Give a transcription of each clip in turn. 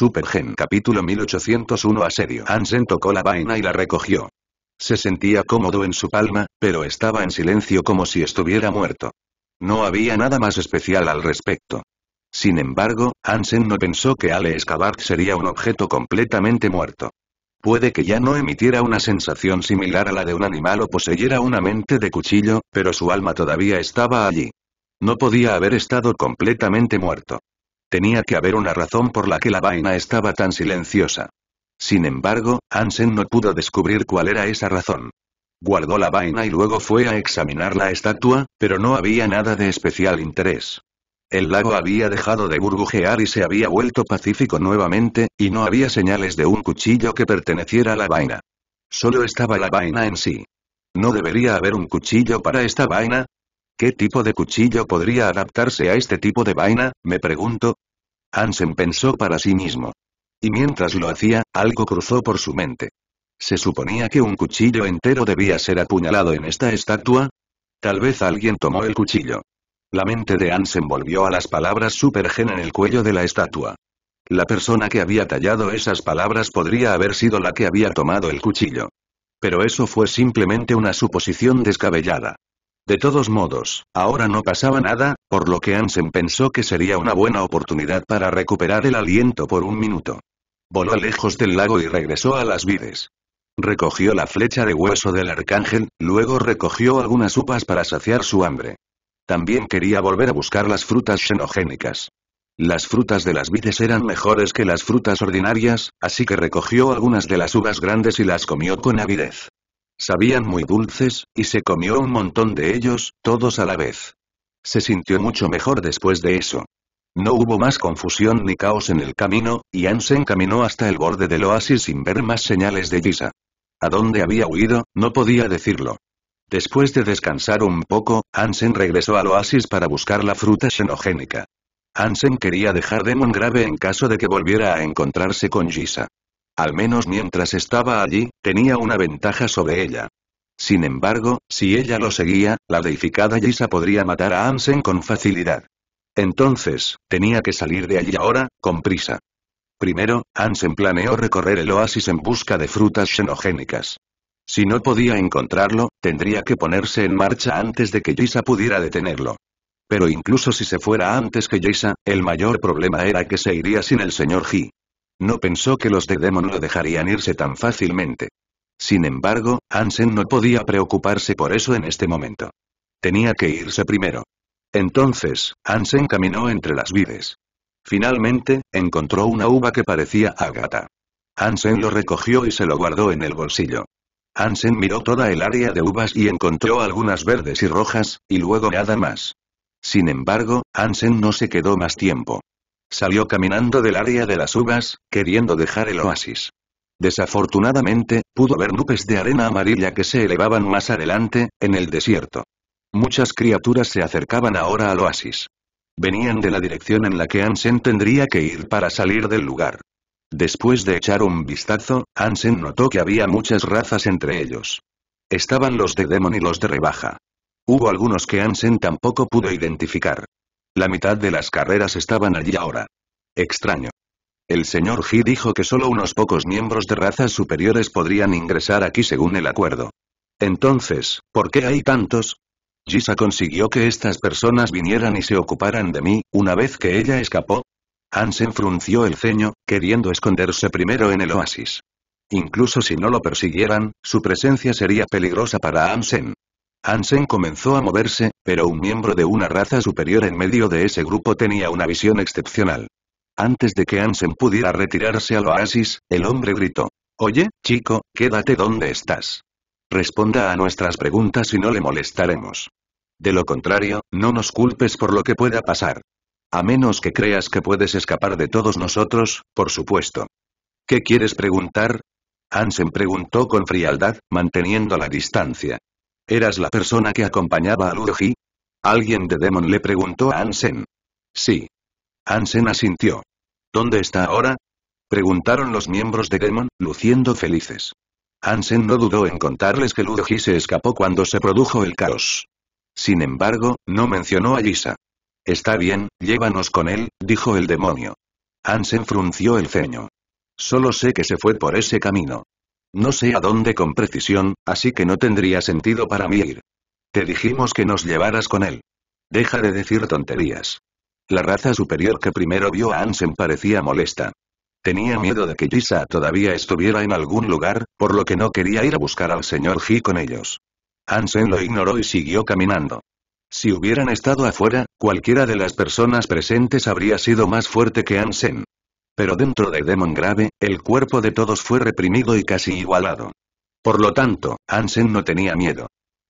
Supergen capítulo 1801 Asedio. Hansen tocó la vaina y la recogió. Se sentía cómodo en su palma, pero estaba en silencio como si estuviera muerto. No había nada más especial al respecto. Sin embargo, Hansen no pensó que Ale Escabar sería un objeto completamente muerto. Puede que ya no emitiera una sensación similar a la de un animal o poseyera una mente de cuchillo, pero su alma todavía estaba allí. No podía haber estado completamente muerto. Tenía que haber una razón por la que la vaina estaba tan silenciosa. Sin embargo, Hansen no pudo descubrir cuál era esa razón. Guardó la vaina y luego fue a examinar la estatua, pero no había nada de especial interés. El lago había dejado de burbujear y se había vuelto pacífico nuevamente, y no había señales de un cuchillo que perteneciera a la vaina. Solo estaba la vaina en sí. ¿No debería haber un cuchillo para esta vaina? ¿Qué tipo de cuchillo podría adaptarse a este tipo de vaina, me pregunto? Ansem pensó para sí mismo. Y mientras lo hacía, algo cruzó por su mente. ¿Se suponía que un cuchillo entero debía ser apuñalado en esta estatua? Tal vez alguien tomó el cuchillo. La mente de Ansem volvió a las palabras Supergen en el cuello de la estatua. La persona que había tallado esas palabras podría haber sido la que había tomado el cuchillo. Pero eso fue simplemente una suposición descabellada. De todos modos, ahora no pasaba nada, por lo que Ansem pensó que sería una buena oportunidad para recuperar el aliento por un minuto. Voló lejos del lago y regresó a las vides. Recogió la flecha de hueso del arcángel, luego recogió algunas uvas para saciar su hambre. También quería volver a buscar las frutas xenogénicas. Las frutas de las vides eran mejores que las frutas ordinarias, así que recogió algunas de las uvas grandes y las comió con avidez. Sabían muy dulces, y se comió un montón de ellos, todos a la vez. Se sintió mucho mejor después de eso. No hubo más confusión ni caos en el camino, y Ansen caminó hasta el borde del oasis sin ver más señales de Gisa. A dónde había huido, no podía decirlo. Después de descansar un poco, Ansen regresó al oasis para buscar la fruta xenogénica. Ansen quería dejar Demon grave en caso de que volviera a encontrarse con Gisa. Al menos mientras estaba allí, tenía una ventaja sobre ella. Sin embargo, si ella lo seguía, la deificada Gisa podría matar a Ansen con facilidad. Entonces, tenía que salir de allí ahora, con prisa. Primero, Ansen planeó recorrer el oasis en busca de frutas xenogénicas. Si no podía encontrarlo, tendría que ponerse en marcha antes de que Gisa pudiera detenerlo. Pero incluso si se fuera antes que Gisa, el mayor problema era que se iría sin el señor Ji. No pensó que los de Demon lo dejarían irse tan fácilmente. Sin embargo, Ansen no podía preocuparse por eso en este momento. Tenía que irse primero. Entonces, Ansen caminó entre las vides. Finalmente, encontró una uva que parecía ágata. Ansen lo recogió y se lo guardó en el bolsillo. Ansen miró toda el área de uvas y encontró algunas verdes y rojas, y luego nada más. Sin embargo, Ansen no se quedó más tiempo. Salió caminando del área de las uvas, queriendo dejar el oasis. Desafortunadamente, pudo ver nubes de arena amarilla que se elevaban más adelante, en el desierto. Muchas criaturas se acercaban ahora al oasis. Venían de la dirección en la que Ansen tendría que ir para salir del lugar. Después de echar un vistazo, Ansen notó que había muchas razas entre ellos. Estaban los de Demon y los de Rebaja. Hubo algunos que Ansen tampoco pudo identificar. La mitad de las carreras estaban allí ahora. Extraño. El señor He dijo que solo unos pocos miembros de razas superiores podrían ingresar aquí según el acuerdo. Entonces, ¿por qué hay tantos? Gisa consiguió que estas personas vinieran y se ocuparan de mí, una vez que ella escapó. Hansen frunció el ceño, queriendo esconderse primero en el oasis. Incluso si no lo persiguieran, su presencia sería peligrosa para Hansen. Hansen comenzó a moverse, pero un miembro de una raza superior en medio de ese grupo tenía una visión excepcional. Antes de que Ansen pudiera retirarse al oasis, el hombre gritó. Oye, chico, quédate donde estás. Responda a nuestras preguntas y no le molestaremos. De lo contrario, no nos culpes por lo que pueda pasar. A menos que creas que puedes escapar de todos nosotros, por supuesto. ¿Qué quieres preguntar? Ansen preguntó con frialdad, manteniendo la distancia. ¿Eras la persona que acompañaba a Ludoji? Alguien de Demon le preguntó a Ansen. Sí. Ansen asintió. ¿Dónde está ahora? Preguntaron los miembros de Demon, luciendo felices. Ansen no dudó en contarles que Ludoji se escapó cuando se produjo el caos. Sin embargo, no mencionó a Lisa. Está bien, llévanos con él, dijo el demonio. Ansen frunció el ceño. Solo sé que se fue por ese camino. No sé a dónde con precisión, así que no tendría sentido para mí ir. Te dijimos que nos llevaras con él. Deja de decir tonterías. La raza superior que primero vio a Ansen parecía molesta. Tenía miedo de que Lisa todavía estuviera en algún lugar, por lo que no quería ir a buscar al señor Ji con ellos. Ansen lo ignoró y siguió caminando. Si hubieran estado afuera, cualquiera de las personas presentes habría sido más fuerte que Ansen. Pero dentro de Demon Grave, el cuerpo de todos fue reprimido y casi igualado. Por lo tanto, Ansen no tenía miedo.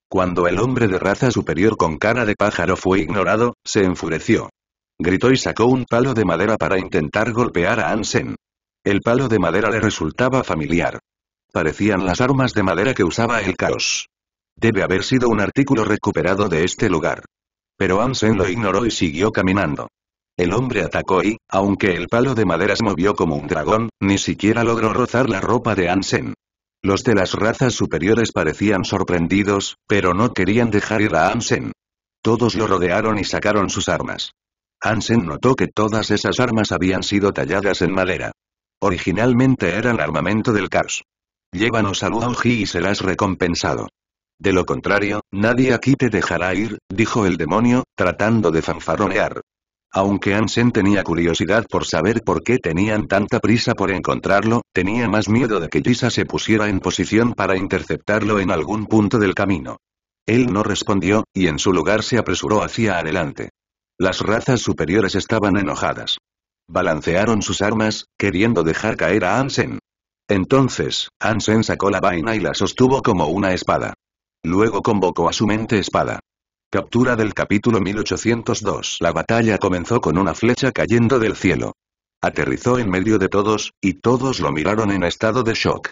Cuando el hombre de raza superior con cara de pájaro fue ignorado, se enfureció. Gritó y sacó un palo de madera para intentar golpear a Ansen. El palo de madera le resultaba familiar. Parecían las armas de madera que usaba el caos. Debe haber sido un artículo recuperado de este lugar. Pero Ansen lo ignoró y siguió caminando. El hombre atacó y, aunque el palo de madera se movió como un dragón, ni siquiera logró rozar la ropa de Ansen. Los de las razas superiores parecían sorprendidos, pero no querían dejar ir a Ansen. Todos lo rodearon y sacaron sus armas. Ansen notó que todas esas armas habían sido talladas en madera. Originalmente eran armamento del caos. Llévanos a Wauji y serás recompensado. De lo contrario, nadie aquí te dejará ir, dijo el demonio, tratando de fanfarronear. Aunque Ansen tenía curiosidad por saber por qué tenían tanta prisa por encontrarlo, tenía más miedo de que Lisa se pusiera en posición para interceptarlo en algún punto del camino. Él no respondió, y en su lugar se apresuró hacia adelante. Las razas superiores estaban enojadas. Balancearon sus armas, queriendo dejar caer a Ansen. Entonces, Ansen sacó la vaina y la sostuvo como una espada. Luego convocó a su mente espada. Captura del capítulo 1802 La batalla comenzó con una flecha cayendo del cielo. Aterrizó en medio de todos, y todos lo miraron en estado de shock.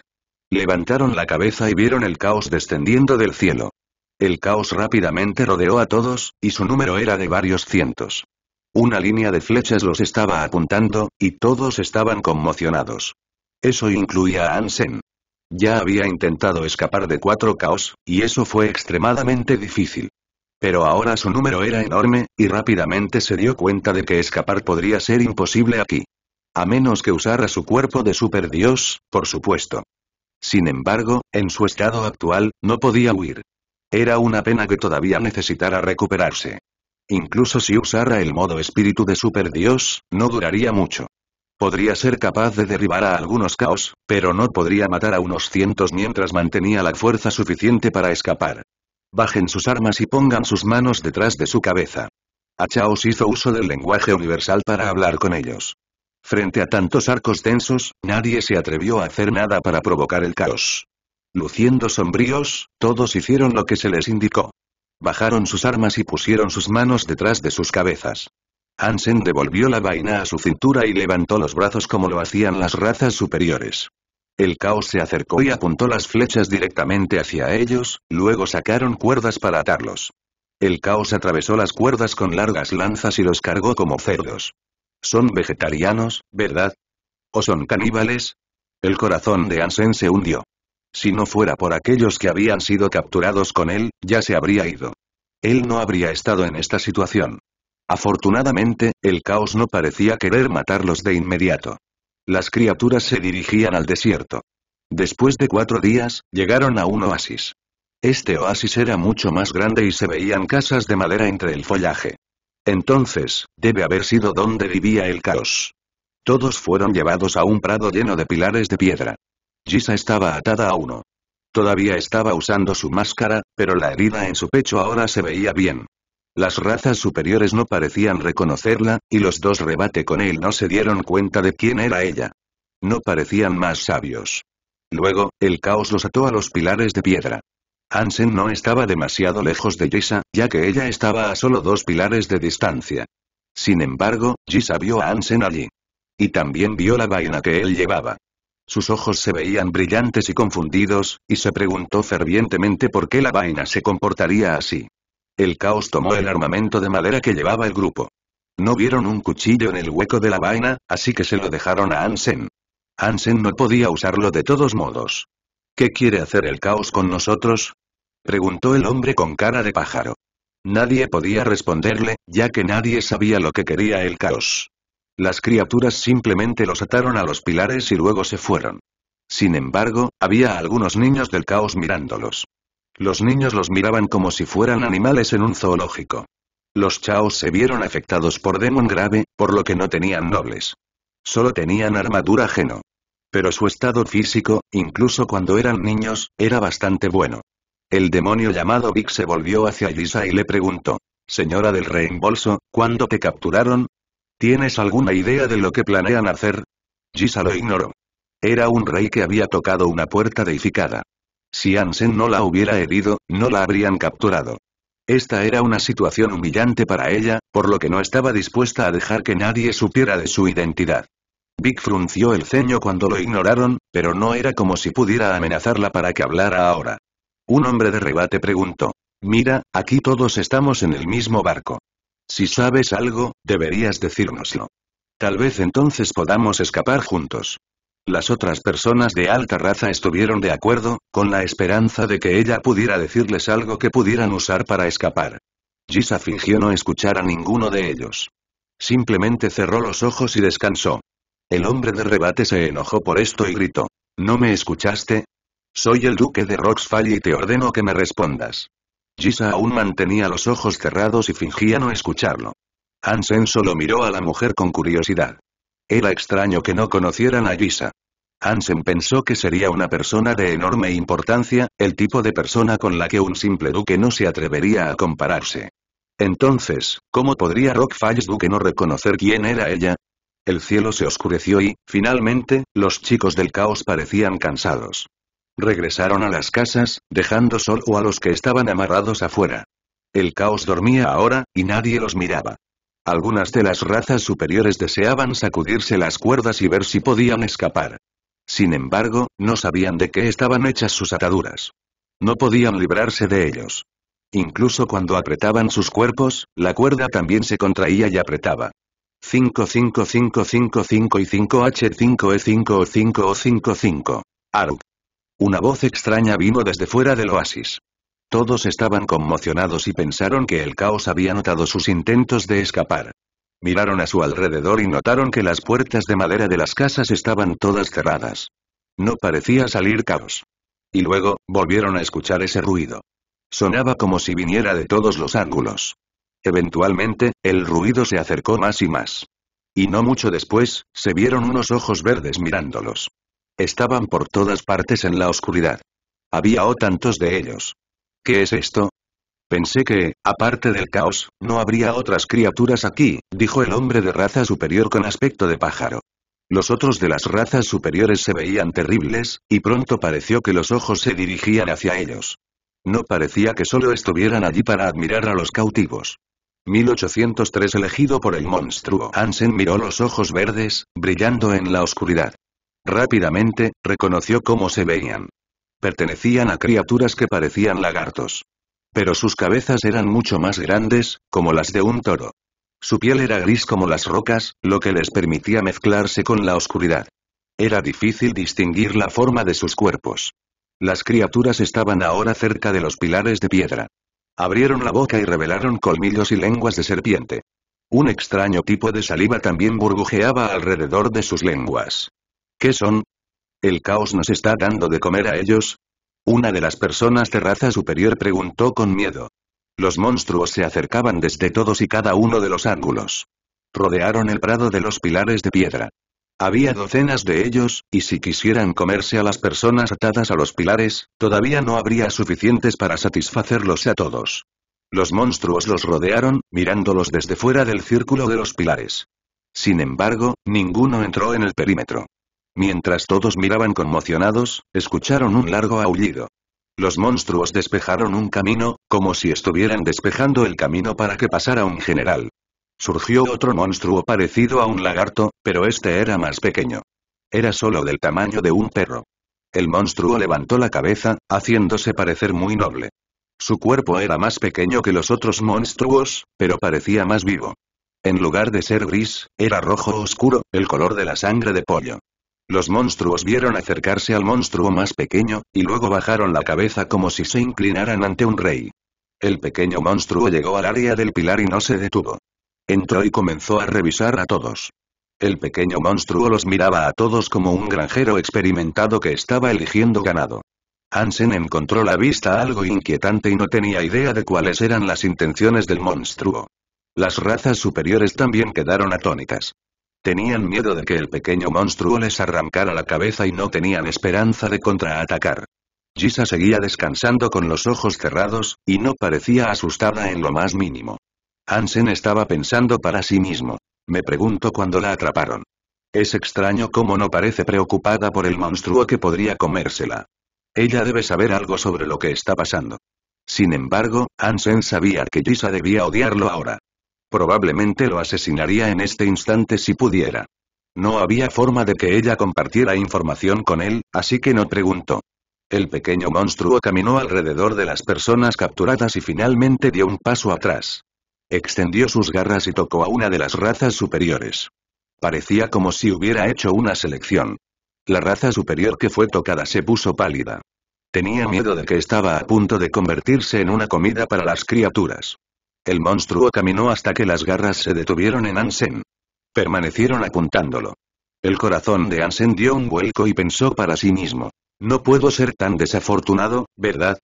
Levantaron la cabeza y vieron el caos descendiendo del cielo. El caos rápidamente rodeó a todos, y su número era de varios cientos. Una línea de flechas los estaba apuntando, y todos estaban conmocionados. Eso incluía a Ansen. Ya había intentado escapar de cuatro caos, y eso fue extremadamente difícil. Pero ahora su número era enorme, y rápidamente se dio cuenta de que escapar podría ser imposible aquí. A menos que usara su cuerpo de Dios, por supuesto. Sin embargo, en su estado actual, no podía huir. Era una pena que todavía necesitara recuperarse. Incluso si usara el modo espíritu de Dios, no duraría mucho. Podría ser capaz de derribar a algunos caos, pero no podría matar a unos cientos mientras mantenía la fuerza suficiente para escapar bajen sus armas y pongan sus manos detrás de su cabeza. Achaos hizo uso del lenguaje universal para hablar con ellos. Frente a tantos arcos tensos, nadie se atrevió a hacer nada para provocar el caos. Luciendo sombríos, todos hicieron lo que se les indicó. Bajaron sus armas y pusieron sus manos detrás de sus cabezas. Hansen devolvió la vaina a su cintura y levantó los brazos como lo hacían las razas superiores. El caos se acercó y apuntó las flechas directamente hacia ellos, luego sacaron cuerdas para atarlos. El caos atravesó las cuerdas con largas lanzas y los cargó como cerdos. Son vegetarianos, ¿verdad? ¿O son caníbales? El corazón de Ansen se hundió. Si no fuera por aquellos que habían sido capturados con él, ya se habría ido. Él no habría estado en esta situación. Afortunadamente, el caos no parecía querer matarlos de inmediato. Las criaturas se dirigían al desierto. Después de cuatro días, llegaron a un oasis. Este oasis era mucho más grande y se veían casas de madera entre el follaje. Entonces, debe haber sido donde vivía el caos. Todos fueron llevados a un prado lleno de pilares de piedra. Gisa estaba atada a uno. Todavía estaba usando su máscara, pero la herida en su pecho ahora se veía bien. Las razas superiores no parecían reconocerla, y los dos rebate con él no se dieron cuenta de quién era ella. No parecían más sabios. Luego, el caos los ató a los pilares de piedra. Ansen no estaba demasiado lejos de Gisa, ya que ella estaba a solo dos pilares de distancia. Sin embargo, Gisa vio a Ansen allí. Y también vio la vaina que él llevaba. Sus ojos se veían brillantes y confundidos, y se preguntó fervientemente por qué la vaina se comportaría así. El caos tomó el armamento de madera que llevaba el grupo. No vieron un cuchillo en el hueco de la vaina, así que se lo dejaron a Ansen. Ansen no podía usarlo de todos modos. ¿Qué quiere hacer el caos con nosotros? Preguntó el hombre con cara de pájaro. Nadie podía responderle, ya que nadie sabía lo que quería el caos. Las criaturas simplemente los ataron a los pilares y luego se fueron. Sin embargo, había algunos niños del caos mirándolos. Los niños los miraban como si fueran animales en un zoológico. Los Chaos se vieron afectados por Demon Grave, por lo que no tenían nobles. Solo tenían armadura ajeno. Pero su estado físico, incluso cuando eran niños, era bastante bueno. El demonio llamado Vic se volvió hacia Elisa y le preguntó, Señora del reembolso, ¿cuándo te capturaron? ¿Tienes alguna idea de lo que planean hacer? Gisa lo ignoró. Era un rey que había tocado una puerta deificada. Si Ansen no la hubiera herido, no la habrían capturado. Esta era una situación humillante para ella, por lo que no estaba dispuesta a dejar que nadie supiera de su identidad. Vic frunció el ceño cuando lo ignoraron, pero no era como si pudiera amenazarla para que hablara ahora. Un hombre de rebate preguntó. Mira, aquí todos estamos en el mismo barco. Si sabes algo, deberías decírnoslo. Tal vez entonces podamos escapar juntos. Las otras personas de alta raza estuvieron de acuerdo, con la esperanza de que ella pudiera decirles algo que pudieran usar para escapar. Gisa fingió no escuchar a ninguno de ellos. Simplemente cerró los ojos y descansó. El hombre de rebate se enojó por esto y gritó. ¿No me escuchaste? Soy el duque de Roxfall y te ordeno que me respondas. Gisa aún mantenía los ojos cerrados y fingía no escucharlo. Ansen solo miró a la mujer con curiosidad. Era extraño que no conocieran a Lisa. Hansen pensó que sería una persona de enorme importancia, el tipo de persona con la que un simple duque no se atrevería a compararse. Entonces, ¿cómo podría Rockfalls Duque no reconocer quién era ella? El cielo se oscureció y, finalmente, los chicos del caos parecían cansados. Regresaron a las casas, dejando solo a los que estaban amarrados afuera. El caos dormía ahora, y nadie los miraba. Algunas de las razas superiores deseaban sacudirse las cuerdas y ver si podían escapar. Sin embargo, no sabían de qué estaban hechas sus ataduras. No podían librarse de ellos. Incluso cuando apretaban sus cuerpos, la cuerda también se contraía y apretaba. 55555 y 5H5E5O5O55. Aruk. Una voz extraña vino desde fuera del oasis. Todos estaban conmocionados y pensaron que el caos había notado sus intentos de escapar. Miraron a su alrededor y notaron que las puertas de madera de las casas estaban todas cerradas. No parecía salir caos. Y luego, volvieron a escuchar ese ruido. Sonaba como si viniera de todos los ángulos. Eventualmente, el ruido se acercó más y más. Y no mucho después, se vieron unos ojos verdes mirándolos. Estaban por todas partes en la oscuridad. Había o oh tantos de ellos. ¿Qué es esto? Pensé que, aparte del caos, no habría otras criaturas aquí, dijo el hombre de raza superior con aspecto de pájaro. Los otros de las razas superiores se veían terribles, y pronto pareció que los ojos se dirigían hacia ellos. No parecía que solo estuvieran allí para admirar a los cautivos. 1803 elegido por el monstruo. Hansen miró los ojos verdes, brillando en la oscuridad. Rápidamente, reconoció cómo se veían. Pertenecían a criaturas que parecían lagartos. Pero sus cabezas eran mucho más grandes, como las de un toro. Su piel era gris como las rocas, lo que les permitía mezclarse con la oscuridad. Era difícil distinguir la forma de sus cuerpos. Las criaturas estaban ahora cerca de los pilares de piedra. Abrieron la boca y revelaron colmillos y lenguas de serpiente. Un extraño tipo de saliva también burbujeaba alrededor de sus lenguas. ¿Qué son? ¿El caos nos está dando de comer a ellos? Una de las personas de raza superior preguntó con miedo. Los monstruos se acercaban desde todos y cada uno de los ángulos. Rodearon el prado de los pilares de piedra. Había docenas de ellos, y si quisieran comerse a las personas atadas a los pilares, todavía no habría suficientes para satisfacerlos a todos. Los monstruos los rodearon, mirándolos desde fuera del círculo de los pilares. Sin embargo, ninguno entró en el perímetro. Mientras todos miraban conmocionados, escucharon un largo aullido. Los monstruos despejaron un camino, como si estuvieran despejando el camino para que pasara un general. Surgió otro monstruo parecido a un lagarto, pero este era más pequeño. Era solo del tamaño de un perro. El monstruo levantó la cabeza, haciéndose parecer muy noble. Su cuerpo era más pequeño que los otros monstruos, pero parecía más vivo. En lugar de ser gris, era rojo oscuro, el color de la sangre de pollo. Los monstruos vieron acercarse al monstruo más pequeño, y luego bajaron la cabeza como si se inclinaran ante un rey. El pequeño monstruo llegó al área del pilar y no se detuvo. Entró y comenzó a revisar a todos. El pequeño monstruo los miraba a todos como un granjero experimentado que estaba eligiendo ganado. Hansen encontró la vista algo inquietante y no tenía idea de cuáles eran las intenciones del monstruo. Las razas superiores también quedaron atónitas. Tenían miedo de que el pequeño monstruo les arrancara la cabeza y no tenían esperanza de contraatacar. Gisa seguía descansando con los ojos cerrados, y no parecía asustada en lo más mínimo. Hansen estaba pensando para sí mismo. Me pregunto cuándo la atraparon. Es extraño cómo no parece preocupada por el monstruo que podría comérsela. Ella debe saber algo sobre lo que está pasando. Sin embargo, Ansen sabía que Gisa debía odiarlo ahora. Probablemente lo asesinaría en este instante si pudiera. No había forma de que ella compartiera información con él, así que no preguntó. El pequeño monstruo caminó alrededor de las personas capturadas y finalmente dio un paso atrás. Extendió sus garras y tocó a una de las razas superiores. Parecía como si hubiera hecho una selección. La raza superior que fue tocada se puso pálida. Tenía miedo de que estaba a punto de convertirse en una comida para las criaturas. El monstruo caminó hasta que las garras se detuvieron en Ansen. Permanecieron apuntándolo. El corazón de Ansen dio un vuelco y pensó para sí mismo. No puedo ser tan desafortunado, ¿verdad?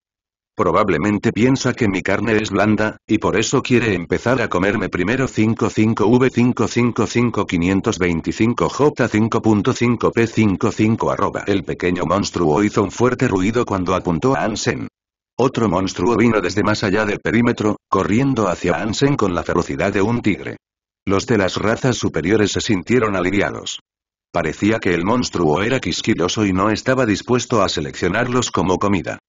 Probablemente piensa que mi carne es blanda, y por eso quiere empezar a comerme primero 55V555525J5.5P55 El pequeño monstruo hizo un fuerte ruido cuando apuntó a Ansen. Otro monstruo vino desde más allá del perímetro, corriendo hacia Ansen con la ferocidad de un tigre. Los de las razas superiores se sintieron aliviados. Parecía que el monstruo era quisquilloso y no estaba dispuesto a seleccionarlos como comida.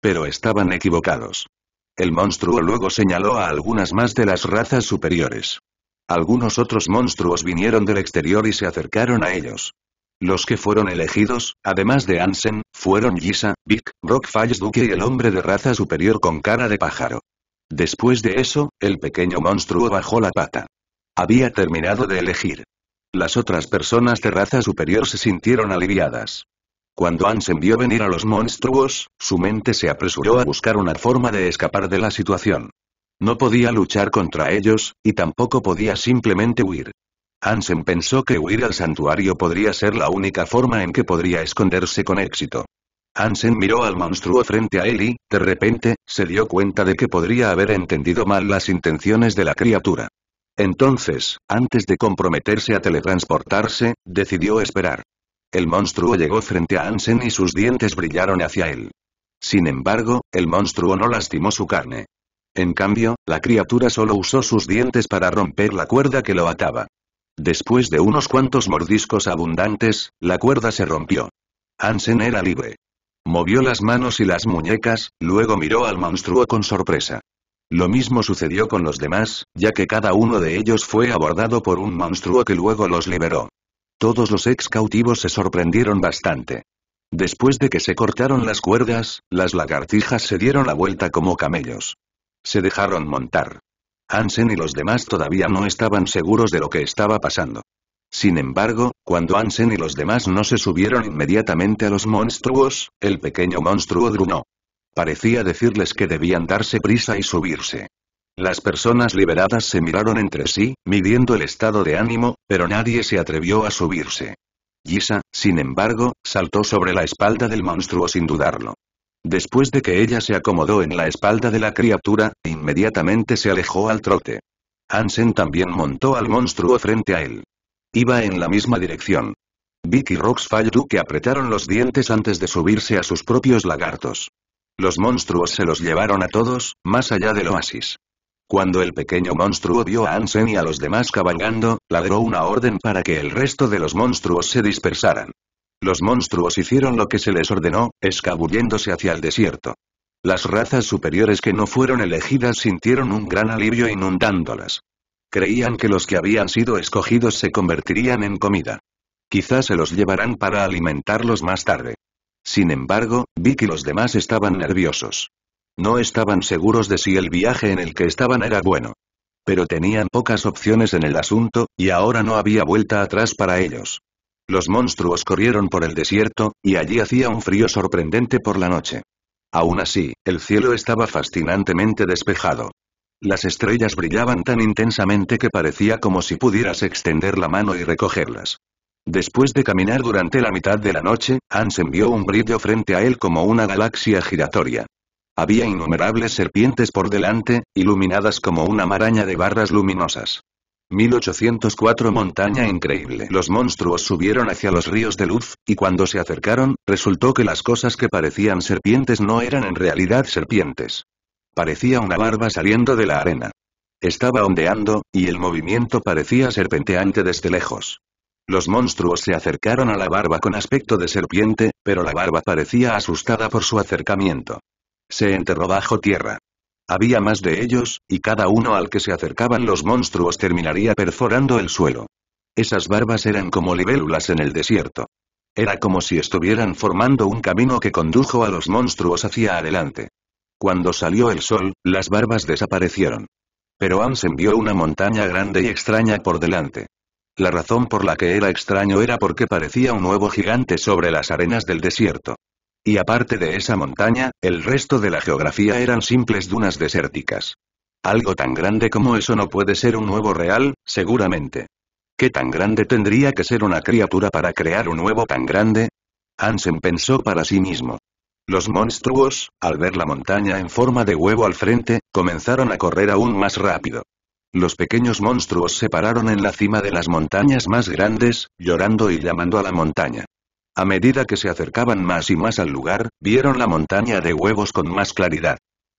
Pero estaban equivocados. El monstruo luego señaló a algunas más de las razas superiores. Algunos otros monstruos vinieron del exterior y se acercaron a ellos. Los que fueron elegidos, además de Ansen, fueron Gisa, Vic, rock Duke y el hombre de raza superior con cara de pájaro. Después de eso, el pequeño monstruo bajó la pata. Había terminado de elegir. Las otras personas de raza superior se sintieron aliviadas. Cuando Ansen vio venir a los monstruos, su mente se apresuró a buscar una forma de escapar de la situación. No podía luchar contra ellos, y tampoco podía simplemente huir. Hansen pensó que huir al santuario podría ser la única forma en que podría esconderse con éxito. Ansen miró al monstruo frente a él y, de repente, se dio cuenta de que podría haber entendido mal las intenciones de la criatura. Entonces, antes de comprometerse a teletransportarse, decidió esperar. El monstruo llegó frente a Ansen y sus dientes brillaron hacia él. Sin embargo, el monstruo no lastimó su carne. En cambio, la criatura solo usó sus dientes para romper la cuerda que lo ataba. Después de unos cuantos mordiscos abundantes, la cuerda se rompió. Hansen era libre. Movió las manos y las muñecas, luego miró al monstruo con sorpresa. Lo mismo sucedió con los demás, ya que cada uno de ellos fue abordado por un monstruo que luego los liberó. Todos los ex cautivos se sorprendieron bastante. Después de que se cortaron las cuerdas, las lagartijas se dieron la vuelta como camellos. Se dejaron montar. Ansen y los demás todavía no estaban seguros de lo que estaba pasando. Sin embargo, cuando Ansen y los demás no se subieron inmediatamente a los monstruos, el pequeño monstruo drunó. Parecía decirles que debían darse prisa y subirse. Las personas liberadas se miraron entre sí, midiendo el estado de ánimo, pero nadie se atrevió a subirse. Gisa, sin embargo, saltó sobre la espalda del monstruo sin dudarlo. Después de que ella se acomodó en la espalda de la criatura, inmediatamente se alejó al trote. Ansen también montó al monstruo frente a él. Iba en la misma dirección. Vicky, y Rox que apretaron los dientes antes de subirse a sus propios lagartos. Los monstruos se los llevaron a todos, más allá del oasis. Cuando el pequeño monstruo vio a Ansen y a los demás cabalgando, ladró una orden para que el resto de los monstruos se dispersaran. Los monstruos hicieron lo que se les ordenó, escabulléndose hacia el desierto. Las razas superiores que no fueron elegidas sintieron un gran alivio inundándolas. Creían que los que habían sido escogidos se convertirían en comida. Quizás se los llevarán para alimentarlos más tarde. Sin embargo, vi que los demás estaban nerviosos. No estaban seguros de si el viaje en el que estaban era bueno. Pero tenían pocas opciones en el asunto, y ahora no había vuelta atrás para ellos. Los monstruos corrieron por el desierto, y allí hacía un frío sorprendente por la noche. Aún así, el cielo estaba fascinantemente despejado. Las estrellas brillaban tan intensamente que parecía como si pudieras extender la mano y recogerlas. Después de caminar durante la mitad de la noche, Hans vio un brillo frente a él como una galaxia giratoria. Había innumerables serpientes por delante, iluminadas como una maraña de barras luminosas. 1804 Montaña increíble. Los monstruos subieron hacia los ríos de luz, y cuando se acercaron, resultó que las cosas que parecían serpientes no eran en realidad serpientes. Parecía una barba saliendo de la arena. Estaba ondeando, y el movimiento parecía serpenteante desde lejos. Los monstruos se acercaron a la barba con aspecto de serpiente, pero la barba parecía asustada por su acercamiento. Se enterró bajo tierra. Había más de ellos, y cada uno al que se acercaban los monstruos terminaría perforando el suelo. Esas barbas eran como libélulas en el desierto. Era como si estuvieran formando un camino que condujo a los monstruos hacia adelante. Cuando salió el sol, las barbas desaparecieron. Pero Ansem vio una montaña grande y extraña por delante. La razón por la que era extraño era porque parecía un nuevo gigante sobre las arenas del desierto. Y aparte de esa montaña, el resto de la geografía eran simples dunas desérticas. Algo tan grande como eso no puede ser un nuevo real, seguramente. ¿Qué tan grande tendría que ser una criatura para crear un nuevo tan grande? Hansen pensó para sí mismo. Los monstruos, al ver la montaña en forma de huevo al frente, comenzaron a correr aún más rápido. Los pequeños monstruos se pararon en la cima de las montañas más grandes, llorando y llamando a la montaña. A medida que se acercaban más y más al lugar, vieron la montaña de huevos con más claridad.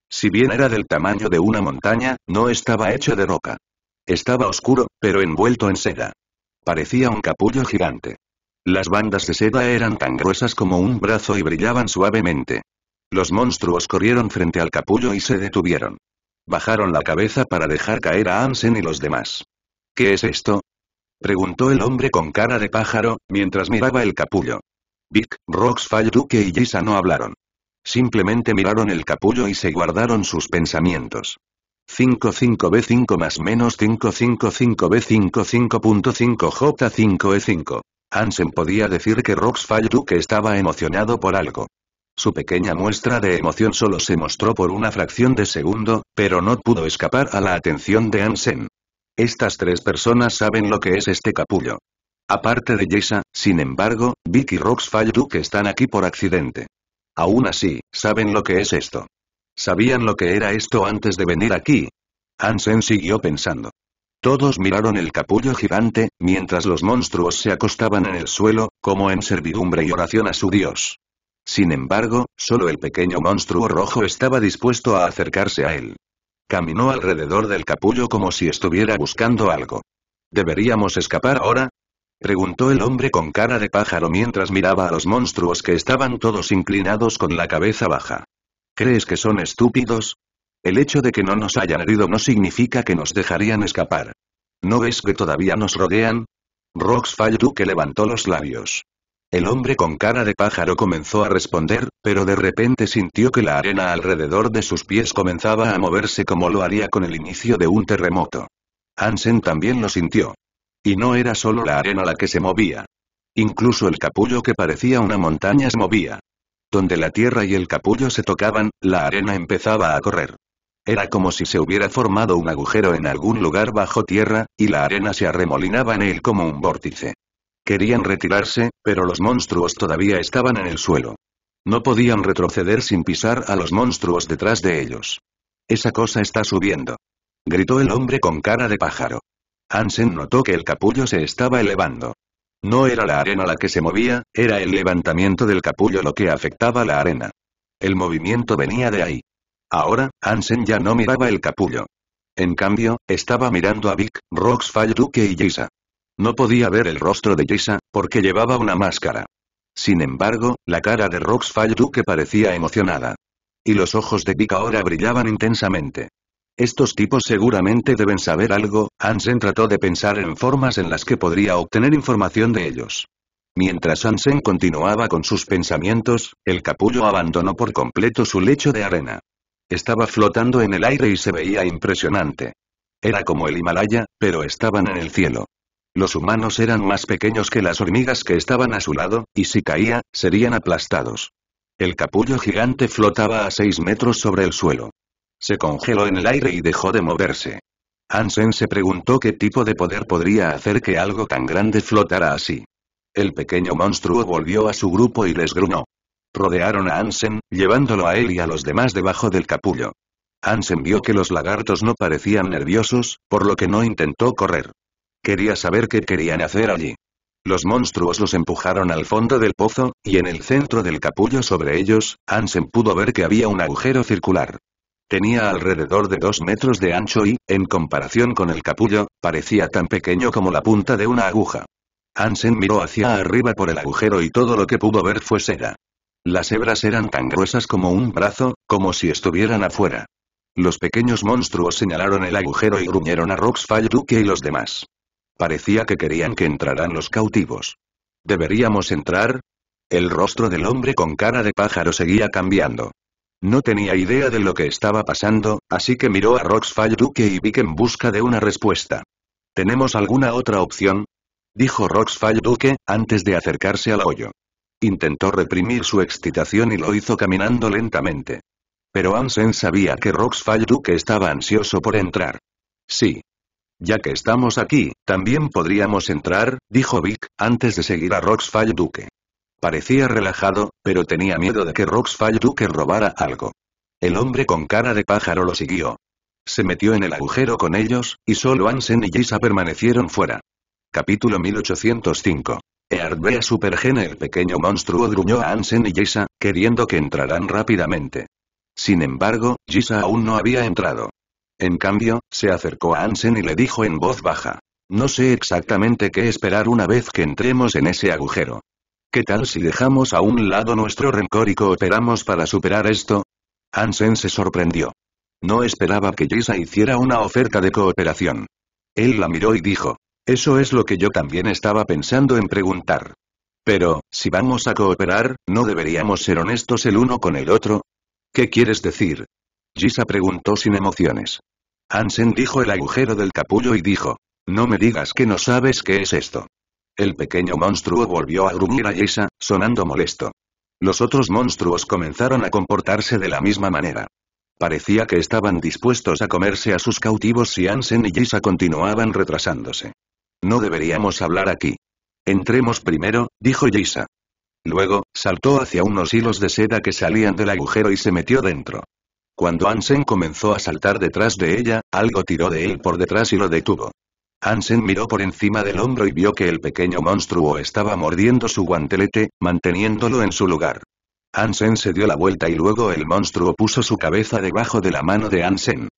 Si bien era del tamaño de una montaña, no estaba hecho de roca. Estaba oscuro, pero envuelto en seda. Parecía un capullo gigante. Las bandas de seda eran tan gruesas como un brazo y brillaban suavemente. Los monstruos corrieron frente al capullo y se detuvieron. Bajaron la cabeza para dejar caer a Ansen y los demás. ¿Qué es esto? Preguntó el hombre con cara de pájaro, mientras miraba el capullo. Vic, Rox Duque y Lisa no hablaron. Simplemente miraron el capullo y se guardaron sus pensamientos. 55B5 más menos 555B55.5J5E5. Ansen podía decir que Rox Duque estaba emocionado por algo. Su pequeña muestra de emoción solo se mostró por una fracción de segundo, pero no pudo escapar a la atención de Ansen. Estas tres personas saben lo que es este capullo. Aparte de Jessa, sin embargo, Vic y Roxfall Duke están aquí por accidente. Aún así, saben lo que es esto. ¿Sabían lo que era esto antes de venir aquí? Hansen siguió pensando. Todos miraron el capullo gigante, mientras los monstruos se acostaban en el suelo, como en servidumbre y oración a su dios. Sin embargo, solo el pequeño monstruo rojo estaba dispuesto a acercarse a él. Caminó alrededor del capullo como si estuviera buscando algo. ¿Deberíamos escapar ahora? Preguntó el hombre con cara de pájaro mientras miraba a los monstruos que estaban todos inclinados con la cabeza baja. ¿Crees que son estúpidos? El hecho de que no nos hayan herido no significa que nos dejarían escapar. ¿No ves que todavía nos rodean? Rox que levantó los labios. El hombre con cara de pájaro comenzó a responder, pero de repente sintió que la arena alrededor de sus pies comenzaba a moverse como lo haría con el inicio de un terremoto. Hansen también lo sintió. Y no era solo la arena la que se movía. Incluso el capullo que parecía una montaña se movía. Donde la tierra y el capullo se tocaban, la arena empezaba a correr. Era como si se hubiera formado un agujero en algún lugar bajo tierra, y la arena se arremolinaba en él como un vórtice. Querían retirarse, pero los monstruos todavía estaban en el suelo. No podían retroceder sin pisar a los monstruos detrás de ellos. Esa cosa está subiendo. Gritó el hombre con cara de pájaro. Hansen notó que el capullo se estaba elevando. No era la arena la que se movía, era el levantamiento del capullo lo que afectaba la arena. El movimiento venía de ahí. Ahora, Hansen ya no miraba el capullo. En cambio, estaba mirando a Vic, Rox Duque y Jisa. No podía ver el rostro de Lisa, porque llevaba una máscara. Sin embargo, la cara de Rox Duke parecía emocionada. Y los ojos de Vic ahora brillaban intensamente. Estos tipos seguramente deben saber algo, Ansen trató de pensar en formas en las que podría obtener información de ellos. Mientras Ansen continuaba con sus pensamientos, el capullo abandonó por completo su lecho de arena. Estaba flotando en el aire y se veía impresionante. Era como el Himalaya, pero estaban en el cielo. Los humanos eran más pequeños que las hormigas que estaban a su lado, y si caía, serían aplastados. El capullo gigante flotaba a seis metros sobre el suelo. Se congeló en el aire y dejó de moverse. Hansen se preguntó qué tipo de poder podría hacer que algo tan grande flotara así. El pequeño monstruo volvió a su grupo y les gruñó. Rodearon a Hansen, llevándolo a él y a los demás debajo del capullo. Hansen vio que los lagartos no parecían nerviosos, por lo que no intentó correr. Quería saber qué querían hacer allí. Los monstruos los empujaron al fondo del pozo, y en el centro del capullo sobre ellos, Ansen pudo ver que había un agujero circular. Tenía alrededor de dos metros de ancho y, en comparación con el capullo, parecía tan pequeño como la punta de una aguja. Ansen miró hacia arriba por el agujero y todo lo que pudo ver fue seda. Las hebras eran tan gruesas como un brazo, como si estuvieran afuera. Los pequeños monstruos señalaron el agujero y gruñeron a Roxfall Duke y los demás. Parecía que querían que entraran los cautivos. ¿Deberíamos entrar? El rostro del hombre con cara de pájaro seguía cambiando. No tenía idea de lo que estaba pasando, así que miró a Roxfall Duque y Vic en busca de una respuesta. ¿Tenemos alguna otra opción? Dijo Roxfall Duque, antes de acercarse al hoyo. Intentó reprimir su excitación y lo hizo caminando lentamente. Pero Ansen sabía que Roxfall Duque estaba ansioso por entrar. Sí, ya que estamos aquí, también podríamos entrar, dijo Vic, antes de seguir a Roxfall Duque. Parecía relajado, pero tenía miedo de que Roxfall Duque robara algo. El hombre con cara de pájaro lo siguió. Se metió en el agujero con ellos, y solo Ansen y Jisa permanecieron fuera. Capítulo 1805. Eardbea Supergene El pequeño monstruo gruñó a Ansen y Jisa, queriendo que entraran rápidamente. Sin embargo, Jisa aún no había entrado. En cambio, se acercó a Ansen y le dijo en voz baja. No sé exactamente qué esperar una vez que entremos en ese agujero. ¿Qué tal si dejamos a un lado nuestro rencor y cooperamos para superar esto? Ansen se sorprendió. No esperaba que Jisa hiciera una oferta de cooperación. Él la miró y dijo. Eso es lo que yo también estaba pensando en preguntar. Pero, si vamos a cooperar, ¿no deberíamos ser honestos el uno con el otro? ¿Qué quieres decir? Gisa preguntó sin emociones. Hansen dijo el agujero del capullo y dijo. No me digas que no sabes qué es esto. El pequeño monstruo volvió a gruñir a Gisa, sonando molesto. Los otros monstruos comenzaron a comportarse de la misma manera. Parecía que estaban dispuestos a comerse a sus cautivos si Hansen y Gisa continuaban retrasándose. No deberíamos hablar aquí. Entremos primero, dijo Gisa. Luego, saltó hacia unos hilos de seda que salían del agujero y se metió dentro. Cuando Ansen comenzó a saltar detrás de ella, algo tiró de él por detrás y lo detuvo. Ansen miró por encima del hombro y vio que el pequeño monstruo estaba mordiendo su guantelete, manteniéndolo en su lugar. Ansen se dio la vuelta y luego el monstruo puso su cabeza debajo de la mano de Ansen.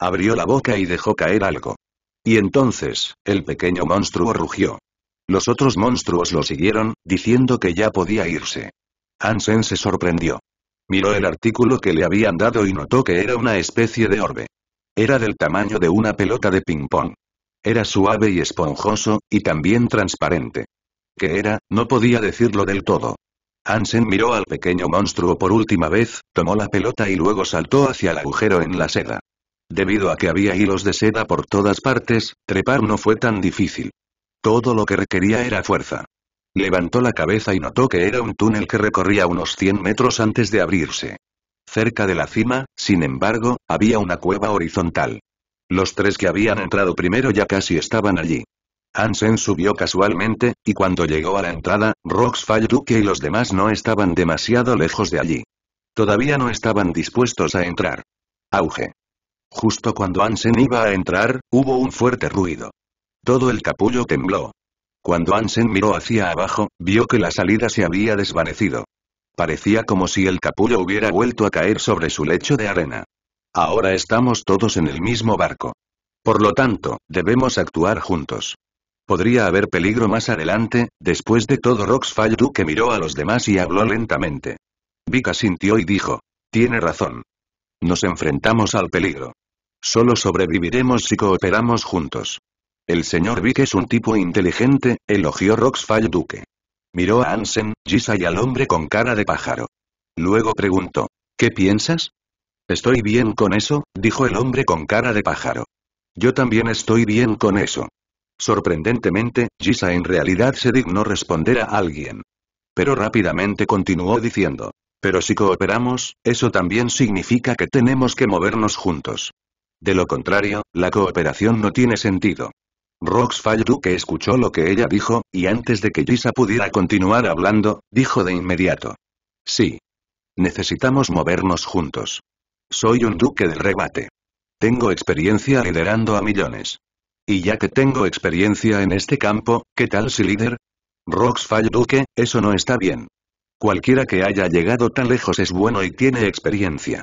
Abrió la boca y dejó caer algo. Y entonces, el pequeño monstruo rugió. Los otros monstruos lo siguieron, diciendo que ya podía irse. Ansen se sorprendió. Miró el artículo que le habían dado y notó que era una especie de orbe. Era del tamaño de una pelota de ping-pong. Era suave y esponjoso, y también transparente. ¿Qué era? No podía decirlo del todo. Hansen miró al pequeño monstruo por última vez, tomó la pelota y luego saltó hacia el agujero en la seda. Debido a que había hilos de seda por todas partes, trepar no fue tan difícil. Todo lo que requería era fuerza. Levantó la cabeza y notó que era un túnel que recorría unos 100 metros antes de abrirse. Cerca de la cima, sin embargo, había una cueva horizontal. Los tres que habían entrado primero ya casi estaban allí. Hansen subió casualmente, y cuando llegó a la entrada, Roxfall Duque y los demás no estaban demasiado lejos de allí. Todavía no estaban dispuestos a entrar. Auge. Justo cuando Ansen iba a entrar, hubo un fuerte ruido. Todo el capullo tembló. Cuando Ansen miró hacia abajo, vio que la salida se había desvanecido. Parecía como si el capullo hubiera vuelto a caer sobre su lecho de arena. Ahora estamos todos en el mismo barco. Por lo tanto, debemos actuar juntos. Podría haber peligro más adelante, después de todo Roxfall que miró a los demás y habló lentamente. Vika sintió y dijo. Tiene razón. Nos enfrentamos al peligro. Solo sobreviviremos si cooperamos juntos. El señor Vick es un tipo inteligente, elogió Roxfall Duque. Miró a Ansen, Gisa y al hombre con cara de pájaro. Luego preguntó, ¿qué piensas? Estoy bien con eso, dijo el hombre con cara de pájaro. Yo también estoy bien con eso. Sorprendentemente, Gisa en realidad se dignó responder a alguien. Pero rápidamente continuó diciendo, pero si cooperamos, eso también significa que tenemos que movernos juntos. De lo contrario, la cooperación no tiene sentido. Rox Duque escuchó lo que ella dijo, y antes de que Lisa pudiera continuar hablando, dijo de inmediato. Sí. Necesitamos movernos juntos. Soy un duque del rebate. Tengo experiencia liderando a millones. Y ya que tengo experiencia en este campo, ¿qué tal si líder? Rox Duque, eso no está bien. Cualquiera que haya llegado tan lejos es bueno y tiene experiencia.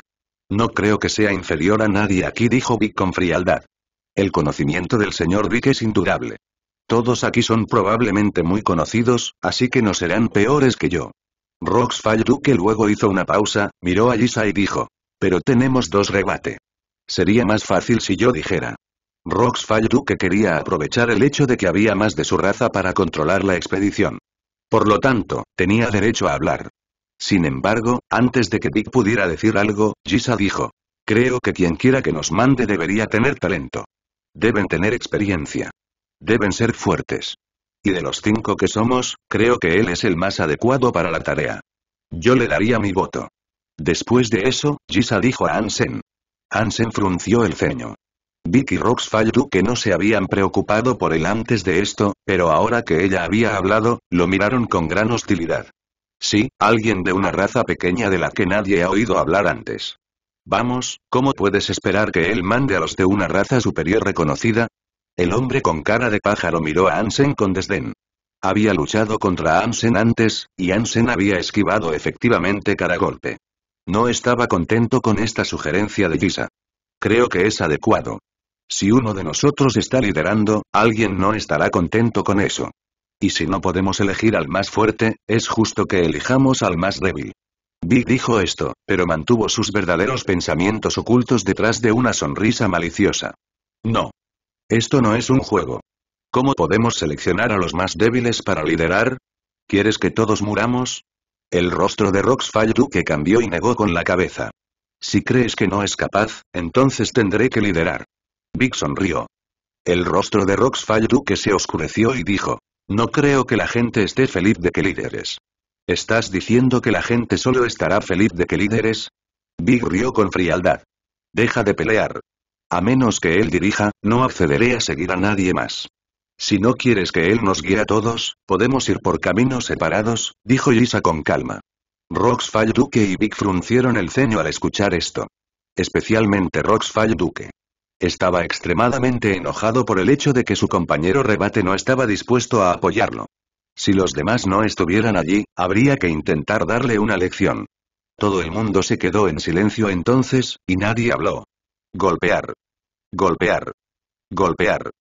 No creo que sea inferior a nadie aquí dijo Vic con frialdad. El conocimiento del señor Dick es indudable. Todos aquí son probablemente muy conocidos, así que no serán peores que yo. Rox luego hizo una pausa, miró a Lisa y dijo. Pero tenemos dos rebate. Sería más fácil si yo dijera. Rox quería aprovechar el hecho de que había más de su raza para controlar la expedición. Por lo tanto, tenía derecho a hablar. Sin embargo, antes de que Dick pudiera decir algo, Gisa dijo. Creo que quien quiera que nos mande debería tener talento. Deben tener experiencia. Deben ser fuertes. Y de los cinco que somos, creo que él es el más adecuado para la tarea. Yo le daría mi voto. Después de eso, Gisa dijo a Ansen. Ansen frunció el ceño. Vicky Rox que no se habían preocupado por él antes de esto, pero ahora que ella había hablado, lo miraron con gran hostilidad. Sí, alguien de una raza pequeña de la que nadie ha oído hablar antes. Vamos, ¿cómo puedes esperar que él mande a los de una raza superior reconocida? El hombre con cara de pájaro miró a Ansen con desdén. Había luchado contra Ansen antes, y Ansen había esquivado efectivamente cada golpe. No estaba contento con esta sugerencia de Gisa. Creo que es adecuado. Si uno de nosotros está liderando, alguien no estará contento con eso. Y si no podemos elegir al más fuerte, es justo que elijamos al más débil. Vic dijo esto, pero mantuvo sus verdaderos pensamientos ocultos detrás de una sonrisa maliciosa. No. Esto no es un juego. ¿Cómo podemos seleccionar a los más débiles para liderar? ¿Quieres que todos muramos? El rostro de Rox Duque cambió y negó con la cabeza. Si crees que no es capaz, entonces tendré que liderar. Big sonrió. El rostro de Rox se oscureció y dijo. No creo que la gente esté feliz de que lideres. ¿Estás diciendo que la gente solo estará feliz de que líderes? Big rió con frialdad. Deja de pelear. A menos que él dirija, no accederé a seguir a nadie más. Si no quieres que él nos guíe a todos, podemos ir por caminos separados, dijo Lisa con calma. Roxfall Duque y Big fruncieron el ceño al escuchar esto. Especialmente Fall Duque. Estaba extremadamente enojado por el hecho de que su compañero rebate no estaba dispuesto a apoyarlo. Si los demás no estuvieran allí, habría que intentar darle una lección. Todo el mundo se quedó en silencio entonces, y nadie habló. Golpear. Golpear. Golpear.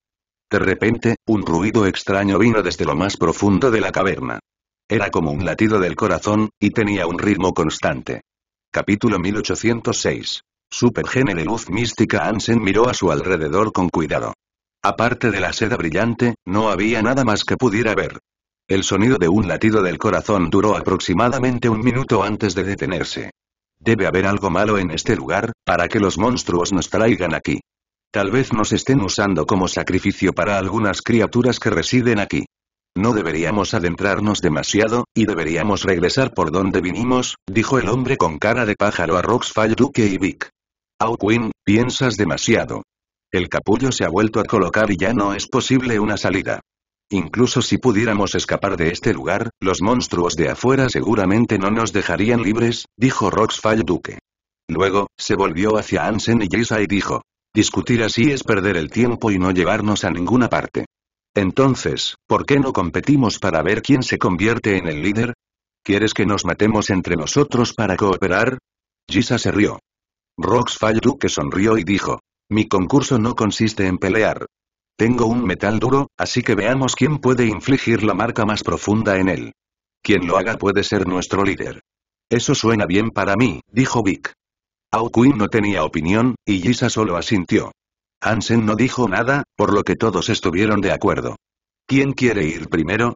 De repente, un ruido extraño vino desde lo más profundo de la caverna. Era como un latido del corazón, y tenía un ritmo constante. Capítulo 1806. Supergene de luz mística Ansen miró a su alrededor con cuidado. Aparte de la seda brillante, no había nada más que pudiera ver. El sonido de un latido del corazón duró aproximadamente un minuto antes de detenerse. Debe haber algo malo en este lugar, para que los monstruos nos traigan aquí. Tal vez nos estén usando como sacrificio para algunas criaturas que residen aquí. No deberíamos adentrarnos demasiado, y deberíamos regresar por donde vinimos, dijo el hombre con cara de pájaro a Roxfall Duque y Vic. Au piensas demasiado. El capullo se ha vuelto a colocar y ya no es posible una salida. Incluso si pudiéramos escapar de este lugar, los monstruos de afuera seguramente no nos dejarían libres, dijo Roxfall Duque. Luego, se volvió hacia Ansen y Jisa y dijo. Discutir así es perder el tiempo y no llevarnos a ninguna parte. Entonces, ¿por qué no competimos para ver quién se convierte en el líder? ¿Quieres que nos matemos entre nosotros para cooperar? Gisa se rió. Roxfall Duque sonrió y dijo. Mi concurso no consiste en pelear, tengo un metal duro, así que veamos quién puede infligir la marca más profunda en él. Quien lo haga puede ser nuestro líder. Eso suena bien para mí, dijo Vic. Queen no tenía opinión, y Gisa solo asintió. Hansen no dijo nada, por lo que todos estuvieron de acuerdo. ¿Quién quiere ir primero?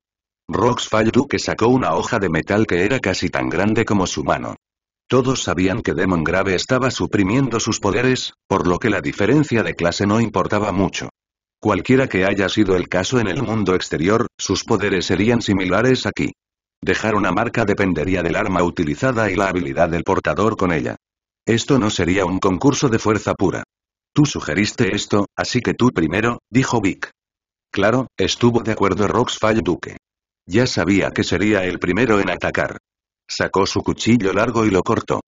Rox que sacó una hoja de metal que era casi tan grande como su mano. Todos sabían que Demon Grave estaba suprimiendo sus poderes, por lo que la diferencia de clase no importaba mucho. Cualquiera que haya sido el caso en el mundo exterior, sus poderes serían similares aquí. Dejar una marca dependería del arma utilizada y la habilidad del portador con ella. Esto no sería un concurso de fuerza pura. Tú sugeriste esto, así que tú primero, dijo Vic. Claro, estuvo de acuerdo Roxfall Duque. Ya sabía que sería el primero en atacar. Sacó su cuchillo largo y lo cortó.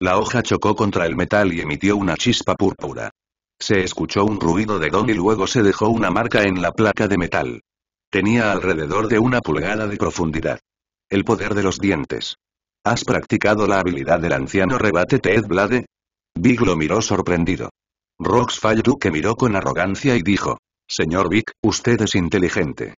La hoja chocó contra el metal y emitió una chispa púrpura. Se escuchó un ruido de don y luego se dejó una marca en la placa de metal. Tenía alrededor de una pulgada de profundidad. El poder de los dientes. ¿Has practicado la habilidad del anciano rebate Ted Blade? Big lo miró sorprendido. Rox Duke miró con arrogancia y dijo. Señor Vic, usted es inteligente.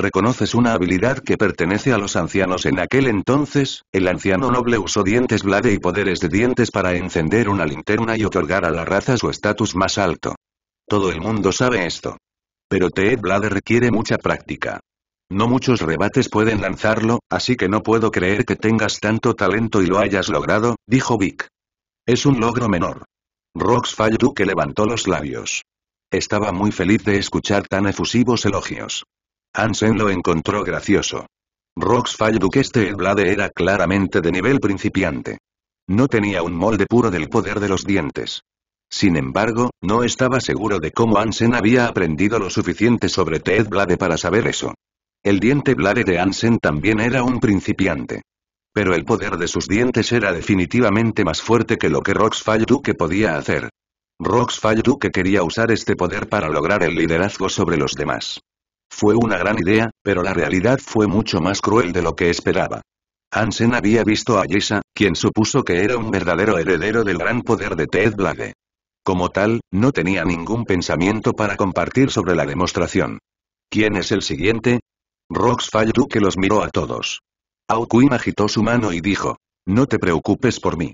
Reconoces una habilidad que pertenece a los ancianos en aquel entonces, el anciano noble usó dientes blade y poderes de dientes para encender una linterna y otorgar a la raza su estatus más alto. Todo el mundo sabe esto. Pero T.E. Blade requiere mucha práctica. No muchos rebates pueden lanzarlo, así que no puedo creer que tengas tanto talento y lo hayas logrado, dijo Vic. Es un logro menor. Rox Duke levantó los labios. Estaba muy feliz de escuchar tan efusivos elogios. Ansen lo encontró gracioso. Roxfall este Blade era claramente de nivel principiante. No tenía un molde puro del poder de los dientes. Sin embargo, no estaba seguro de cómo Ansen había aprendido lo suficiente sobre Ted Blade para saber eso. El diente Blade de Ansen también era un principiante. Pero el poder de sus dientes era definitivamente más fuerte que lo que Roxfall Duque podía hacer. Roxfall Duque quería usar este poder para lograr el liderazgo sobre los demás. Fue una gran idea, pero la realidad fue mucho más cruel de lo que esperaba. Hansen había visto a Jisa, quien supuso que era un verdadero heredero del gran poder de Ted Blade. Como tal, no tenía ningún pensamiento para compartir sobre la demostración. ¿Quién es el siguiente? Rox Duke que los miró a todos. Quinn agitó su mano y dijo, no te preocupes por mí.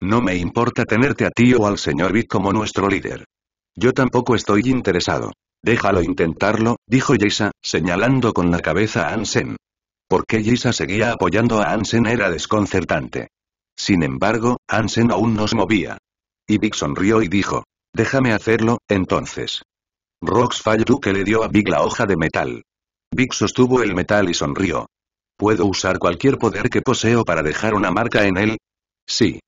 No me importa tenerte a ti o al señor Vic como nuestro líder. Yo tampoco estoy interesado. Déjalo intentarlo, dijo Jisa, señalando con la cabeza a ¿Por Porque Jisa seguía apoyando a Ansen era desconcertante. Sin embargo, Ansen aún nos movía. Y Big sonrió y dijo, déjame hacerlo, entonces. Rox que le dio a Big la hoja de metal. Big sostuvo el metal y sonrió. ¿Puedo usar cualquier poder que poseo para dejar una marca en él? Sí.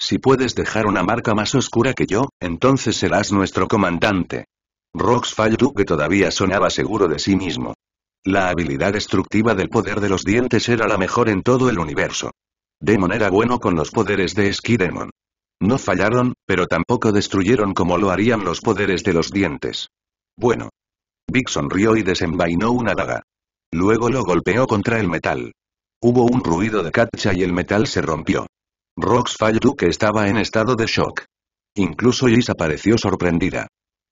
Si puedes dejar una marca más oscura que yo, entonces serás nuestro comandante. Rox Fallu que todavía sonaba seguro de sí mismo. La habilidad destructiva del poder de los dientes era la mejor en todo el universo. Demon era bueno con los poderes de Sky Demon. No fallaron, pero tampoco destruyeron como lo harían los poderes de los dientes. Bueno. Big sonrió y desenvainó una daga. Luego lo golpeó contra el metal. Hubo un ruido de cacha y el metal se rompió. Rox Fallu que estaba en estado de shock. Incluso lisa apareció sorprendida.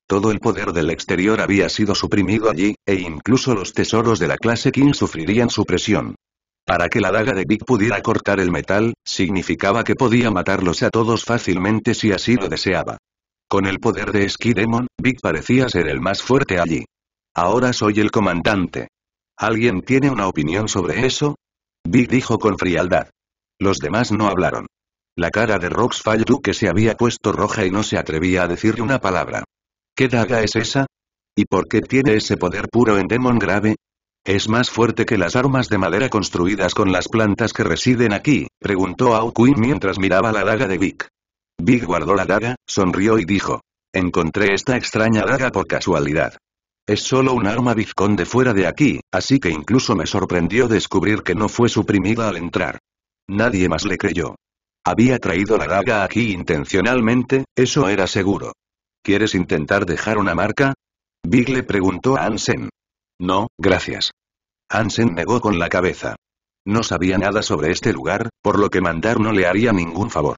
Todo el poder del exterior había sido suprimido allí, e incluso los tesoros de la clase King sufrirían supresión. Para que la daga de Big pudiera cortar el metal, significaba que podía matarlos a todos fácilmente si así lo deseaba. Con el poder de Sky Demon, Big parecía ser el más fuerte allí. Ahora soy el comandante. ¿Alguien tiene una opinión sobre eso? Big dijo con frialdad. Los demás no hablaron. La cara de Rox que se había puesto roja y no se atrevía a decirle una palabra. ¿Qué daga es esa? ¿Y por qué tiene ese poder puro en Demon Grave? ¿Es más fuerte que las armas de madera construidas con las plantas que residen aquí? Preguntó Quinn mientras miraba la daga de Vic. Vic guardó la daga, sonrió y dijo. Encontré esta extraña daga por casualidad. Es solo un arma de fuera de aquí, así que incluso me sorprendió descubrir que no fue suprimida al entrar. Nadie más le creyó. Había traído la daga aquí intencionalmente, eso era seguro. ¿Quieres intentar dejar una marca? Big le preguntó a Ansen. No, gracias. Ansen negó con la cabeza. No sabía nada sobre este lugar, por lo que mandar no le haría ningún favor.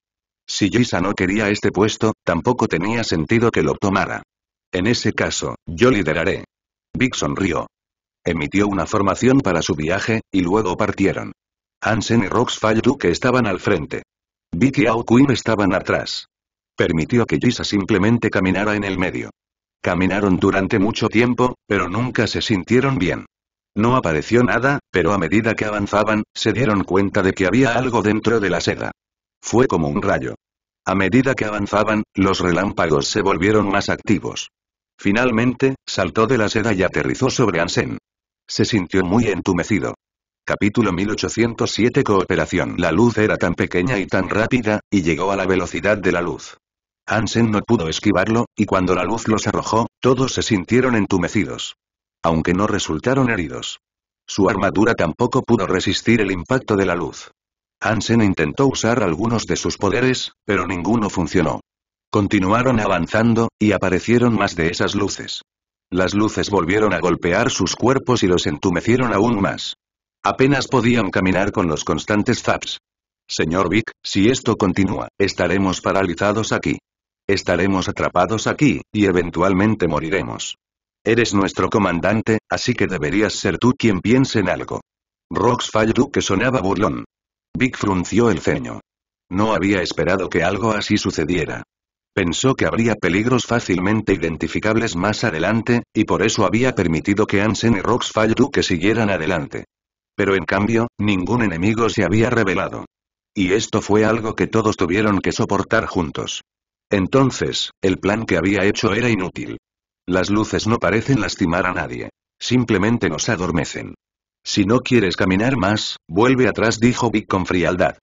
Si Jisa no quería este puesto, tampoco tenía sentido que lo tomara. En ese caso, yo lideraré. Big sonrió. Emitió una formación para su viaje, y luego partieron. Ansen y Roxfall que estaban al frente. Vicky y Aokuim estaban atrás permitió que Lisa simplemente caminara en el medio. Caminaron durante mucho tiempo, pero nunca se sintieron bien. No apareció nada, pero a medida que avanzaban, se dieron cuenta de que había algo dentro de la seda. Fue como un rayo. A medida que avanzaban, los relámpagos se volvieron más activos. Finalmente, saltó de la seda y aterrizó sobre Ansen. Se sintió muy entumecido. Capítulo 1807 Cooperación La luz era tan pequeña y tan rápida, y llegó a la velocidad de la luz. Hansen no pudo esquivarlo, y cuando la luz los arrojó, todos se sintieron entumecidos. Aunque no resultaron heridos. Su armadura tampoco pudo resistir el impacto de la luz. Hansen intentó usar algunos de sus poderes, pero ninguno funcionó. Continuaron avanzando, y aparecieron más de esas luces. Las luces volvieron a golpear sus cuerpos y los entumecieron aún más. Apenas podían caminar con los constantes zaps. Señor Vic, si esto continúa, estaremos paralizados aquí. Estaremos atrapados aquí, y eventualmente moriremos. Eres nuestro comandante, así que deberías ser tú quien piense en algo. Rox falló que sonaba burlón. Vic frunció el ceño. No había esperado que algo así sucediera. Pensó que habría peligros fácilmente identificables más adelante, y por eso había permitido que Ansen y Rox falló que siguieran adelante. Pero en cambio, ningún enemigo se había revelado. Y esto fue algo que todos tuvieron que soportar juntos. Entonces, el plan que había hecho era inútil. Las luces no parecen lastimar a nadie. Simplemente nos adormecen. Si no quieres caminar más, vuelve atrás dijo Vic con frialdad.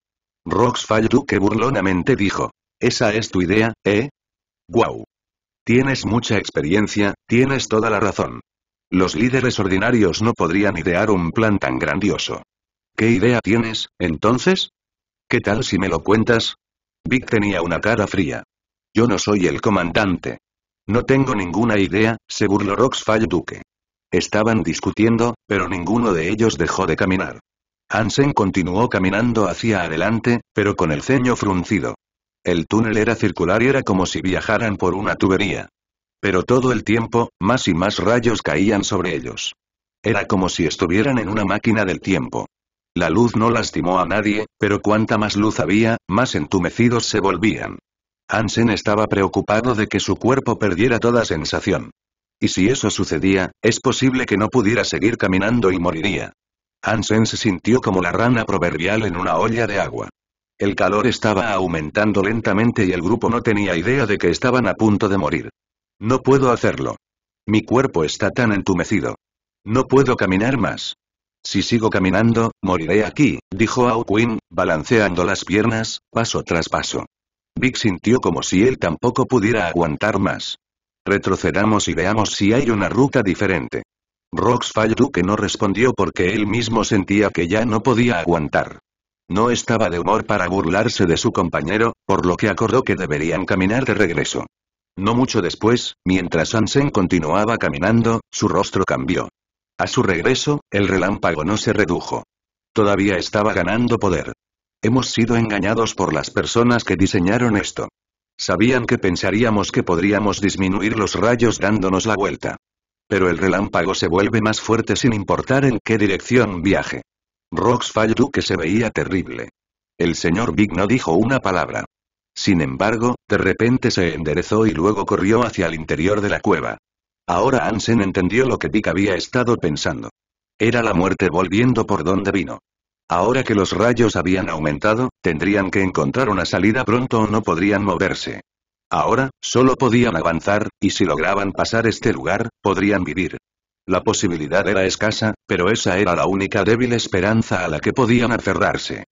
Rox que burlonamente dijo. ¿Esa es tu idea, eh? ¡Guau! Tienes mucha experiencia, tienes toda la razón. Los líderes ordinarios no podrían idear un plan tan grandioso. ¿Qué idea tienes, entonces? ¿Qué tal si me lo cuentas? Vic tenía una cara fría. Yo no soy el comandante. No tengo ninguna idea, se burló Roxfall Duque. Estaban discutiendo, pero ninguno de ellos dejó de caminar. Hansen continuó caminando hacia adelante, pero con el ceño fruncido. El túnel era circular y era como si viajaran por una tubería. Pero todo el tiempo, más y más rayos caían sobre ellos. Era como si estuvieran en una máquina del tiempo. La luz no lastimó a nadie, pero cuanta más luz había, más entumecidos se volvían. Hansen estaba preocupado de que su cuerpo perdiera toda sensación. Y si eso sucedía, es posible que no pudiera seguir caminando y moriría. Hansen se sintió como la rana proverbial en una olla de agua. El calor estaba aumentando lentamente y el grupo no tenía idea de que estaban a punto de morir. No puedo hacerlo. Mi cuerpo está tan entumecido. No puedo caminar más. Si sigo caminando, moriré aquí, dijo Au Quinn, balanceando las piernas, paso tras paso. Vic sintió como si él tampoco pudiera aguantar más. Retrocedamos y veamos si hay una ruta diferente. Rox Fallu que no respondió porque él mismo sentía que ya no podía aguantar. No estaba de humor para burlarse de su compañero, por lo que acordó que deberían caminar de regreso. No mucho después, mientras Sansen continuaba caminando, su rostro cambió. A su regreso, el relámpago no se redujo. Todavía estaba ganando poder. Hemos sido engañados por las personas que diseñaron esto. Sabían que pensaríamos que podríamos disminuir los rayos dándonos la vuelta. Pero el relámpago se vuelve más fuerte sin importar en qué dirección viaje. Rox falló que se veía terrible. El señor Big no dijo una palabra. Sin embargo, de repente se enderezó y luego corrió hacia el interior de la cueva. Ahora Ansen entendió lo que Big había estado pensando. Era la muerte volviendo por donde vino. Ahora que los rayos habían aumentado, tendrían que encontrar una salida pronto o no podrían moverse. Ahora, solo podían avanzar, y si lograban pasar este lugar, podrían vivir. La posibilidad era escasa, pero esa era la única débil esperanza a la que podían aferrarse.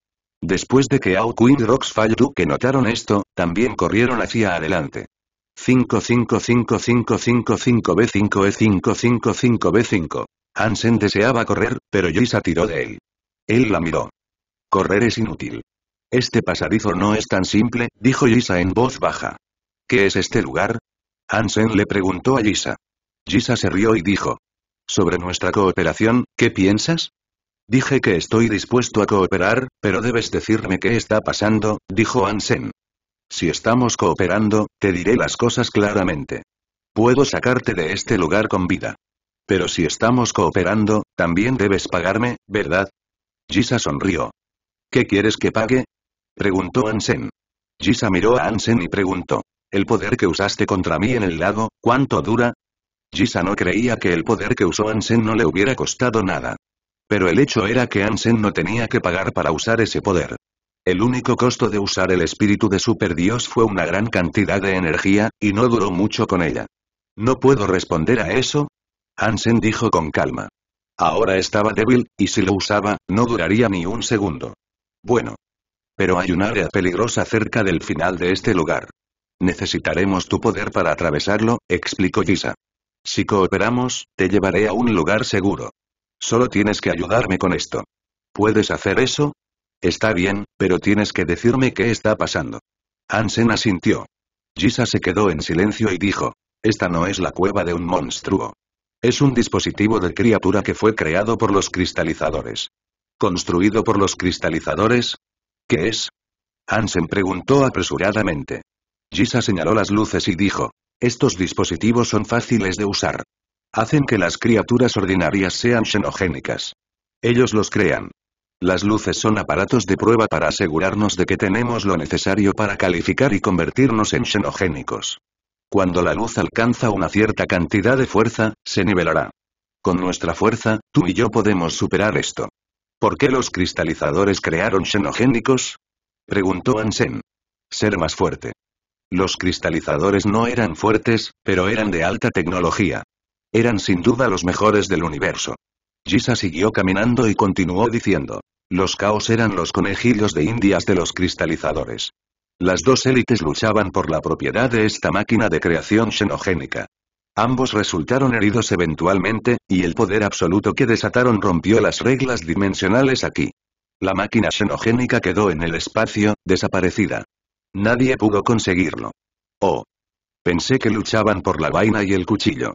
Después de que Ao Queen Rocks que notaron esto, también corrieron hacia adelante. 555555 b 5 e 555 b 5 Hansen deseaba correr, pero Yisa tiró de él. Él la miró. Correr es inútil. Este pasadizo no es tan simple, dijo Lisa en voz baja. ¿Qué es este lugar? Ansen le preguntó a Lisa. Lisa se rió y dijo. Sobre nuestra cooperación, ¿qué piensas? Dije que estoy dispuesto a cooperar, pero debes decirme qué está pasando, dijo Ansen. Si estamos cooperando, te diré las cosas claramente. Puedo sacarte de este lugar con vida. Pero si estamos cooperando, también debes pagarme, ¿verdad? Gisa sonrió. ¿Qué quieres que pague? Preguntó Ansen. Gisa miró a Ansen y preguntó. ¿El poder que usaste contra mí en el lago, cuánto dura? Gisa no creía que el poder que usó Ansen no le hubiera costado nada. Pero el hecho era que Ansen no tenía que pagar para usar ese poder. El único costo de usar el espíritu de superdios fue una gran cantidad de energía, y no duró mucho con ella. No puedo responder a eso, Ansen dijo con calma. Ahora estaba débil, y si lo usaba, no duraría ni un segundo. Bueno. Pero hay un área peligrosa cerca del final de este lugar. Necesitaremos tu poder para atravesarlo, explicó Gisa. Si cooperamos, te llevaré a un lugar seguro. Solo tienes que ayudarme con esto. ¿Puedes hacer eso? Está bien, pero tienes que decirme qué está pasando. Ansen asintió. Gisa se quedó en silencio y dijo. Esta no es la cueva de un monstruo. Es un dispositivo de criatura que fue creado por los cristalizadores. ¿Construido por los cristalizadores? ¿Qué es? Hansen preguntó apresuradamente. Gisa señaló las luces y dijo, estos dispositivos son fáciles de usar. Hacen que las criaturas ordinarias sean xenogénicas. Ellos los crean. Las luces son aparatos de prueba para asegurarnos de que tenemos lo necesario para calificar y convertirnos en xenogénicos. Cuando la luz alcanza una cierta cantidad de fuerza, se nivelará. Con nuestra fuerza, tú y yo podemos superar esto. ¿Por qué los cristalizadores crearon xenogénicos? Preguntó Ansen. Ser más fuerte. Los cristalizadores no eran fuertes, pero eran de alta tecnología. Eran sin duda los mejores del universo. Gisa siguió caminando y continuó diciendo. Los caos eran los conejillos de indias de los cristalizadores. Las dos élites luchaban por la propiedad de esta máquina de creación xenogénica. Ambos resultaron heridos eventualmente, y el poder absoluto que desataron rompió las reglas dimensionales aquí. La máquina xenogénica quedó en el espacio, desaparecida. Nadie pudo conseguirlo. Oh. Pensé que luchaban por la vaina y el cuchillo.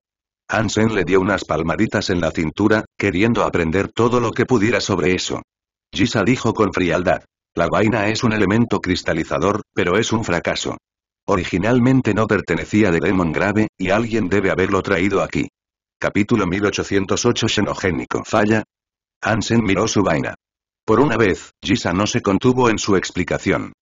Hansen le dio unas palmaditas en la cintura, queriendo aprender todo lo que pudiera sobre eso. Gisa dijo con frialdad. La vaina es un elemento cristalizador, pero es un fracaso. Originalmente no pertenecía de Demon Grave, y alguien debe haberlo traído aquí. Capítulo 1808 Xenogénico Falla. Hansen miró su vaina. Por una vez, Gisa no se contuvo en su explicación.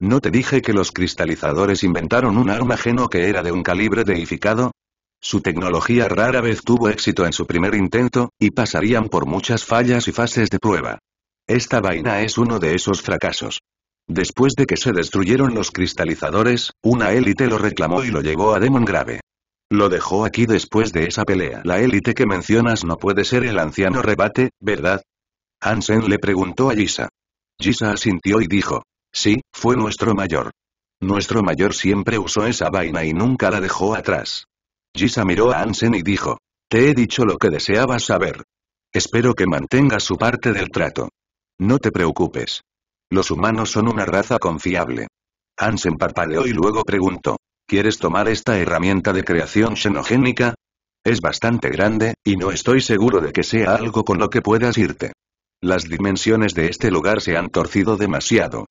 ¿No te dije que los cristalizadores inventaron un arma geno que era de un calibre deificado? Su tecnología rara vez tuvo éxito en su primer intento, y pasarían por muchas fallas y fases de prueba. Esta vaina es uno de esos fracasos. Después de que se destruyeron los cristalizadores, una élite lo reclamó y lo llevó a Demon Grave. Lo dejó aquí después de esa pelea. La élite que mencionas no puede ser el anciano rebate, ¿verdad? Hansen le preguntó a Gisa. Gisa asintió y dijo. Sí, fue nuestro mayor. Nuestro mayor siempre usó esa vaina y nunca la dejó atrás. Gisa miró a Hansen y dijo. Te he dicho lo que deseabas saber. Espero que mantenga su parte del trato. No te preocupes. Los humanos son una raza confiable. Hansen parpadeó y luego preguntó. ¿Quieres tomar esta herramienta de creación xenogénica? Es bastante grande, y no estoy seguro de que sea algo con lo que puedas irte. Las dimensiones de este lugar se han torcido demasiado.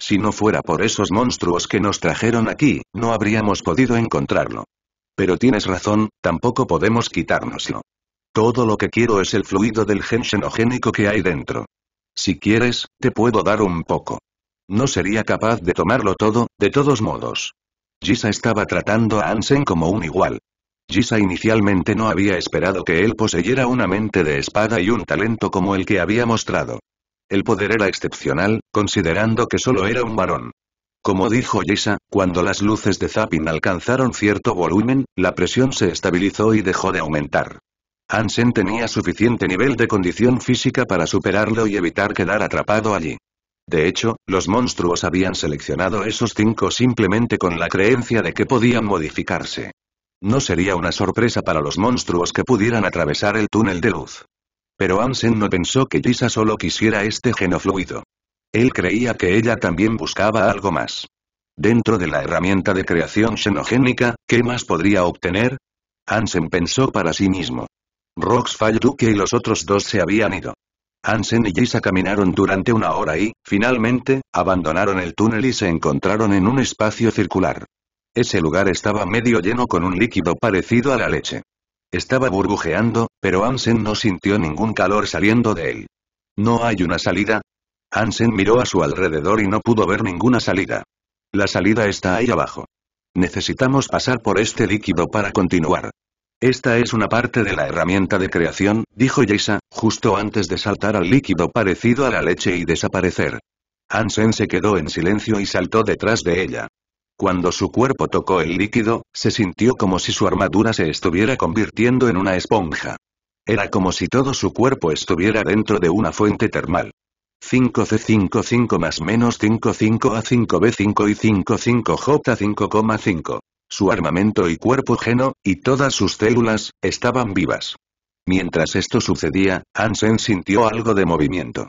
Si no fuera por esos monstruos que nos trajeron aquí, no habríamos podido encontrarlo. Pero tienes razón, tampoco podemos quitárnoslo. Todo lo que quiero es el fluido del gen xenogénico que hay dentro. Si quieres, te puedo dar un poco. No sería capaz de tomarlo todo, de todos modos. Gisa estaba tratando a Ansen como un igual. Jisa inicialmente no había esperado que él poseyera una mente de espada y un talento como el que había mostrado. El poder era excepcional, considerando que solo era un varón. Como dijo Gisa, cuando las luces de Zappin alcanzaron cierto volumen, la presión se estabilizó y dejó de aumentar. Hansen tenía suficiente nivel de condición física para superarlo y evitar quedar atrapado allí. De hecho, los monstruos habían seleccionado esos cinco simplemente con la creencia de que podían modificarse. No sería una sorpresa para los monstruos que pudieran atravesar el túnel de luz. Pero Ansen no pensó que Lisa solo quisiera este genofluido. Él creía que ella también buscaba algo más. Dentro de la herramienta de creación xenogénica, ¿qué más podría obtener? Ansen pensó para sí mismo. Rox Fall y los otros dos se habían ido. ansen y Lisa caminaron durante una hora y, finalmente, abandonaron el túnel y se encontraron en un espacio circular. Ese lugar estaba medio lleno con un líquido parecido a la leche. Estaba burbujeando, pero ansen no sintió ningún calor saliendo de él. ¿No hay una salida? ansen miró a su alrededor y no pudo ver ninguna salida. La salida está ahí abajo. Necesitamos pasar por este líquido para continuar. Esta es una parte de la herramienta de creación, dijo Jason, justo antes de saltar al líquido parecido a la leche y desaparecer. Hansen se quedó en silencio y saltó detrás de ella. Cuando su cuerpo tocó el líquido, se sintió como si su armadura se estuviera convirtiendo en una esponja. Era como si todo su cuerpo estuviera dentro de una fuente termal. 5C55 más menos 55A5B5 y 55J5,5. Su armamento y cuerpo geno, y todas sus células, estaban vivas. Mientras esto sucedía, Ansen sintió algo de movimiento.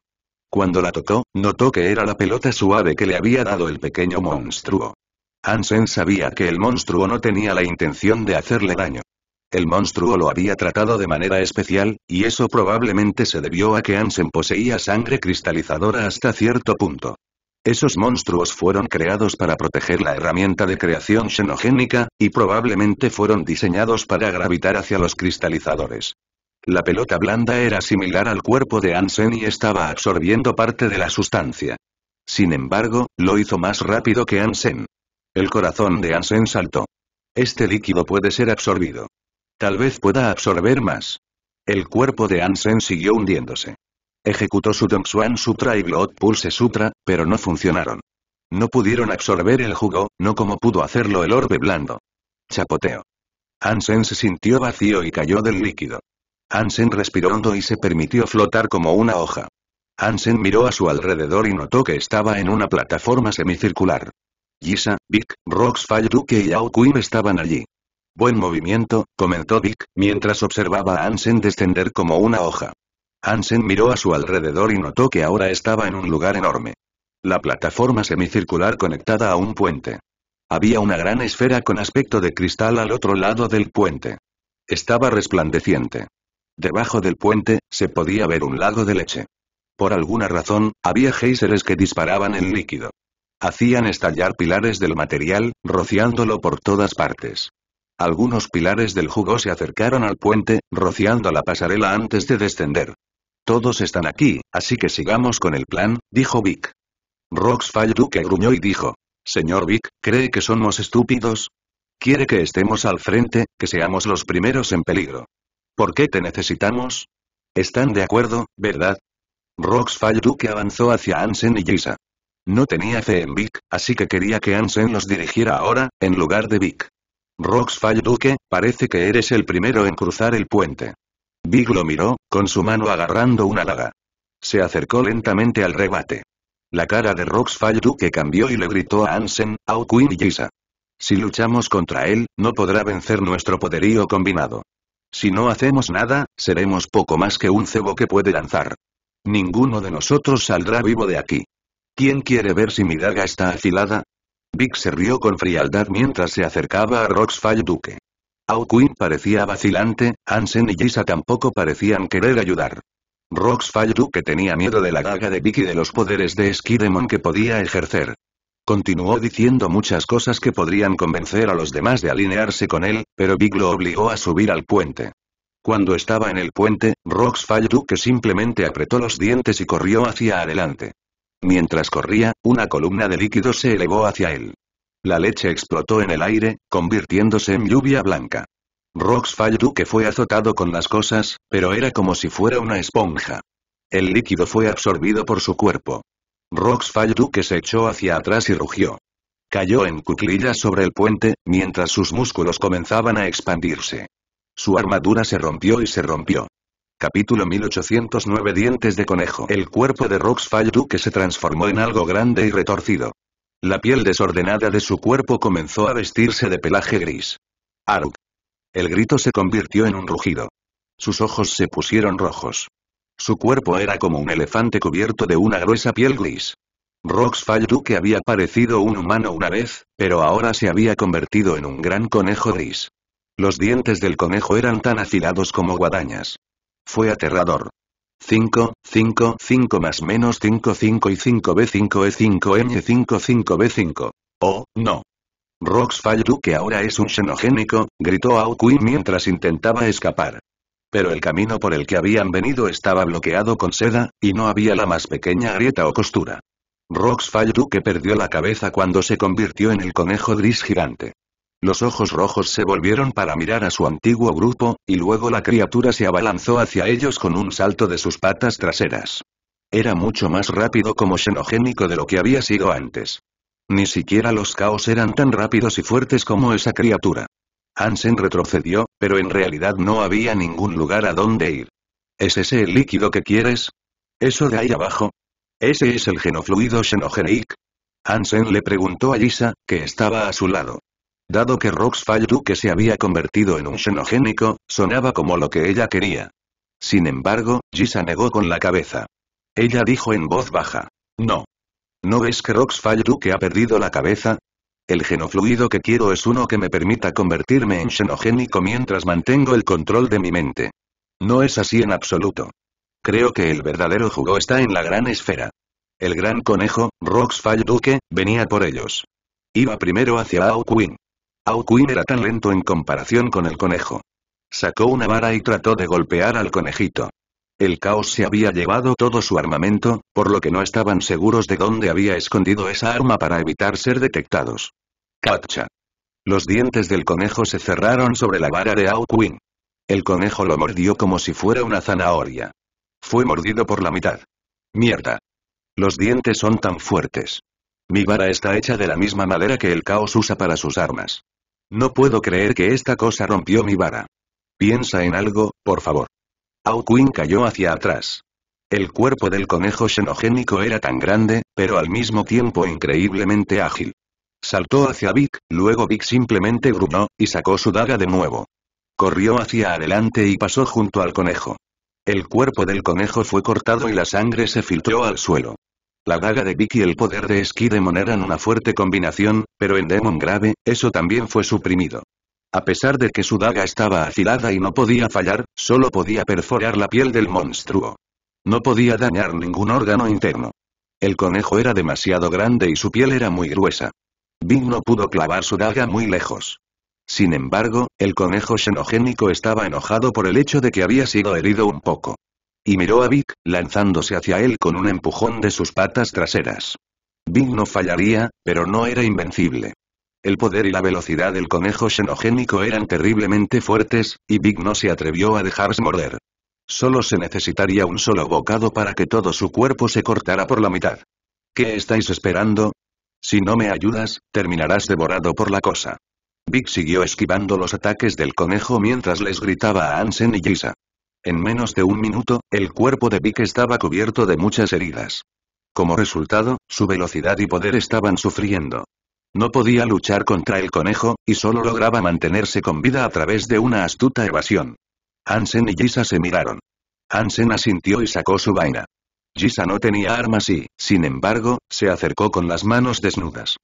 Cuando la tocó, notó que era la pelota suave que le había dado el pequeño monstruo. Ansen sabía que el monstruo no tenía la intención de hacerle daño. El monstruo lo había tratado de manera especial, y eso probablemente se debió a que Ansen poseía sangre cristalizadora hasta cierto punto. Esos monstruos fueron creados para proteger la herramienta de creación xenogénica, y probablemente fueron diseñados para gravitar hacia los cristalizadores. La pelota blanda era similar al cuerpo de Ansen y estaba absorbiendo parte de la sustancia. Sin embargo, lo hizo más rápido que Ansen. El corazón de Ansen saltó. Este líquido puede ser absorbido. Tal vez pueda absorber más. El cuerpo de Ansen siguió hundiéndose. Ejecutó su Xuan Sutra y Blood Pulse Sutra, pero no funcionaron. No pudieron absorber el jugo, no como pudo hacerlo el orbe blando. Chapoteo. Ansen se sintió vacío y cayó del líquido. Ansen respiró hondo y se permitió flotar como una hoja. Ansen miró a su alrededor y notó que estaba en una plataforma semicircular. Gisa, Vic, Rox, Fall y Yao estaban allí. Buen movimiento, comentó Vic, mientras observaba a Ansen descender como una hoja. Hansen miró a su alrededor y notó que ahora estaba en un lugar enorme. La plataforma semicircular conectada a un puente. Había una gran esfera con aspecto de cristal al otro lado del puente. Estaba resplandeciente. Debajo del puente, se podía ver un lago de leche. Por alguna razón, había géiseres que disparaban el líquido. Hacían estallar pilares del material, rociándolo por todas partes. Algunos pilares del jugo se acercaron al puente, rociando la pasarela antes de descender. Todos están aquí, así que sigamos con el plan, dijo Vic. Roxfall Duque gruñó y dijo. Señor Vic, ¿cree que somos estúpidos? Quiere que estemos al frente, que seamos los primeros en peligro. ¿Por qué te necesitamos? Están de acuerdo, ¿verdad? Roxfall Duque avanzó hacia Ansen y Gisa. No tenía fe en Vic, así que quería que Ansen los dirigiera ahora, en lugar de Vic. Roxfall Duque, parece que eres el primero en cruzar el puente. Big lo miró, con su mano agarrando una daga. Se acercó lentamente al rebate. La cara de Rox que cambió y le gritó a Ansen, Ao Queen Giza. Si luchamos contra él, no podrá vencer nuestro poderío combinado. Si no hacemos nada, seremos poco más que un cebo que puede lanzar. Ninguno de nosotros saldrá vivo de aquí. ¿Quién quiere ver si mi daga está afilada? Big se rió con frialdad mientras se acercaba a Roxfall Duque. Quinn parecía vacilante, Hansen y Lisa tampoco parecían querer ayudar. Rox que tenía miedo de la daga de Vicky de los poderes de Skidemon que podía ejercer. Continuó diciendo muchas cosas que podrían convencer a los demás de alinearse con él, pero Big lo obligó a subir al puente. Cuando estaba en el puente, Rox que simplemente apretó los dientes y corrió hacia adelante. Mientras corría, una columna de líquido se elevó hacia él. La leche explotó en el aire, convirtiéndose en lluvia blanca. Rox fue azotado con las cosas, pero era como si fuera una esponja. El líquido fue absorbido por su cuerpo. Rox se echó hacia atrás y rugió. Cayó en cuclillas sobre el puente, mientras sus músculos comenzaban a expandirse. Su armadura se rompió y se rompió. Capítulo 1809 Dientes de conejo El cuerpo de Rox Fall se transformó en algo grande y retorcido. La piel desordenada de su cuerpo comenzó a vestirse de pelaje gris. Aruk. El grito se convirtió en un rugido. Sus ojos se pusieron rojos. Su cuerpo era como un elefante cubierto de una gruesa piel gris. Rox que había parecido un humano una vez, pero ahora se había convertido en un gran conejo gris. Los dientes del conejo eran tan afilados como guadañas. Fue aterrador. 5, 5, 5 más menos 5, 5 y 5B5E5M5 5B5. Oh, no. Roxfaldu que ahora es un xenogénico, gritó Aokui mientras intentaba escapar. Pero el camino por el que habían venido estaba bloqueado con seda, y no había la más pequeña grieta o costura. fall que perdió la cabeza cuando se convirtió en el conejo gris gigante. Los ojos rojos se volvieron para mirar a su antiguo grupo, y luego la criatura se abalanzó hacia ellos con un salto de sus patas traseras. Era mucho más rápido como xenogénico de lo que había sido antes. Ni siquiera los caos eran tan rápidos y fuertes como esa criatura. Hansen retrocedió, pero en realidad no había ningún lugar a donde ir. ¿Es ese el líquido que quieres? ¿Eso de ahí abajo? ¿Ese es el genofluido xenogénico? Hansen le preguntó a Lisa, que estaba a su lado. Dado que Rox Duke se había convertido en un xenogénico, sonaba como lo que ella quería. Sin embargo, Gisa negó con la cabeza. Ella dijo en voz baja. No. ¿No ves que Roxfall Duque ha perdido la cabeza? El genofluido que quiero es uno que me permita convertirme en xenogénico mientras mantengo el control de mi mente. No es así en absoluto. Creo que el verdadero jugo está en la gran esfera. El gran conejo, Roxfall Duque, venía por ellos. Iba primero hacia Ao Quinn era tan lento en comparación con el conejo. Sacó una vara y trató de golpear al conejito. El caos se había llevado todo su armamento, por lo que no estaban seguros de dónde había escondido esa arma para evitar ser detectados. ¡Cacha! Los dientes del conejo se cerraron sobre la vara de Quinn. El conejo lo mordió como si fuera una zanahoria. Fue mordido por la mitad. ¡Mierda! Los dientes son tan fuertes. Mi vara está hecha de la misma madera que el caos usa para sus armas. No puedo creer que esta cosa rompió mi vara. Piensa en algo, por favor. Quinn cayó hacia atrás. El cuerpo del conejo xenogénico era tan grande, pero al mismo tiempo increíblemente ágil. Saltó hacia Vic, luego Vic simplemente gruñó, y sacó su daga de nuevo. Corrió hacia adelante y pasó junto al conejo. El cuerpo del conejo fue cortado y la sangre se filtró al suelo. La daga de Vic y el poder de Esquí eran una fuerte combinación, pero en Demon Grave, eso también fue suprimido. A pesar de que su daga estaba afilada y no podía fallar, solo podía perforar la piel del monstruo. No podía dañar ningún órgano interno. El conejo era demasiado grande y su piel era muy gruesa. Vic no pudo clavar su daga muy lejos. Sin embargo, el conejo xenogénico estaba enojado por el hecho de que había sido herido un poco. Y miró a Vic, lanzándose hacia él con un empujón de sus patas traseras. Vic no fallaría, pero no era invencible. El poder y la velocidad del conejo xenogénico eran terriblemente fuertes, y Vic no se atrevió a dejarse morder. Solo se necesitaría un solo bocado para que todo su cuerpo se cortara por la mitad. ¿Qué estáis esperando? Si no me ayudas, terminarás devorado por la cosa. Vic siguió esquivando los ataques del conejo mientras les gritaba a Ansen y Gisa. En menos de un minuto, el cuerpo de Vic estaba cubierto de muchas heridas. Como resultado, su velocidad y poder estaban sufriendo. No podía luchar contra el conejo, y solo lograba mantenerse con vida a través de una astuta evasión. Hansen y Gisa se miraron. Hansen asintió y sacó su vaina. Gisa no tenía armas y, sin embargo, se acercó con las manos desnudas.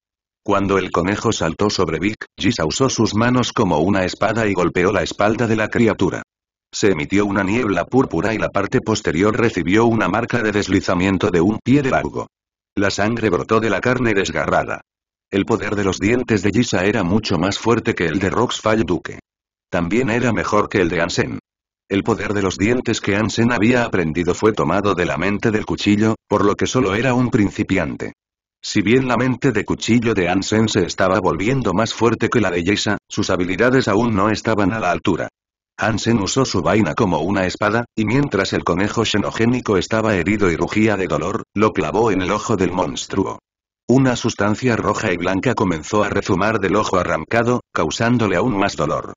Cuando el conejo saltó sobre Vic, Gisa usó sus manos como una espada y golpeó la espalda de la criatura se emitió una niebla púrpura y la parte posterior recibió una marca de deslizamiento de un pie de largo. La sangre brotó de la carne desgarrada. El poder de los dientes de Gisa era mucho más fuerte que el de Roxfall Duque. También era mejor que el de Ansen. El poder de los dientes que Ansen había aprendido fue tomado de la mente del cuchillo, por lo que solo era un principiante. Si bien la mente de cuchillo de Ansen se estaba volviendo más fuerte que la de Yesa, sus habilidades aún no estaban a la altura. Ansen usó su vaina como una espada, y mientras el conejo xenogénico estaba herido y rugía de dolor, lo clavó en el ojo del monstruo. Una sustancia roja y blanca comenzó a rezumar del ojo arrancado, causándole aún más dolor.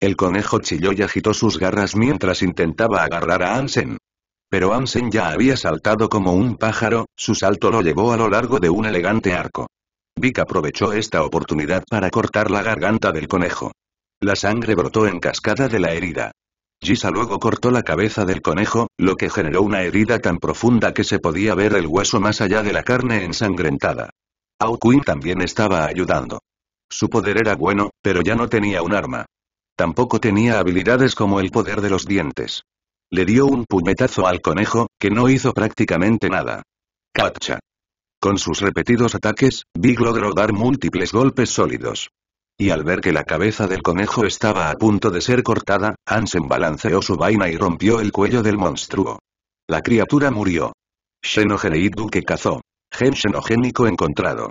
El conejo chilló y agitó sus garras mientras intentaba agarrar a Ansen. Pero Ansen ya había saltado como un pájaro, su salto lo llevó a lo largo de un elegante arco. Vic aprovechó esta oportunidad para cortar la garganta del conejo. La sangre brotó en cascada de la herida. Gisa luego cortó la cabeza del conejo, lo que generó una herida tan profunda que se podía ver el hueso más allá de la carne ensangrentada. Ao también estaba ayudando. Su poder era bueno, pero ya no tenía un arma. Tampoco tenía habilidades como el poder de los dientes. Le dio un puñetazo al conejo, que no hizo prácticamente nada. Captcha. Con sus repetidos ataques, Big logró dar múltiples golpes sólidos. Y al ver que la cabeza del conejo estaba a punto de ser cortada, Ansen balanceó su vaina y rompió el cuello del monstruo. La criatura murió. Xenogeneidu que cazó. Gen xenogénico encontrado.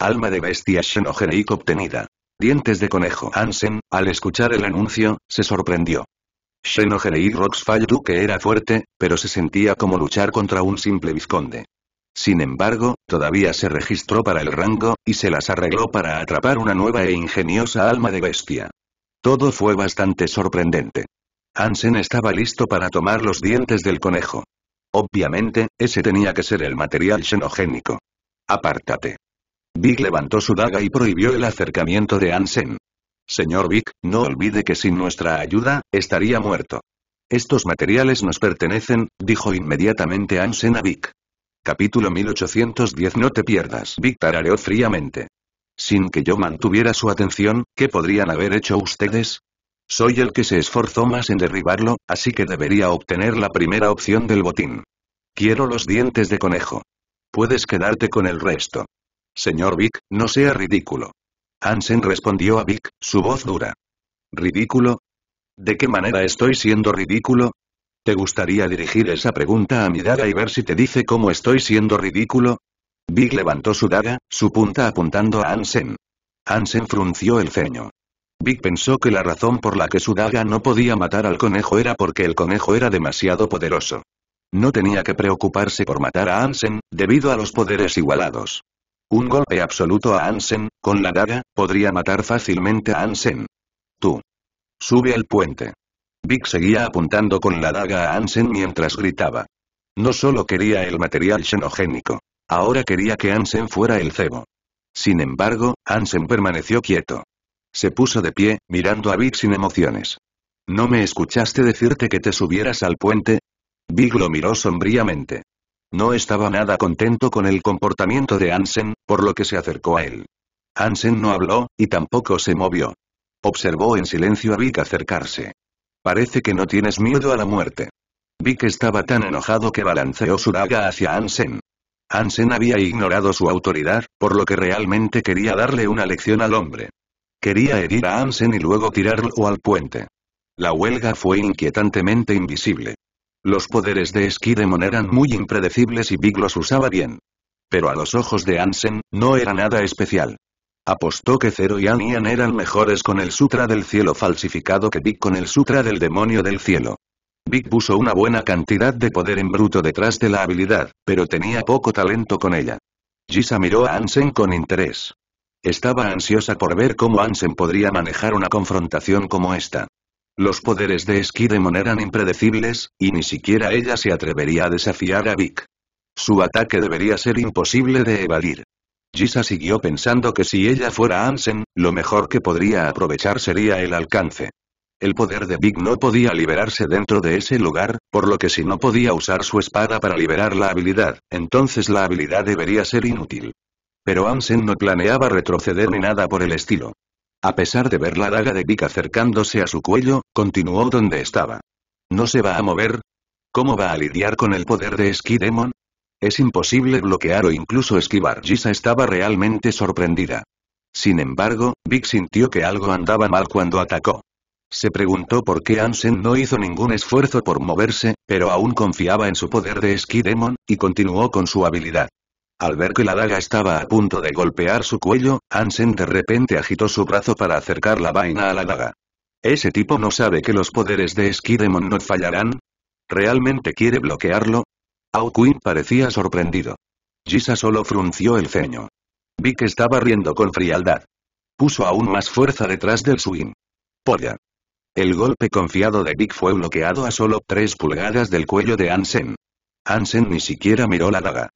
Alma de bestia xenogénico obtenida. Dientes de conejo. Ansen, al escuchar el anuncio, se sorprendió. Xenogeneid Roxfall que era fuerte, pero se sentía como luchar contra un simple vizconde. Sin embargo, todavía se registró para el rango, y se las arregló para atrapar una nueva e ingeniosa alma de bestia. Todo fue bastante sorprendente. Ansen estaba listo para tomar los dientes del conejo. Obviamente, ese tenía que ser el material xenogénico. Apártate. Vic levantó su daga y prohibió el acercamiento de Ansen. Señor Vic, no olvide que sin nuestra ayuda, estaría muerto. Estos materiales nos pertenecen, dijo inmediatamente Ansen a Vic. Capítulo 1810 No te pierdas. Vic tarareó fríamente. Sin que yo mantuviera su atención, ¿qué podrían haber hecho ustedes? Soy el que se esforzó más en derribarlo, así que debería obtener la primera opción del botín. Quiero los dientes de conejo. Puedes quedarte con el resto. Señor Vic, no sea ridículo. Hansen respondió a Vic, su voz dura. ¿Ridículo? ¿De qué manera estoy siendo ridículo? ¿Te gustaría dirigir esa pregunta a mi daga y ver si te dice cómo estoy siendo ridículo? Big levantó su daga, su punta apuntando a Ansen. Ansen frunció el ceño. Big pensó que la razón por la que su daga no podía matar al conejo era porque el conejo era demasiado poderoso. No tenía que preocuparse por matar a Ansen, debido a los poderes igualados. Un golpe absoluto a Ansen, con la daga, podría matar fácilmente a Ansen. Tú. Sube al puente. Vic seguía apuntando con la daga a Ansen mientras gritaba. No solo quería el material xenogénico. Ahora quería que Ansen fuera el cebo. Sin embargo, Ansen permaneció quieto. Se puso de pie, mirando a Vic sin emociones. ¿No me escuchaste decirte que te subieras al puente? Vic lo miró sombríamente. No estaba nada contento con el comportamiento de Ansen, por lo que se acercó a él. Ansen no habló, y tampoco se movió. Observó en silencio a Vic acercarse. Parece que no tienes miedo a la muerte. Vi que estaba tan enojado que balanceó su daga hacia Ansen. Ansen había ignorado su autoridad, por lo que realmente quería darle una lección al hombre. Quería herir a Ansen y luego tirarlo al puente. La huelga fue inquietantemente invisible. Los poderes de Skidemon eran muy impredecibles y Big los usaba bien. Pero a los ojos de Ansen, no era nada especial. Apostó que Zero y Anian eran mejores con el Sutra del Cielo falsificado que Vic con el Sutra del Demonio del Cielo. Vic puso una buena cantidad de poder en bruto detrás de la habilidad, pero tenía poco talento con ella. Gisa miró a Ansen con interés. Estaba ansiosa por ver cómo Ansen podría manejar una confrontación como esta. Los poderes de Skidemon eran impredecibles, y ni siquiera ella se atrevería a desafiar a Vic. Su ataque debería ser imposible de evadir. Gisa siguió pensando que si ella fuera Ansen, lo mejor que podría aprovechar sería el alcance. El poder de Big no podía liberarse dentro de ese lugar, por lo que si no podía usar su espada para liberar la habilidad, entonces la habilidad debería ser inútil. Pero Ansen no planeaba retroceder ni nada por el estilo. A pesar de ver la daga de Big acercándose a su cuello, continuó donde estaba. ¿No se va a mover? ¿Cómo va a lidiar con el poder de Sky es imposible bloquear o incluso esquivar. Gisa estaba realmente sorprendida. Sin embargo, Vic sintió que algo andaba mal cuando atacó. Se preguntó por qué Ansen no hizo ningún esfuerzo por moverse, pero aún confiaba en su poder de esquidemon, demon, y continuó con su habilidad. Al ver que la daga estaba a punto de golpear su cuello, Ansen de repente agitó su brazo para acercar la vaina a la daga. ¿Ese tipo no sabe que los poderes de esquidemon demon no fallarán? ¿Realmente quiere bloquearlo? Quinn parecía sorprendido. Gisa solo frunció el ceño. Vi estaba riendo con frialdad. Puso aún más fuerza detrás del swing. Polla. El golpe confiado de Vic fue bloqueado a solo tres pulgadas del cuello de Ansen. Ansen ni siquiera miró la daga.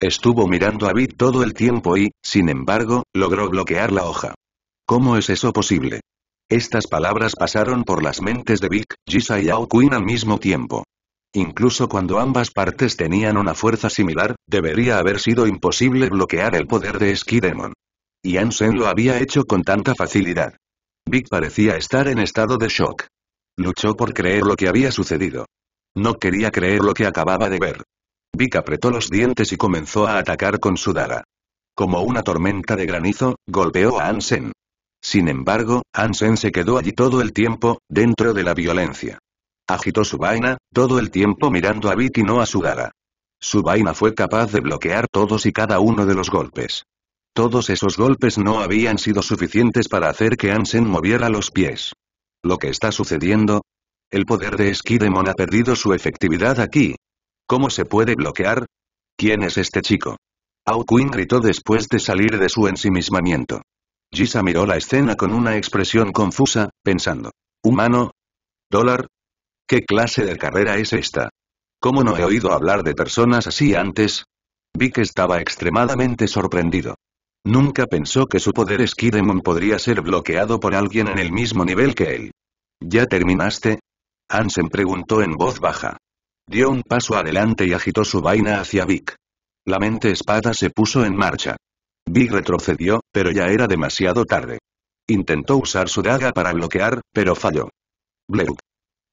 Estuvo mirando a Vic todo el tiempo y, sin embargo, logró bloquear la hoja. ¿Cómo es eso posible? Estas palabras pasaron por las mentes de Vic, Gisa y Ao Quinn al mismo tiempo. Incluso cuando ambas partes tenían una fuerza similar, debería haber sido imposible bloquear el poder de Skidemon. Y Ansen lo había hecho con tanta facilidad. Vic parecía estar en estado de shock. Luchó por creer lo que había sucedido. No quería creer lo que acababa de ver. Vic apretó los dientes y comenzó a atacar con su daga. Como una tormenta de granizo, golpeó a Ansen. Sin embargo, Ansen se quedó allí todo el tiempo, dentro de la violencia. Agitó su vaina, todo el tiempo mirando a y no a su gala. Su vaina fue capaz de bloquear todos y cada uno de los golpes. Todos esos golpes no habían sido suficientes para hacer que Ansen moviera los pies. ¿Lo que está sucediendo? El poder de Skidemon ha perdido su efectividad aquí. ¿Cómo se puede bloquear? ¿Quién es este chico? Quinn gritó después de salir de su ensimismamiento. Gisa miró la escena con una expresión confusa, pensando. ¿Humano? ¿Dólar? ¿Qué clase de carrera es esta? ¿Cómo no he oído hablar de personas así antes? Vic estaba extremadamente sorprendido. Nunca pensó que su poder Skidemon podría ser bloqueado por alguien en el mismo nivel que él. ¿Ya terminaste? hansen preguntó en voz baja. Dio un paso adelante y agitó su vaina hacia Vic. La mente espada se puso en marcha. Vic retrocedió, pero ya era demasiado tarde. Intentó usar su daga para bloquear, pero falló. Bleu.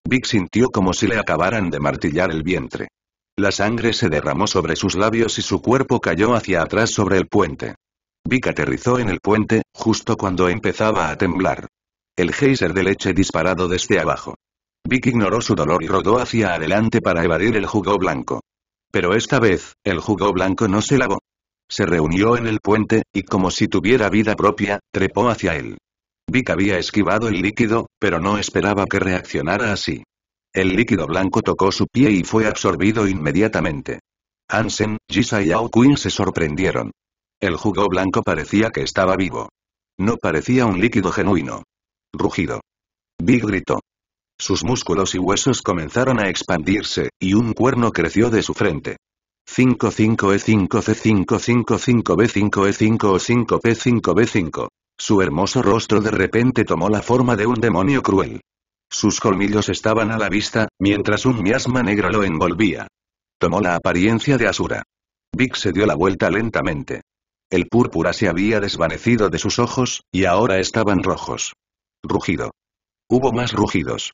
Vic sintió como si le acabaran de martillar el vientre. La sangre se derramó sobre sus labios y su cuerpo cayó hacia atrás sobre el puente. Vic aterrizó en el puente, justo cuando empezaba a temblar. El geyser de leche disparado desde abajo. Vic ignoró su dolor y rodó hacia adelante para evadir el jugo blanco. Pero esta vez, el jugo blanco no se lavó. Se reunió en el puente, y como si tuviera vida propia, trepó hacia él. Vic había esquivado el líquido, pero no esperaba que reaccionara así. El líquido blanco tocó su pie y fue absorbido inmediatamente. Hansen, Jisa y Ao se sorprendieron. El jugo blanco parecía que estaba vivo. No parecía un líquido genuino. Rugido. Big gritó. Sus músculos y huesos comenzaron a expandirse, y un cuerno creció de su frente. 55E5C555B5E5O5P5B5 su hermoso rostro de repente tomó la forma de un demonio cruel. Sus colmillos estaban a la vista, mientras un miasma negro lo envolvía. Tomó la apariencia de Asura. Vic se dio la vuelta lentamente. El púrpura se había desvanecido de sus ojos, y ahora estaban rojos. Rugido. Hubo más rugidos.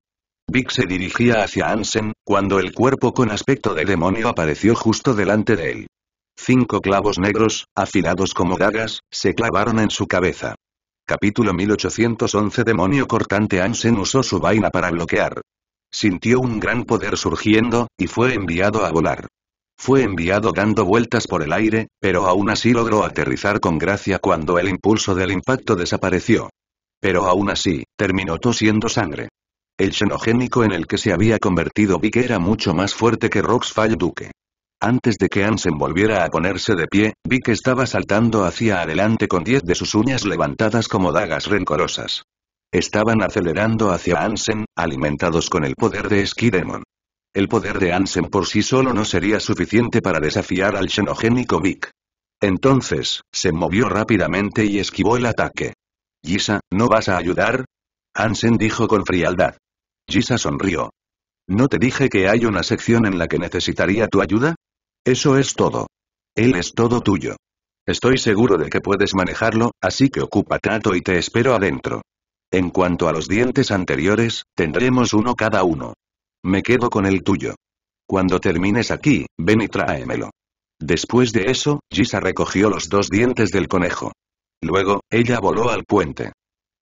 Vic se dirigía hacia Ansen, cuando el cuerpo con aspecto de demonio apareció justo delante de él. Cinco clavos negros, afilados como dagas, se clavaron en su cabeza. Capítulo 1811 Demonio cortante Ansen usó su vaina para bloquear. Sintió un gran poder surgiendo, y fue enviado a volar. Fue enviado dando vueltas por el aire, pero aún así logró aterrizar con gracia cuando el impulso del impacto desapareció. Pero aún así, terminó tosiendo sangre. El xenogénico en el que se había convertido Vic era mucho más fuerte que Roxfall Duque. Antes de que Ansen volviera a ponerse de pie, vi que estaba saltando hacia adelante con diez de sus uñas levantadas como dagas rencorosas. Estaban acelerando hacia Ansen, alimentados con el poder de Skidemon. El poder de Ansen por sí solo no sería suficiente para desafiar al xenogénico Vic. Entonces, se movió rápidamente y esquivó el ataque. Gisa, ¿no vas a ayudar? Ansen dijo con frialdad. Gisa sonrió. ¿No te dije que hay una sección en la que necesitaría tu ayuda? Eso es todo. Él es todo tuyo. Estoy seguro de que puedes manejarlo, así que ocupa trato y te espero adentro. En cuanto a los dientes anteriores, tendremos uno cada uno. Me quedo con el tuyo. Cuando termines aquí, ven y tráemelo. Después de eso, Gisa recogió los dos dientes del conejo. Luego, ella voló al puente.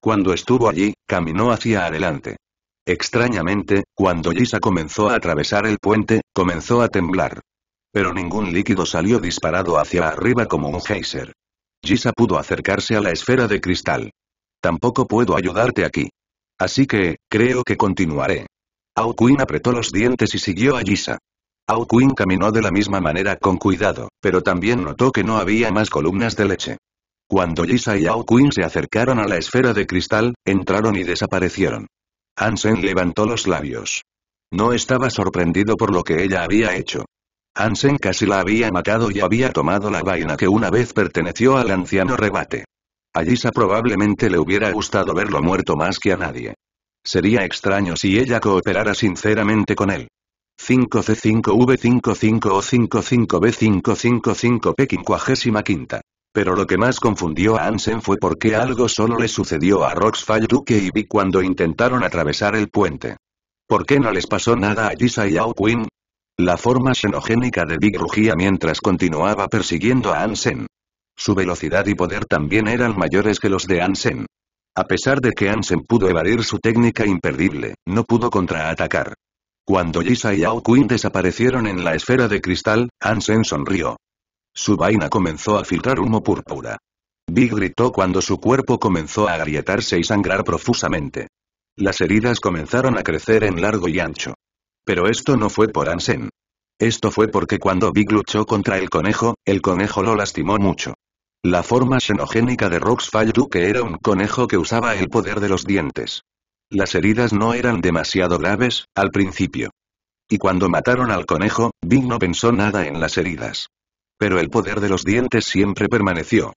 Cuando estuvo allí, caminó hacia adelante. Extrañamente, cuando Gisa comenzó a atravesar el puente, comenzó a temblar. Pero ningún líquido salió disparado hacia arriba como un geyser. Gisa pudo acercarse a la esfera de cristal. Tampoco puedo ayudarte aquí. Así que, creo que continuaré. Ao Queen apretó los dientes y siguió a Gisa. Ao Queen caminó de la misma manera con cuidado, pero también notó que no había más columnas de leche. Cuando Gisa y Ao Queen se acercaron a la esfera de cristal, entraron y desaparecieron. Hansen levantó los labios. No estaba sorprendido por lo que ella había hecho, Ansen casi la había matado y había tomado la vaina que una vez perteneció al anciano rebate. A Gisa probablemente le hubiera gustado verlo muerto más que a nadie. Sería extraño si ella cooperara sinceramente con él. 5C5V55O55B555P55. Pero lo que más confundió a Ansen fue por qué algo solo le sucedió a Roxfall Duke y Vi cuando intentaron atravesar el puente. ¿Por qué no les pasó nada a Lisa y a la forma xenogénica de Big rugía mientras continuaba persiguiendo a Ansen. Su velocidad y poder también eran mayores que los de Ansen. A pesar de que Ansen pudo evadir su técnica imperdible, no pudo contraatacar. Cuando Lisa y Ao Quinn desaparecieron en la esfera de cristal, Ansen sonrió. Su vaina comenzó a filtrar humo púrpura. Big gritó cuando su cuerpo comenzó a agrietarse y sangrar profusamente. Las heridas comenzaron a crecer en largo y ancho. Pero esto no fue por Ansen. Esto fue porque cuando Big luchó contra el conejo, el conejo lo lastimó mucho. La forma xenogénica de Rox que era un conejo que usaba el poder de los dientes. Las heridas no eran demasiado graves, al principio. Y cuando mataron al conejo, Big no pensó nada en las heridas. Pero el poder de los dientes siempre permaneció.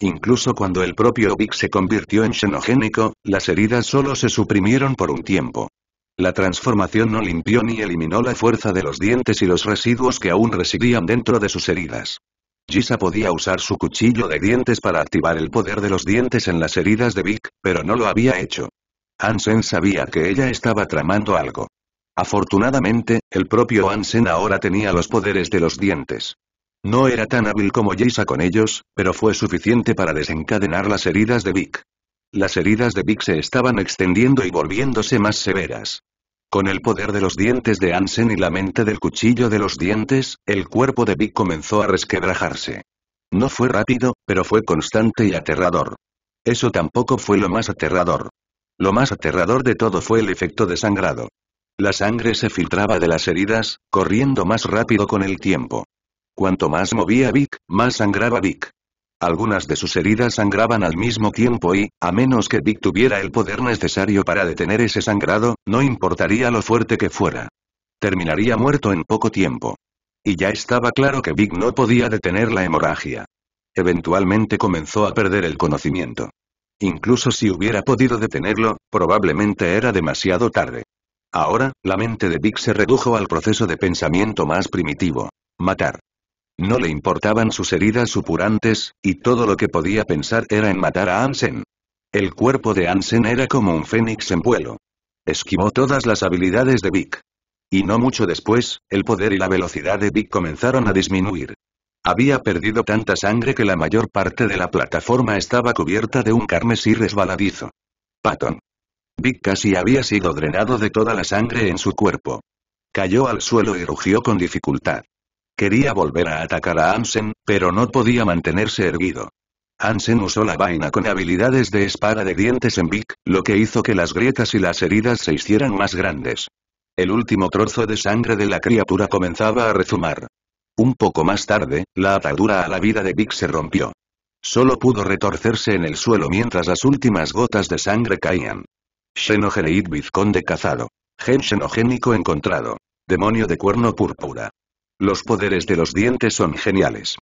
Incluso cuando el propio Big se convirtió en xenogénico, las heridas solo se suprimieron por un tiempo. La transformación no limpió ni eliminó la fuerza de los dientes y los residuos que aún residían dentro de sus heridas. Gisa podía usar su cuchillo de dientes para activar el poder de los dientes en las heridas de Vic, pero no lo había hecho. Ansen sabía que ella estaba tramando algo. Afortunadamente, el propio Ansen ahora tenía los poderes de los dientes. No era tan hábil como Gisa con ellos, pero fue suficiente para desencadenar las heridas de Vic. Las heridas de Vic se estaban extendiendo y volviéndose más severas. Con el poder de los dientes de Ansen y la mente del cuchillo de los dientes, el cuerpo de Vic comenzó a resquebrajarse. No fue rápido, pero fue constante y aterrador. Eso tampoco fue lo más aterrador. Lo más aterrador de todo fue el efecto de sangrado. La sangre se filtraba de las heridas, corriendo más rápido con el tiempo. Cuanto más movía Vic, más sangraba Vic algunas de sus heridas sangraban al mismo tiempo y, a menos que Vic tuviera el poder necesario para detener ese sangrado, no importaría lo fuerte que fuera. Terminaría muerto en poco tiempo. Y ya estaba claro que Vic no podía detener la hemorragia. Eventualmente comenzó a perder el conocimiento. Incluso si hubiera podido detenerlo, probablemente era demasiado tarde. Ahora, la mente de Vic se redujo al proceso de pensamiento más primitivo. Matar. No le importaban sus heridas supurantes, y todo lo que podía pensar era en matar a Ansen. El cuerpo de Ansen era como un fénix en vuelo. Esquivó todas las habilidades de Vic. Y no mucho después, el poder y la velocidad de Vic comenzaron a disminuir. Había perdido tanta sangre que la mayor parte de la plataforma estaba cubierta de un carmesí resbaladizo. Patton. Vic casi había sido drenado de toda la sangre en su cuerpo. Cayó al suelo y rugió con dificultad. Quería volver a atacar a Ansen, pero no podía mantenerse erguido. Ansen usó la vaina con habilidades de espada de dientes en Vic, lo que hizo que las grietas y las heridas se hicieran más grandes. El último trozo de sangre de la criatura comenzaba a rezumar. Un poco más tarde, la atadura a la vida de Vic se rompió. Solo pudo retorcerse en el suelo mientras las últimas gotas de sangre caían. Xenogeneid vizconde cazado. Gen xenogénico encontrado. Demonio de cuerno púrpura. Los poderes de los dientes son geniales.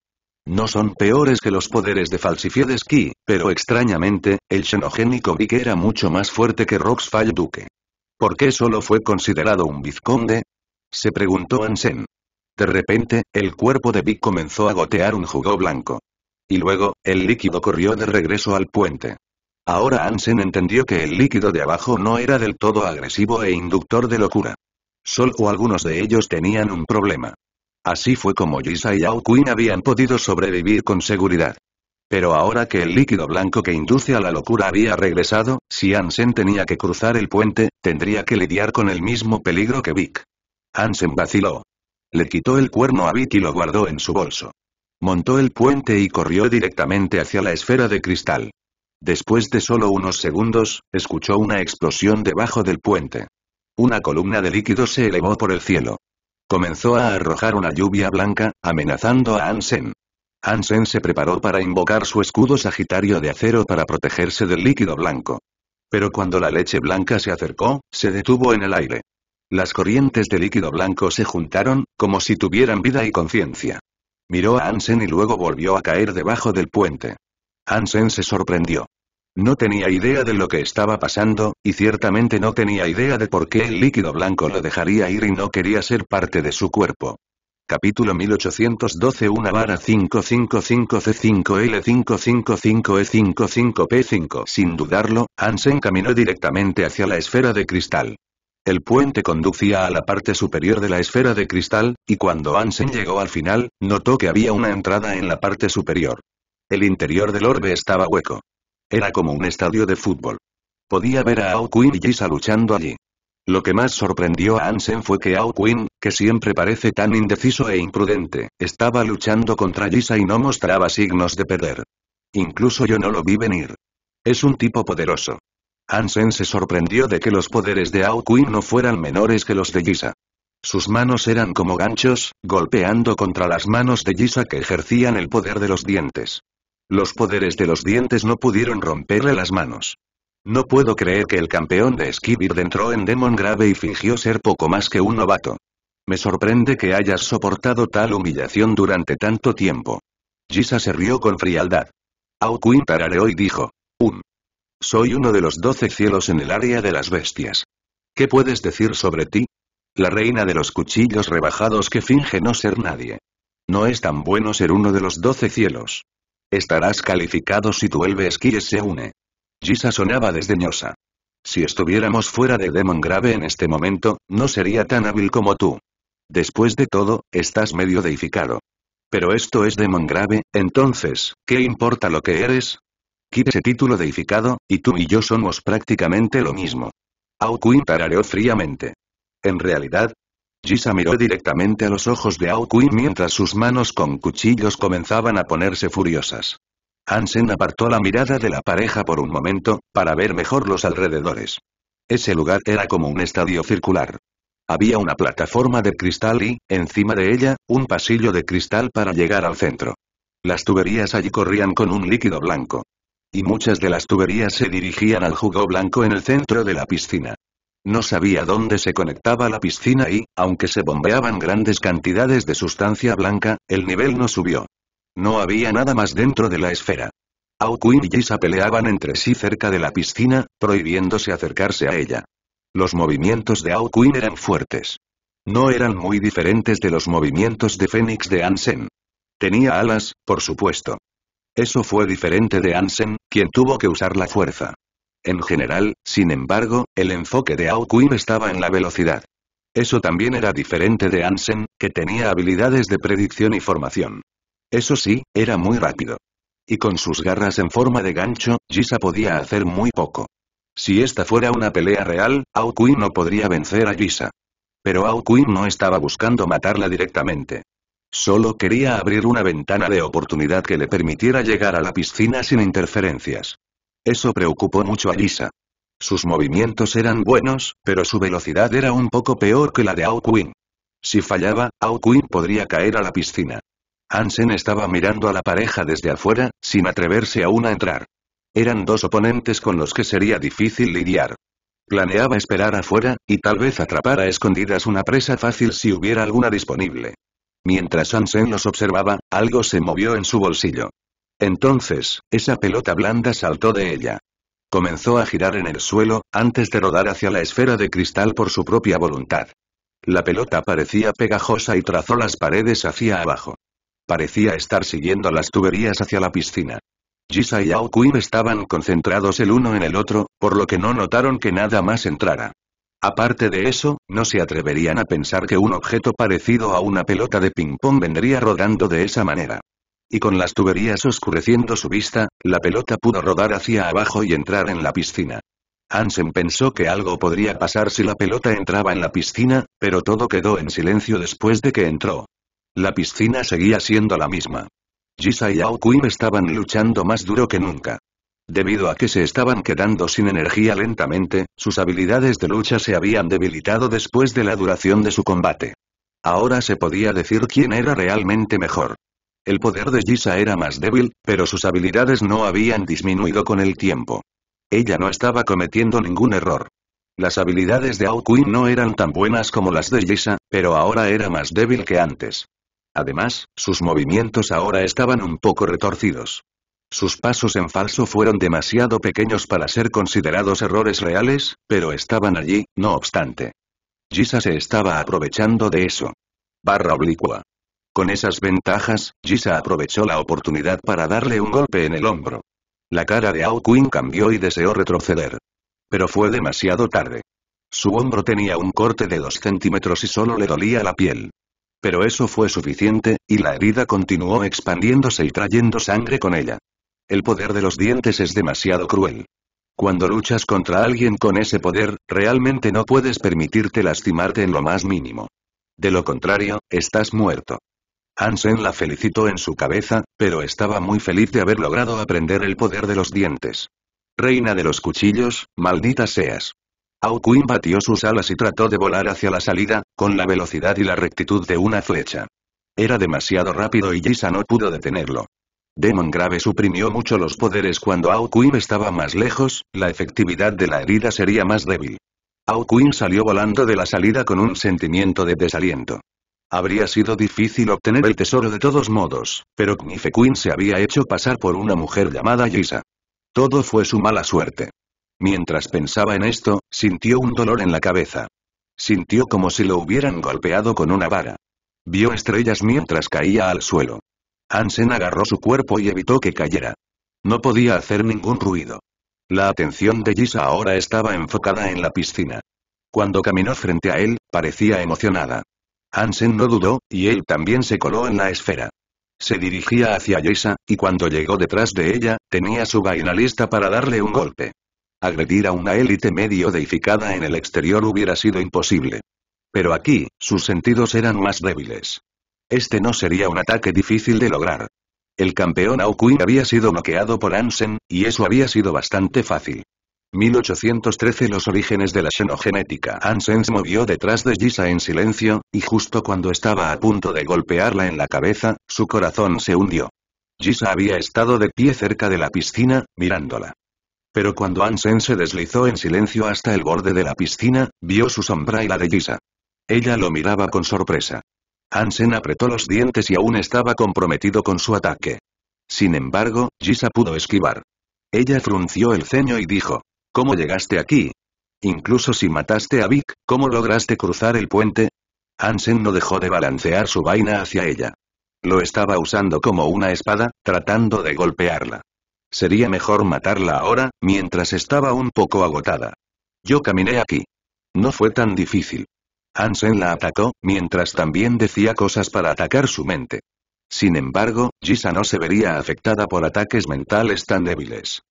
No son peores que los poderes de de Ski, pero extrañamente, el xenogénico Vic era mucho más fuerte que Roxfall Duque. ¿Por qué solo fue considerado un vizconde? Se preguntó Ansen. De repente, el cuerpo de Vic comenzó a gotear un jugo blanco. Y luego, el líquido corrió de regreso al puente. Ahora Ansen entendió que el líquido de abajo no era del todo agresivo e inductor de locura. Solo algunos de ellos tenían un problema. Así fue como Yisa y Yao Queen habían podido sobrevivir con seguridad. Pero ahora que el líquido blanco que induce a la locura había regresado, si Ansen tenía que cruzar el puente, tendría que lidiar con el mismo peligro que Vic. Ansen vaciló. Le quitó el cuerno a Vic y lo guardó en su bolso. Montó el puente y corrió directamente hacia la esfera de cristal. Después de solo unos segundos, escuchó una explosión debajo del puente. Una columna de líquido se elevó por el cielo. Comenzó a arrojar una lluvia blanca, amenazando a Ansen. Ansen se preparó para invocar su escudo sagitario de acero para protegerse del líquido blanco. Pero cuando la leche blanca se acercó, se detuvo en el aire. Las corrientes de líquido blanco se juntaron, como si tuvieran vida y conciencia. Miró a Ansen y luego volvió a caer debajo del puente. Ansen se sorprendió. No tenía idea de lo que estaba pasando, y ciertamente no tenía idea de por qué el líquido blanco lo dejaría ir y no quería ser parte de su cuerpo. Capítulo 1812 Una vara 555C5L555E55P5 Sin dudarlo, Ansen caminó directamente hacia la esfera de cristal. El puente conducía a la parte superior de la esfera de cristal, y cuando Ansen llegó al final, notó que había una entrada en la parte superior. El interior del orbe estaba hueco. Era como un estadio de fútbol. Podía ver a Quinn y Gisa luchando allí. Lo que más sorprendió a Ansen fue que Queen que siempre parece tan indeciso e imprudente, estaba luchando contra Gisa y no mostraba signos de perder. Incluso yo no lo vi venir. Es un tipo poderoso. Ansen se sorprendió de que los poderes de Quinn no fueran menores que los de Gisa. Sus manos eran como ganchos, golpeando contra las manos de Gisa que ejercían el poder de los dientes. Los poderes de los dientes no pudieron romperle las manos. No puedo creer que el campeón de Skibird entró en Demon Grave y fingió ser poco más que un novato. Me sorprende que hayas soportado tal humillación durante tanto tiempo. Gisa se rió con frialdad. Auquin tarareó y dijo. un. Um, soy uno de los doce cielos en el área de las bestias. ¿Qué puedes decir sobre ti? La reina de los cuchillos rebajados que finge no ser nadie. No es tan bueno ser uno de los doce cielos. Estarás calificado si tu elve se une. Gisa sonaba desdeñosa. Si estuviéramos fuera de Demon Grave en este momento, no sería tan hábil como tú. Después de todo, estás medio deificado. Pero esto es Demon Grave, entonces, ¿qué importa lo que eres? Quita ese título deificado, y tú y yo somos prácticamente lo mismo. au tarareó fríamente. En realidad, Jisa miró directamente a los ojos de Aokui mientras sus manos con cuchillos comenzaban a ponerse furiosas. Hansen apartó la mirada de la pareja por un momento, para ver mejor los alrededores. Ese lugar era como un estadio circular. Había una plataforma de cristal y, encima de ella, un pasillo de cristal para llegar al centro. Las tuberías allí corrían con un líquido blanco. Y muchas de las tuberías se dirigían al jugo blanco en el centro de la piscina. No sabía dónde se conectaba la piscina y, aunque se bombeaban grandes cantidades de sustancia blanca, el nivel no subió. No había nada más dentro de la esfera. Quinn y Jisa peleaban entre sí cerca de la piscina, prohibiéndose acercarse a ella. Los movimientos de Quinn eran fuertes. No eran muy diferentes de los movimientos de Fénix de Ansen. Tenía alas, por supuesto. Eso fue diferente de Ansen, quien tuvo que usar la fuerza. En general, sin embargo, el enfoque de Quinn estaba en la velocidad. Eso también era diferente de Ansen, que tenía habilidades de predicción y formación. Eso sí, era muy rápido. Y con sus garras en forma de gancho, Jisa podía hacer muy poco. Si esta fuera una pelea real, Quinn no podría vencer a Jisa. Pero Quinn no estaba buscando matarla directamente. Solo quería abrir una ventana de oportunidad que le permitiera llegar a la piscina sin interferencias. Eso preocupó mucho a Lisa. Sus movimientos eran buenos, pero su velocidad era un poco peor que la de Quinn. Si fallaba, Quinn podría caer a la piscina. Hansen estaba mirando a la pareja desde afuera, sin atreverse aún a entrar. Eran dos oponentes con los que sería difícil lidiar. Planeaba esperar afuera, y tal vez atrapar a escondidas una presa fácil si hubiera alguna disponible. Mientras Hansen los observaba, algo se movió en su bolsillo. Entonces, esa pelota blanda saltó de ella. Comenzó a girar en el suelo, antes de rodar hacia la esfera de cristal por su propia voluntad. La pelota parecía pegajosa y trazó las paredes hacia abajo. Parecía estar siguiendo las tuberías hacia la piscina. Jisa y Ao estaban concentrados el uno en el otro, por lo que no notaron que nada más entrara. Aparte de eso, no se atreverían a pensar que un objeto parecido a una pelota de ping-pong vendría rodando de esa manera y con las tuberías oscureciendo su vista, la pelota pudo rodar hacia abajo y entrar en la piscina. Hansen pensó que algo podría pasar si la pelota entraba en la piscina, pero todo quedó en silencio después de que entró. La piscina seguía siendo la misma. Jisa y Ao estaban luchando más duro que nunca. Debido a que se estaban quedando sin energía lentamente, sus habilidades de lucha se habían debilitado después de la duración de su combate. Ahora se podía decir quién era realmente mejor. El poder de Gisa era más débil, pero sus habilidades no habían disminuido con el tiempo. Ella no estaba cometiendo ningún error. Las habilidades de Aokun no eran tan buenas como las de Gisa, pero ahora era más débil que antes. Además, sus movimientos ahora estaban un poco retorcidos. Sus pasos en falso fueron demasiado pequeños para ser considerados errores reales, pero estaban allí, no obstante. Gisa se estaba aprovechando de eso. Barra oblicua. Con esas ventajas, Gisa aprovechó la oportunidad para darle un golpe en el hombro. La cara de Ao Quinn cambió y deseó retroceder. Pero fue demasiado tarde. Su hombro tenía un corte de dos centímetros y solo le dolía la piel. Pero eso fue suficiente, y la herida continuó expandiéndose y trayendo sangre con ella. El poder de los dientes es demasiado cruel. Cuando luchas contra alguien con ese poder, realmente no puedes permitirte lastimarte en lo más mínimo. De lo contrario, estás muerto. Ansen la felicitó en su cabeza, pero estaba muy feliz de haber logrado aprender el poder de los dientes. Reina de los cuchillos, maldita seas. Quinn batió sus alas y trató de volar hacia la salida, con la velocidad y la rectitud de una flecha. Era demasiado rápido y Gisa no pudo detenerlo. Demon Grave suprimió mucho los poderes cuando Quinn estaba más lejos, la efectividad de la herida sería más débil. Quinn salió volando de la salida con un sentimiento de desaliento. Habría sido difícil obtener el tesoro de todos modos, pero Queen se había hecho pasar por una mujer llamada Gisa. Todo fue su mala suerte. Mientras pensaba en esto, sintió un dolor en la cabeza. Sintió como si lo hubieran golpeado con una vara. Vio estrellas mientras caía al suelo. Hansen agarró su cuerpo y evitó que cayera. No podía hacer ningún ruido. La atención de Gisa ahora estaba enfocada en la piscina. Cuando caminó frente a él, parecía emocionada. Ansen no dudó, y él también se coló en la esfera. Se dirigía hacia Jaisa, y cuando llegó detrás de ella, tenía su vaina lista para darle un golpe. Agredir a una élite medio deificada en el exterior hubiera sido imposible. Pero aquí, sus sentidos eran más débiles. Este no sería un ataque difícil de lograr. El campeón Auquin había sido bloqueado por Ansen y eso había sido bastante fácil. 1813 Los orígenes de la xenogenética se movió detrás de Gisa en silencio, y justo cuando estaba a punto de golpearla en la cabeza, su corazón se hundió. Gisa había estado de pie cerca de la piscina, mirándola. Pero cuando Ansen se deslizó en silencio hasta el borde de la piscina, vio su sombra y la de Gisa. Ella lo miraba con sorpresa. Ansen apretó los dientes y aún estaba comprometido con su ataque. Sin embargo, Gisa pudo esquivar. Ella frunció el ceño y dijo, ¿Cómo llegaste aquí? Incluso si mataste a Vic, ¿cómo lograste cruzar el puente? Hansen no dejó de balancear su vaina hacia ella. Lo estaba usando como una espada, tratando de golpearla. Sería mejor matarla ahora, mientras estaba un poco agotada. Yo caminé aquí. No fue tan difícil. Hansen la atacó, mientras también decía cosas para atacar su mente. Sin embargo, Gisa no se vería afectada por ataques mentales tan débiles.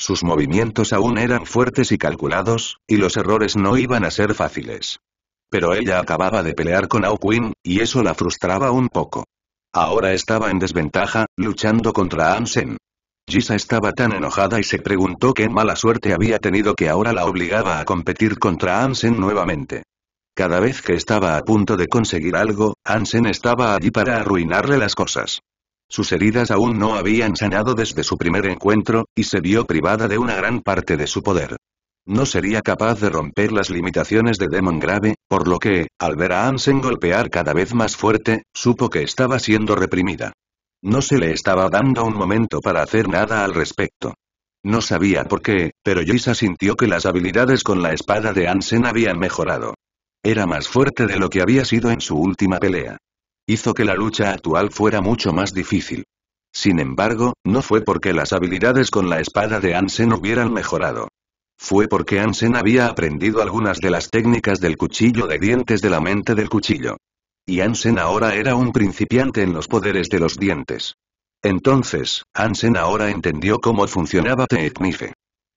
Sus movimientos aún eran fuertes y calculados, y los errores no iban a ser fáciles. Pero ella acababa de pelear con Quinn, y eso la frustraba un poco. Ahora estaba en desventaja, luchando contra Ansen. Gisa estaba tan enojada y se preguntó qué mala suerte había tenido que ahora la obligaba a competir contra Ansen nuevamente. Cada vez que estaba a punto de conseguir algo, Ansen estaba allí para arruinarle las cosas. Sus heridas aún no habían sanado desde su primer encuentro, y se vio privada de una gran parte de su poder. No sería capaz de romper las limitaciones de Demon Grave, por lo que, al ver a Ansen golpear cada vez más fuerte, supo que estaba siendo reprimida. No se le estaba dando un momento para hacer nada al respecto. No sabía por qué, pero Yuisa sintió que las habilidades con la espada de Ansen habían mejorado. Era más fuerte de lo que había sido en su última pelea hizo que la lucha actual fuera mucho más difícil. Sin embargo, no fue porque las habilidades con la espada de Ansen hubieran mejorado. Fue porque Ansen había aprendido algunas de las técnicas del cuchillo de dientes de la mente del cuchillo. Y Ansen ahora era un principiante en los poderes de los dientes. Entonces, Ansen ahora entendió cómo funcionaba Teeknife.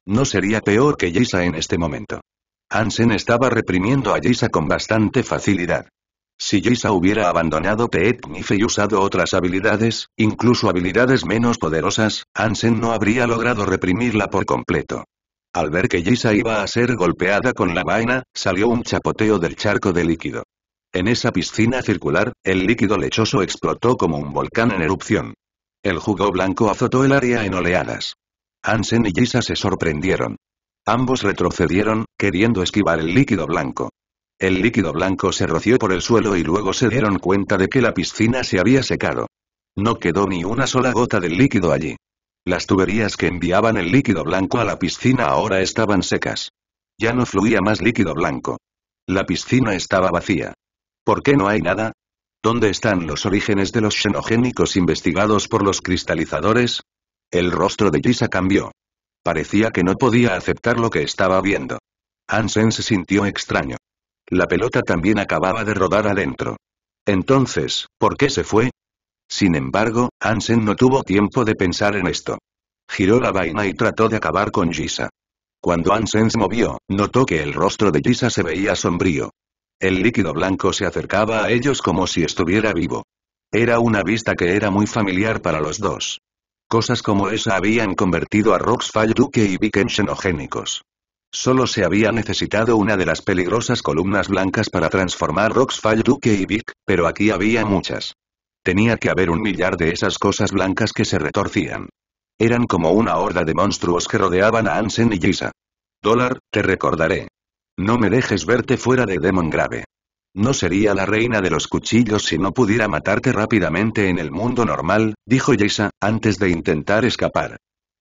No sería peor que Yisa en este momento. Ansen estaba reprimiendo a Yisa con bastante facilidad. Si Jisa hubiera abandonado Teetnif y usado otras habilidades, incluso habilidades menos poderosas, Ansen no habría logrado reprimirla por completo. Al ver que Jisa iba a ser golpeada con la vaina, salió un chapoteo del charco de líquido. En esa piscina circular, el líquido lechoso explotó como un volcán en erupción. El jugo blanco azotó el área en oleadas. Ansen y Jisa se sorprendieron. Ambos retrocedieron, queriendo esquivar el líquido blanco. El líquido blanco se roció por el suelo y luego se dieron cuenta de que la piscina se había secado. No quedó ni una sola gota del líquido allí. Las tuberías que enviaban el líquido blanco a la piscina ahora estaban secas. Ya no fluía más líquido blanco. La piscina estaba vacía. ¿Por qué no hay nada? ¿Dónde están los orígenes de los xenogénicos investigados por los cristalizadores? El rostro de Gisa cambió. Parecía que no podía aceptar lo que estaba viendo. Hansen se sintió extraño. La pelota también acababa de rodar adentro. Entonces, ¿por qué se fue? Sin embargo, Ansen no tuvo tiempo de pensar en esto. Giró la vaina y trató de acabar con Gisa. Cuando Ansen se movió, notó que el rostro de Gisa se veía sombrío. El líquido blanco se acercaba a ellos como si estuviera vivo. Era una vista que era muy familiar para los dos. Cosas como esa habían convertido a Roxfall Duque y Vic en xenogénicos. Solo se había necesitado una de las peligrosas columnas blancas para transformar Roxfall Duque y Vic, pero aquí había muchas. Tenía que haber un millar de esas cosas blancas que se retorcían. Eran como una horda de monstruos que rodeaban a Ansen y Jisa. Dólar, te recordaré. No me dejes verte fuera de Demon Grave. No sería la reina de los cuchillos si no pudiera matarte rápidamente en el mundo normal, dijo Jisa, antes de intentar escapar.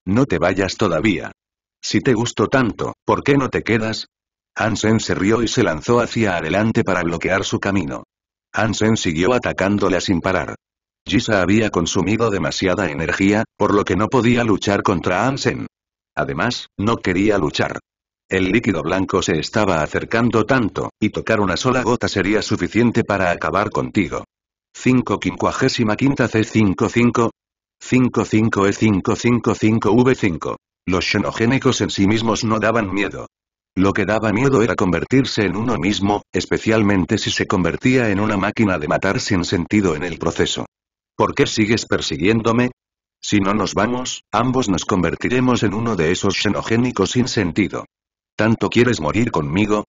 No te vayas todavía. Si te gustó tanto, ¿por qué no te quedas? Hansen se rió y se lanzó hacia adelante para bloquear su camino. Hansen siguió atacándola sin parar. Jisa había consumido demasiada energía, por lo que no podía luchar contra Ansen. Además, no quería luchar. El líquido blanco se estaba acercando tanto, y tocar una sola gota sería suficiente para acabar contigo. 5 quincuagésima quinta C55 55 E555 V5 los xenogénicos en sí mismos no daban miedo. Lo que daba miedo era convertirse en uno mismo, especialmente si se convertía en una máquina de matar sin sentido en el proceso. ¿Por qué sigues persiguiéndome? Si no nos vamos, ambos nos convertiremos en uno de esos xenogénicos sin sentido. ¿Tanto quieres morir conmigo?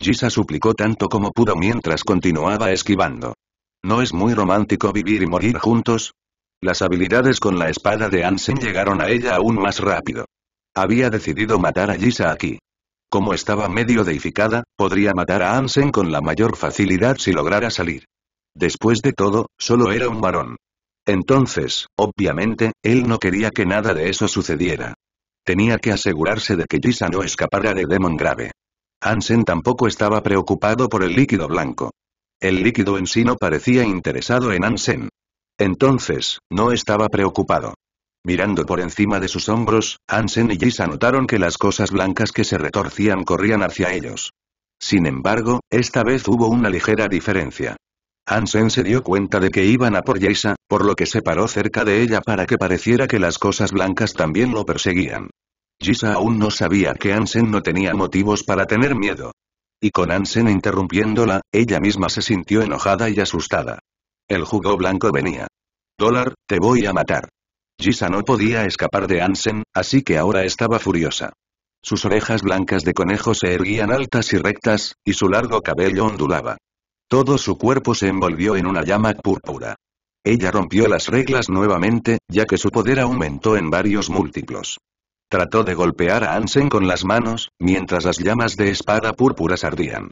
Gisa suplicó tanto como pudo mientras continuaba esquivando. ¿No es muy romántico vivir y morir juntos? Las habilidades con la espada de Ansen llegaron a ella aún más rápido. Había decidido matar a Lisa aquí. Como estaba medio deificada, podría matar a Ansen con la mayor facilidad si lograra salir. Después de todo, solo era un varón. Entonces, obviamente, él no quería que nada de eso sucediera. Tenía que asegurarse de que Lisa no escapara de Demon Grave. Ansen tampoco estaba preocupado por el líquido blanco. El líquido en sí no parecía interesado en Ansen. Entonces, no estaba preocupado. Mirando por encima de sus hombros, Ansen y Gisa notaron que las cosas blancas que se retorcían corrían hacia ellos. Sin embargo, esta vez hubo una ligera diferencia. Ansen se dio cuenta de que iban a por Jisa, por lo que se paró cerca de ella para que pareciera que las cosas blancas también lo perseguían. Jisa aún no sabía que Ansen no tenía motivos para tener miedo. Y con Ansen interrumpiéndola, ella misma se sintió enojada y asustada. El jugo blanco venía. Dólar, te voy a matar. Gisa no podía escapar de Ansen, así que ahora estaba furiosa. Sus orejas blancas de conejo se erguían altas y rectas, y su largo cabello ondulaba. Todo su cuerpo se envolvió en una llama púrpura. Ella rompió las reglas nuevamente, ya que su poder aumentó en varios múltiplos. Trató de golpear a Ansen con las manos, mientras las llamas de espada púrpuras ardían.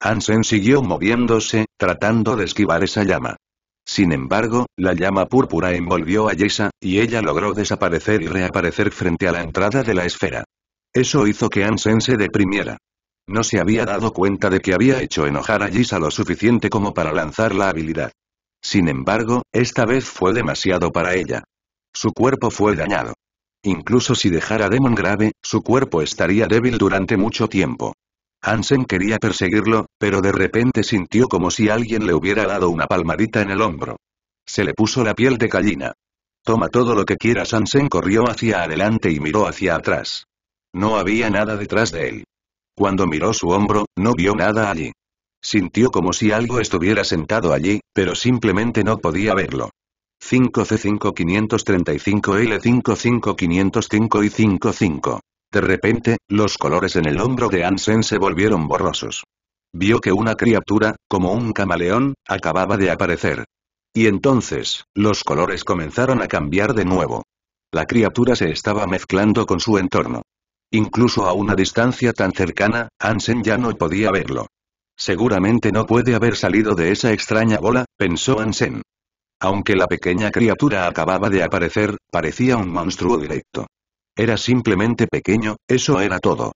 Ansen siguió moviéndose, tratando de esquivar esa llama. Sin embargo, la llama púrpura envolvió a Yesa, y ella logró desaparecer y reaparecer frente a la entrada de la esfera. Eso hizo que Ansen se deprimiera. No se había dado cuenta de que había hecho enojar a Yisa lo suficiente como para lanzar la habilidad. Sin embargo, esta vez fue demasiado para ella. Su cuerpo fue dañado. Incluso si dejara Demon grave, su cuerpo estaría débil durante mucho tiempo. Hansen quería perseguirlo, pero de repente sintió como si alguien le hubiera dado una palmadita en el hombro. Se le puso la piel de gallina. Toma todo lo que quieras. Hansen corrió hacia adelante y miró hacia atrás. No había nada detrás de él. Cuando miró su hombro, no vio nada allí. Sintió como si algo estuviera sentado allí, pero simplemente no podía verlo. 5C5535L55505 y 55 de repente, los colores en el hombro de Ansen se volvieron borrosos. Vio que una criatura, como un camaleón, acababa de aparecer. Y entonces, los colores comenzaron a cambiar de nuevo. La criatura se estaba mezclando con su entorno. Incluso a una distancia tan cercana, Ansen ya no podía verlo. Seguramente no puede haber salido de esa extraña bola, pensó Ansen. Aunque la pequeña criatura acababa de aparecer, parecía un monstruo directo. Era simplemente pequeño, eso era todo.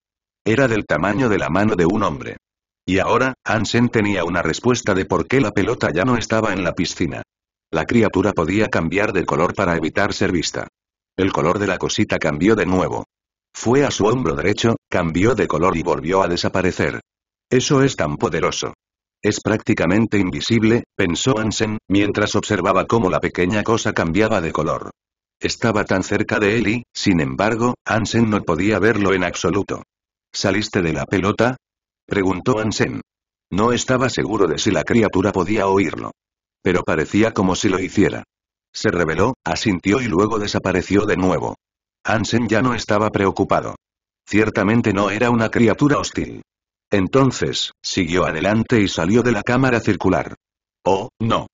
Era del tamaño de la mano de un hombre. Y ahora, Hansen tenía una respuesta de por qué la pelota ya no estaba en la piscina. La criatura podía cambiar de color para evitar ser vista. El color de la cosita cambió de nuevo. Fue a su hombro derecho, cambió de color y volvió a desaparecer. Eso es tan poderoso. Es prácticamente invisible, pensó Hansen, mientras observaba cómo la pequeña cosa cambiaba de color. Estaba tan cerca de él y, sin embargo, Ansen no podía verlo en absoluto. ¿Saliste de la pelota? Preguntó Ansen. No estaba seguro de si la criatura podía oírlo. Pero parecía como si lo hiciera. Se reveló, asintió y luego desapareció de nuevo. Ansen ya no estaba preocupado. Ciertamente no era una criatura hostil. Entonces, siguió adelante y salió de la cámara circular. Oh, no.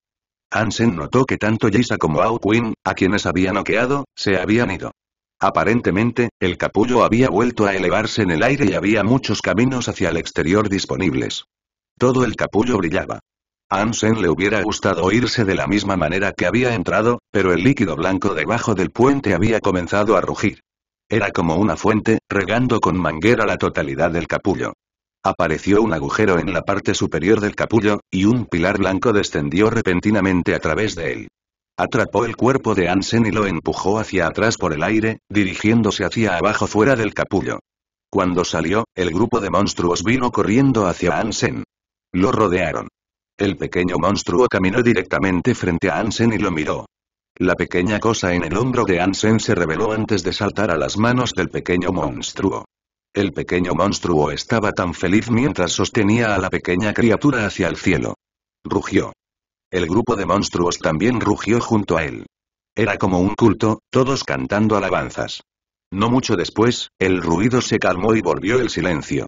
Ansen notó que tanto Lisa como Quinn, a quienes había noqueado, se habían ido. Aparentemente, el capullo había vuelto a elevarse en el aire y había muchos caminos hacia el exterior disponibles. Todo el capullo brillaba. Ansen le hubiera gustado irse de la misma manera que había entrado, pero el líquido blanco debajo del puente había comenzado a rugir. Era como una fuente, regando con manguera la totalidad del capullo. Apareció un agujero en la parte superior del capullo, y un pilar blanco descendió repentinamente a través de él. Atrapó el cuerpo de Ansen y lo empujó hacia atrás por el aire, dirigiéndose hacia abajo fuera del capullo. Cuando salió, el grupo de monstruos vino corriendo hacia Ansen. Lo rodearon. El pequeño monstruo caminó directamente frente a Ansen y lo miró. La pequeña cosa en el hombro de Ansen se reveló antes de saltar a las manos del pequeño monstruo. El pequeño monstruo estaba tan feliz mientras sostenía a la pequeña criatura hacia el cielo. Rugió. El grupo de monstruos también rugió junto a él. Era como un culto, todos cantando alabanzas. No mucho después, el ruido se calmó y volvió el silencio.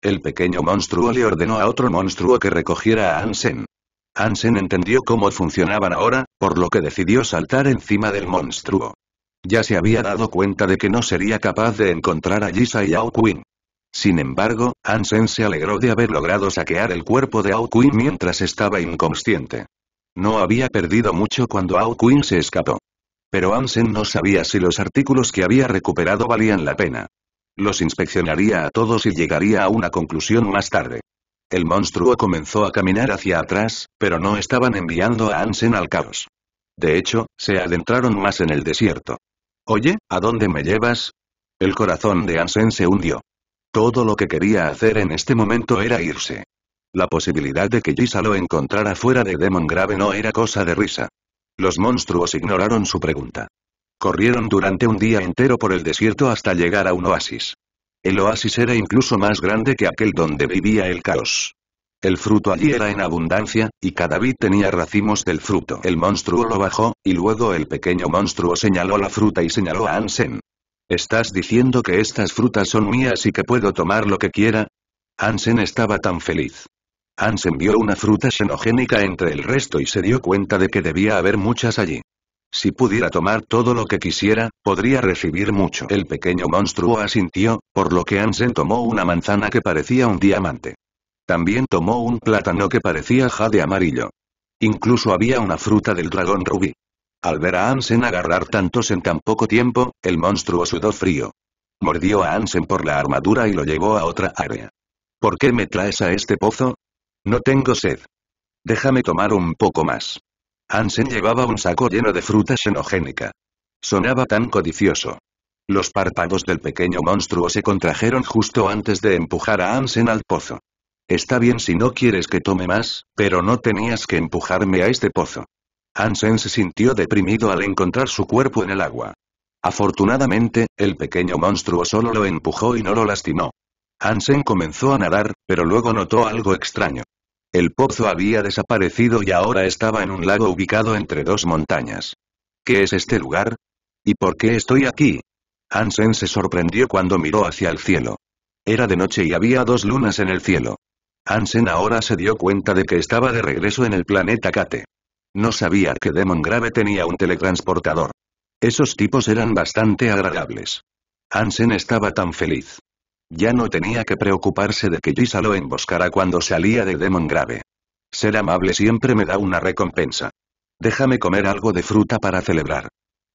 El pequeño monstruo le ordenó a otro monstruo que recogiera a Ansen. Ansen entendió cómo funcionaban ahora, por lo que decidió saltar encima del monstruo. Ya se había dado cuenta de que no sería capaz de encontrar a Jisa y a Quinn. Sin embargo, Ansen se alegró de haber logrado saquear el cuerpo de Quinn mientras estaba inconsciente. No había perdido mucho cuando Quinn se escapó. Pero Ansen no sabía si los artículos que había recuperado valían la pena. Los inspeccionaría a todos y llegaría a una conclusión más tarde. El monstruo comenzó a caminar hacia atrás, pero no estaban enviando a Ansen al caos. De hecho, se adentraron más en el desierto. Oye, ¿a dónde me llevas? El corazón de Ansen se hundió. Todo lo que quería hacer en este momento era irse. La posibilidad de que Gisa lo encontrara fuera de Demon Grave no era cosa de risa. Los monstruos ignoraron su pregunta. Corrieron durante un día entero por el desierto hasta llegar a un oasis. El oasis era incluso más grande que aquel donde vivía el caos. El fruto allí era en abundancia, y cada vid tenía racimos del fruto. El monstruo lo bajó, y luego el pequeño monstruo señaló la fruta y señaló a Ansen. ¿Estás diciendo que estas frutas son mías y que puedo tomar lo que quiera? Ansen estaba tan feliz. Ansen vio una fruta xenogénica entre el resto y se dio cuenta de que debía haber muchas allí. Si pudiera tomar todo lo que quisiera, podría recibir mucho. El pequeño monstruo asintió, por lo que Ansen tomó una manzana que parecía un diamante. También tomó un plátano que parecía jade amarillo. Incluso había una fruta del dragón rubí. Al ver a Ansen agarrar tantos en tan poco tiempo, el monstruo sudó frío. Mordió a Ansen por la armadura y lo llevó a otra área. ¿Por qué me traes a este pozo? No tengo sed. Déjame tomar un poco más. Ansen llevaba un saco lleno de fruta xenogénica. Sonaba tan codicioso. Los párpados del pequeño monstruo se contrajeron justo antes de empujar a Ansen al pozo. Está bien si no quieres que tome más, pero no tenías que empujarme a este pozo. Hansen se sintió deprimido al encontrar su cuerpo en el agua. Afortunadamente, el pequeño monstruo solo lo empujó y no lo lastimó. Hansen comenzó a nadar, pero luego notó algo extraño. El pozo había desaparecido y ahora estaba en un lago ubicado entre dos montañas. ¿Qué es este lugar? ¿Y por qué estoy aquí? Hansen se sorprendió cuando miró hacia el cielo. Era de noche y había dos lunas en el cielo. Ansen ahora se dio cuenta de que estaba de regreso en el planeta Kate. No sabía que Demon Grave tenía un teletransportador. Esos tipos eran bastante agradables. Ansen estaba tan feliz. Ya no tenía que preocuparse de que Gisa lo emboscara cuando salía de Demon Grave. Ser amable siempre me da una recompensa. Déjame comer algo de fruta para celebrar.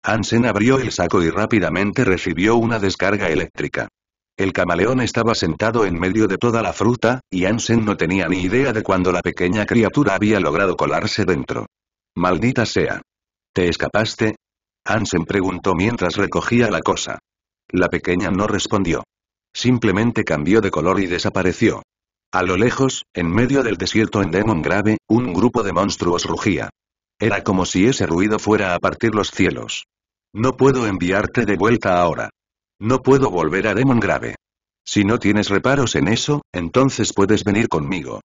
Ansen abrió el saco y rápidamente recibió una descarga eléctrica. El camaleón estaba sentado en medio de toda la fruta, y Ansen no tenía ni idea de cuándo la pequeña criatura había logrado colarse dentro. Maldita sea. ¿Te escapaste? Ansen preguntó mientras recogía la cosa. La pequeña no respondió. Simplemente cambió de color y desapareció. A lo lejos, en medio del desierto en Demon Grave, un grupo de monstruos rugía. Era como si ese ruido fuera a partir los cielos. No puedo enviarte de vuelta ahora. No puedo volver a Demon Grave. Si no tienes reparos en eso, entonces puedes venir conmigo.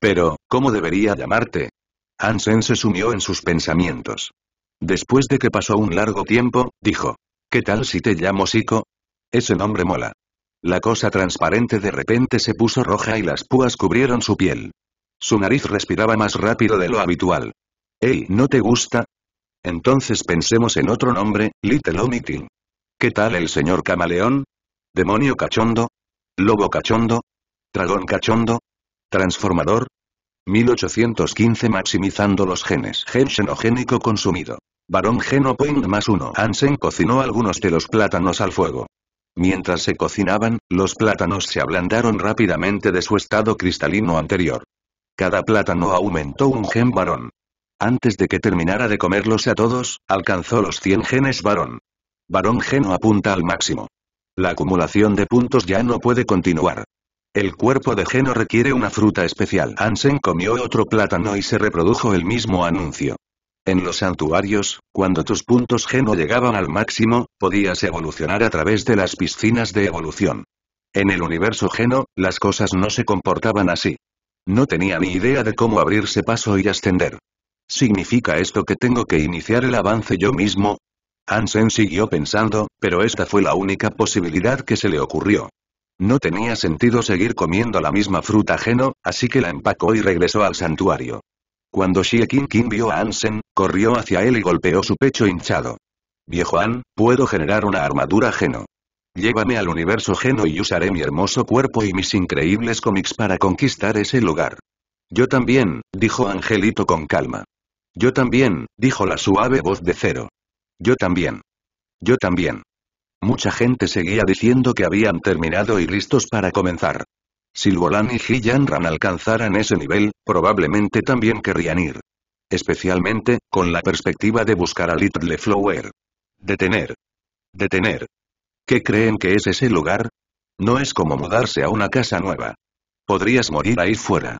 Pero, ¿cómo debería llamarte? Hansen se sumió en sus pensamientos. Después de que pasó un largo tiempo, dijo. ¿Qué tal si te llamo Sico? Ese nombre mola. La cosa transparente de repente se puso roja y las púas cubrieron su piel. Su nariz respiraba más rápido de lo habitual. «Ey, ¿no te gusta? Entonces pensemos en otro nombre, Little Omitting». ¿Qué tal el señor camaleón? ¿Demonio cachondo? ¿Lobo cachondo? ¿Dragón cachondo? ¿Transformador? 1815 Maximizando los genes Gen xenogénico consumido. Barón Geno Point más uno. Hansen cocinó algunos de los plátanos al fuego. Mientras se cocinaban, los plátanos se ablandaron rápidamente de su estado cristalino anterior. Cada plátano aumentó un gen varón. Antes de que terminara de comerlos a todos, alcanzó los 100 genes varón. Barón Geno apunta al máximo. La acumulación de puntos ya no puede continuar. El cuerpo de Geno requiere una fruta especial. Ansen comió otro plátano y se reprodujo el mismo anuncio. En los santuarios, cuando tus puntos Geno llegaban al máximo, podías evolucionar a través de las piscinas de evolución. En el universo Geno, las cosas no se comportaban así. No tenía ni idea de cómo abrirse paso y ascender. ¿Significa esto que tengo que iniciar el avance yo mismo? Ansen siguió pensando, pero esta fue la única posibilidad que se le ocurrió. No tenía sentido seguir comiendo la misma fruta ajeno, así que la empacó y regresó al santuario. Cuando Xie Qin vio a Ansen, corrió hacia él y golpeó su pecho hinchado. Viejo An, puedo generar una armadura ajeno. Llévame al universo ajeno y usaré mi hermoso cuerpo y mis increíbles cómics para conquistar ese lugar. Yo también, dijo Angelito con calma. Yo también, dijo la suave voz de Cero. Yo también. Yo también. Mucha gente seguía diciendo que habían terminado y listos para comenzar. Si Luolan y Ran alcanzaran ese nivel, probablemente también querrían ir. Especialmente, con la perspectiva de buscar a Little Flower. Detener. Detener. ¿Qué creen que es ese lugar? No es como mudarse a una casa nueva. Podrías morir ahí fuera.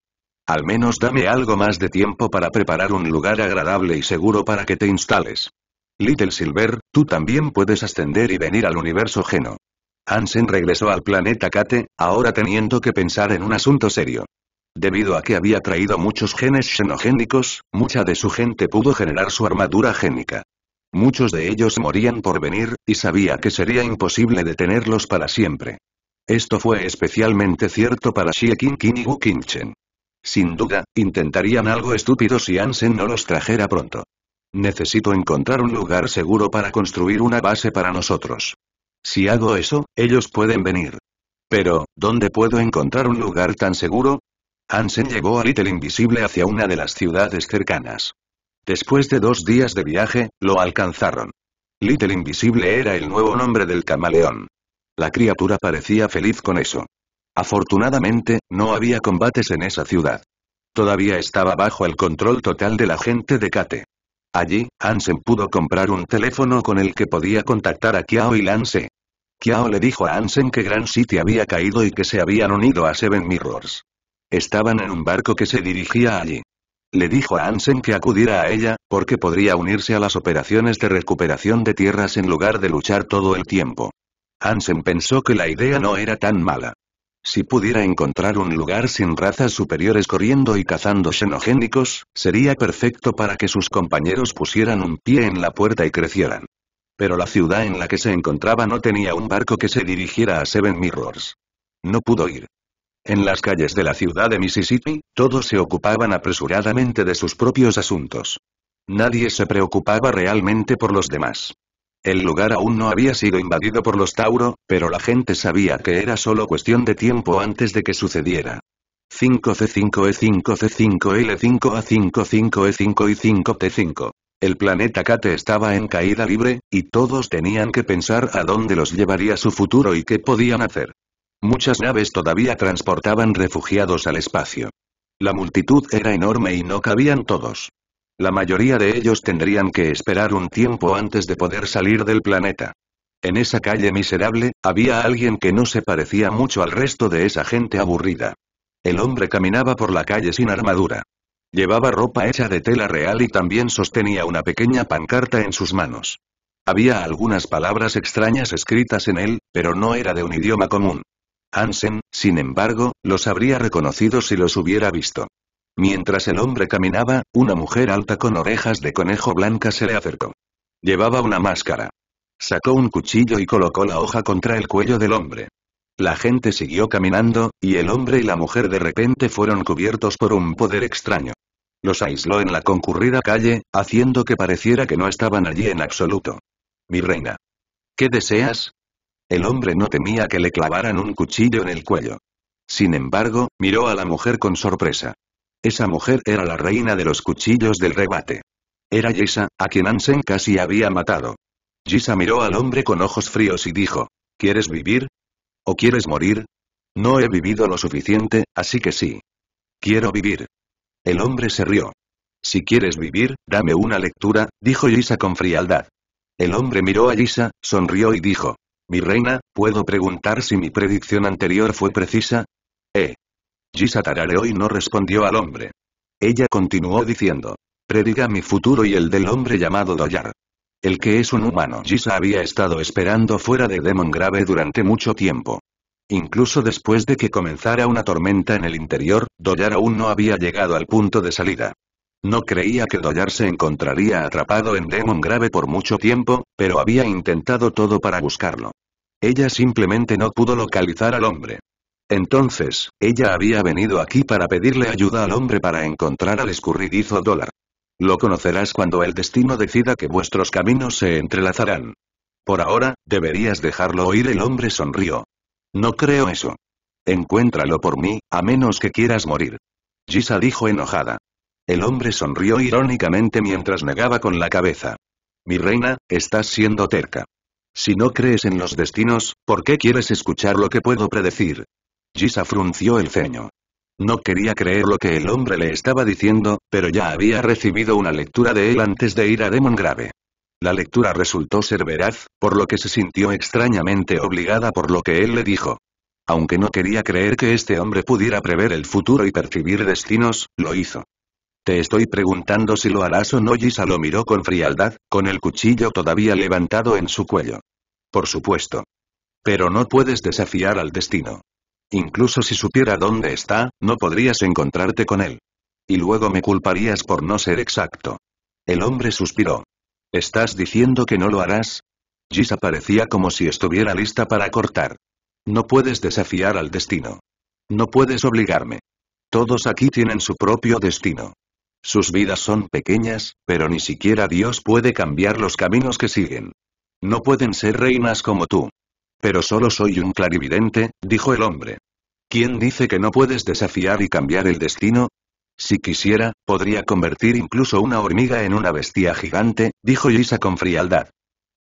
Al menos dame algo más de tiempo para preparar un lugar agradable y seguro para que te instales. Little Silver, tú también puedes ascender y venir al universo Geno. Hansen regresó al planeta Kate, ahora teniendo que pensar en un asunto serio. Debido a que había traído muchos genes xenogénicos, mucha de su gente pudo generar su armadura génica. Muchos de ellos morían por venir, y sabía que sería imposible detenerlos para siempre. Esto fue especialmente cierto para Xie Kin y Wu Sin duda, intentarían algo estúpido si Ansen no los trajera pronto. Necesito encontrar un lugar seguro para construir una base para nosotros. Si hago eso, ellos pueden venir. Pero, ¿dónde puedo encontrar un lugar tan seguro? Hansen llegó a Little Invisible hacia una de las ciudades cercanas. Después de dos días de viaje, lo alcanzaron. Little Invisible era el nuevo nombre del camaleón. La criatura parecía feliz con eso. Afortunadamente, no había combates en esa ciudad. Todavía estaba bajo el control total de la gente de Kate. Allí, Ansen pudo comprar un teléfono con el que podía contactar a Kiao y Lance. Kiao le dijo a Ansen que Grand City había caído y que se habían unido a Seven Mirrors. Estaban en un barco que se dirigía allí. Le dijo a Ansen que acudiera a ella, porque podría unirse a las operaciones de recuperación de tierras en lugar de luchar todo el tiempo. Ansen pensó que la idea no era tan mala. Si pudiera encontrar un lugar sin razas superiores corriendo y cazando xenogénicos, sería perfecto para que sus compañeros pusieran un pie en la puerta y crecieran. Pero la ciudad en la que se encontraba no tenía un barco que se dirigiera a Seven Mirrors. No pudo ir. En las calles de la ciudad de Mississippi, todos se ocupaban apresuradamente de sus propios asuntos. Nadie se preocupaba realmente por los demás. El lugar aún no había sido invadido por los Tauro, pero la gente sabía que era solo cuestión de tiempo antes de que sucediera. 5C5E5C5L5A55E5 y 5T5. El planeta Kate estaba en caída libre, y todos tenían que pensar a dónde los llevaría su futuro y qué podían hacer. Muchas naves todavía transportaban refugiados al espacio. La multitud era enorme y no cabían todos. La mayoría de ellos tendrían que esperar un tiempo antes de poder salir del planeta. En esa calle miserable, había alguien que no se parecía mucho al resto de esa gente aburrida. El hombre caminaba por la calle sin armadura. Llevaba ropa hecha de tela real y también sostenía una pequeña pancarta en sus manos. Había algunas palabras extrañas escritas en él, pero no era de un idioma común. Hansen, sin embargo, los habría reconocido si los hubiera visto. Mientras el hombre caminaba, una mujer alta con orejas de conejo blanca se le acercó. Llevaba una máscara. Sacó un cuchillo y colocó la hoja contra el cuello del hombre. La gente siguió caminando, y el hombre y la mujer de repente fueron cubiertos por un poder extraño. Los aisló en la concurrida calle, haciendo que pareciera que no estaban allí en absoluto. Mi reina. ¿Qué deseas? El hombre no temía que le clavaran un cuchillo en el cuello. Sin embargo, miró a la mujer con sorpresa. Esa mujer era la reina de los cuchillos del rebate. Era Yisa, a quien Ansen casi había matado. Yisa miró al hombre con ojos fríos y dijo, ¿quieres vivir? ¿O quieres morir? No he vivido lo suficiente, así que sí. Quiero vivir. El hombre se rió. Si quieres vivir, dame una lectura, dijo Yisa con frialdad. El hombre miró a Yisa, sonrió y dijo, mi reina, ¿puedo preguntar si mi predicción anterior fue precisa? Eh. Gisa tarareó y no respondió al hombre. Ella continuó diciendo. Prediga mi futuro y el del hombre llamado Doyar. El que es un humano. Gisa había estado esperando fuera de Demon Grave durante mucho tiempo. Incluso después de que comenzara una tormenta en el interior, Doyar aún no había llegado al punto de salida. No creía que Doyar se encontraría atrapado en Demon Grave por mucho tiempo, pero había intentado todo para buscarlo. Ella simplemente no pudo localizar al hombre. Entonces, ella había venido aquí para pedirle ayuda al hombre para encontrar al escurridizo dólar. Lo conocerás cuando el destino decida que vuestros caminos se entrelazarán. Por ahora, deberías dejarlo oír el hombre sonrió. No creo eso. Encuéntralo por mí, a menos que quieras morir. Gisa dijo enojada. El hombre sonrió irónicamente mientras negaba con la cabeza. Mi reina, estás siendo terca. Si no crees en los destinos, ¿por qué quieres escuchar lo que puedo predecir? Gisa frunció el ceño. No quería creer lo que el hombre le estaba diciendo, pero ya había recibido una lectura de él antes de ir a Demon Grave. La lectura resultó ser veraz, por lo que se sintió extrañamente obligada por lo que él le dijo. Aunque no quería creer que este hombre pudiera prever el futuro y percibir destinos, lo hizo. Te estoy preguntando si lo harás o no Gisa lo miró con frialdad, con el cuchillo todavía levantado en su cuello. Por supuesto. Pero no puedes desafiar al destino. Incluso si supiera dónde está, no podrías encontrarte con él. Y luego me culparías por no ser exacto. El hombre suspiró. ¿Estás diciendo que no lo harás? Gis aparecía como si estuviera lista para cortar. No puedes desafiar al destino. No puedes obligarme. Todos aquí tienen su propio destino. Sus vidas son pequeñas, pero ni siquiera Dios puede cambiar los caminos que siguen. No pueden ser reinas como tú. Pero solo soy un clarividente, dijo el hombre. ¿Quién dice que no puedes desafiar y cambiar el destino? Si quisiera, podría convertir incluso una hormiga en una bestia gigante, dijo Gisa con frialdad.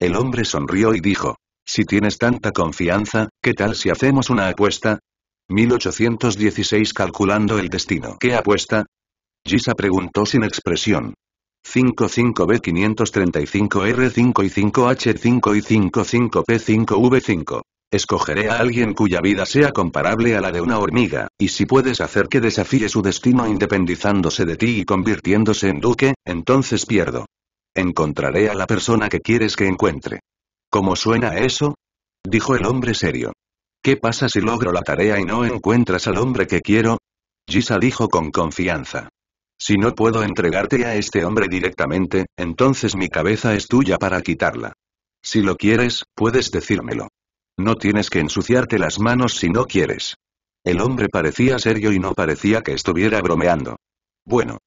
El hombre sonrió y dijo, si tienes tanta confianza, ¿qué tal si hacemos una apuesta? 1816 calculando el destino. ¿Qué apuesta? Gisa preguntó sin expresión. 55B535R5 y 5H5 y 55P5V5. Escogeré a alguien cuya vida sea comparable a la de una hormiga, y si puedes hacer que desafíe su destino independizándose de ti y convirtiéndose en duque, entonces pierdo. Encontraré a la persona que quieres que encuentre. ¿Cómo suena eso? Dijo el hombre serio. ¿Qué pasa si logro la tarea y no encuentras al hombre que quiero? Gisa dijo con confianza. Si no puedo entregarte a este hombre directamente, entonces mi cabeza es tuya para quitarla. Si lo quieres, puedes decírmelo. No tienes que ensuciarte las manos si no quieres. El hombre parecía serio y no parecía que estuviera bromeando. Bueno.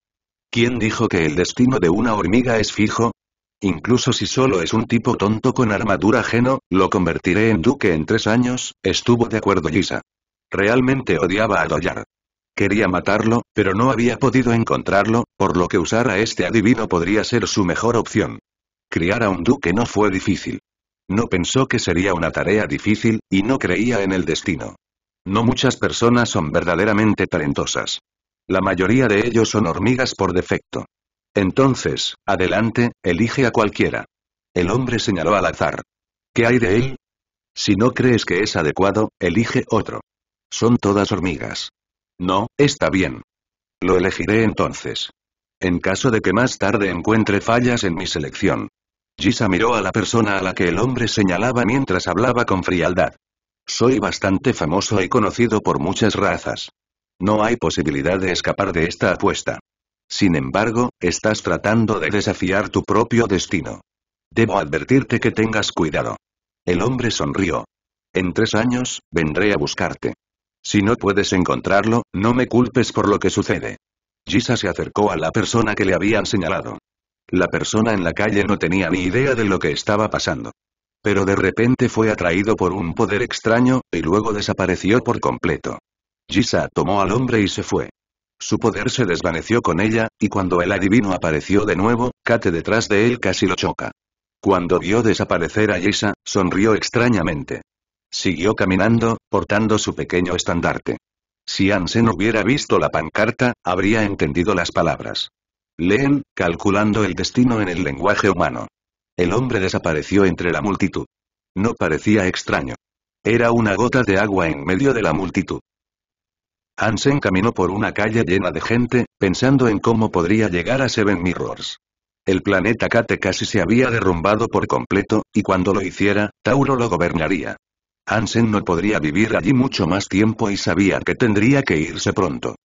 ¿Quién dijo que el destino de una hormiga es fijo? Incluso si solo es un tipo tonto con armadura ajeno, lo convertiré en duque en tres años, estuvo de acuerdo Lisa. Realmente odiaba a Doyar. Quería matarlo, pero no había podido encontrarlo, por lo que usar a este adivino podría ser su mejor opción. Criar a un duque no fue difícil. No pensó que sería una tarea difícil, y no creía en el destino. No muchas personas son verdaderamente talentosas. La mayoría de ellos son hormigas por defecto. Entonces, adelante, elige a cualquiera. El hombre señaló al azar. ¿Qué hay de él? Si no crees que es adecuado, elige otro. Son todas hormigas. No, está bien. Lo elegiré entonces. En caso de que más tarde encuentre fallas en mi selección. Gisa miró a la persona a la que el hombre señalaba mientras hablaba con frialdad. Soy bastante famoso y conocido por muchas razas. No hay posibilidad de escapar de esta apuesta. Sin embargo, estás tratando de desafiar tu propio destino. Debo advertirte que tengas cuidado. El hombre sonrió. En tres años, vendré a buscarte. Si no puedes encontrarlo, no me culpes por lo que sucede. Gisa se acercó a la persona que le habían señalado. La persona en la calle no tenía ni idea de lo que estaba pasando. Pero de repente fue atraído por un poder extraño, y luego desapareció por completo. Gisa tomó al hombre y se fue. Su poder se desvaneció con ella, y cuando el adivino apareció de nuevo, Kate detrás de él casi lo choca. Cuando vio desaparecer a Gisa, sonrió extrañamente. Siguió caminando, portando su pequeño estandarte. Si Ansen hubiera visto la pancarta, habría entendido las palabras. Leen, calculando el destino en el lenguaje humano. El hombre desapareció entre la multitud. No parecía extraño. Era una gota de agua en medio de la multitud. Ansen caminó por una calle llena de gente, pensando en cómo podría llegar a Seven Mirrors. El planeta Kate casi se había derrumbado por completo, y cuando lo hiciera, Tauro lo gobernaría. Ansen no podría vivir allí mucho más tiempo y sabía que tendría que irse pronto.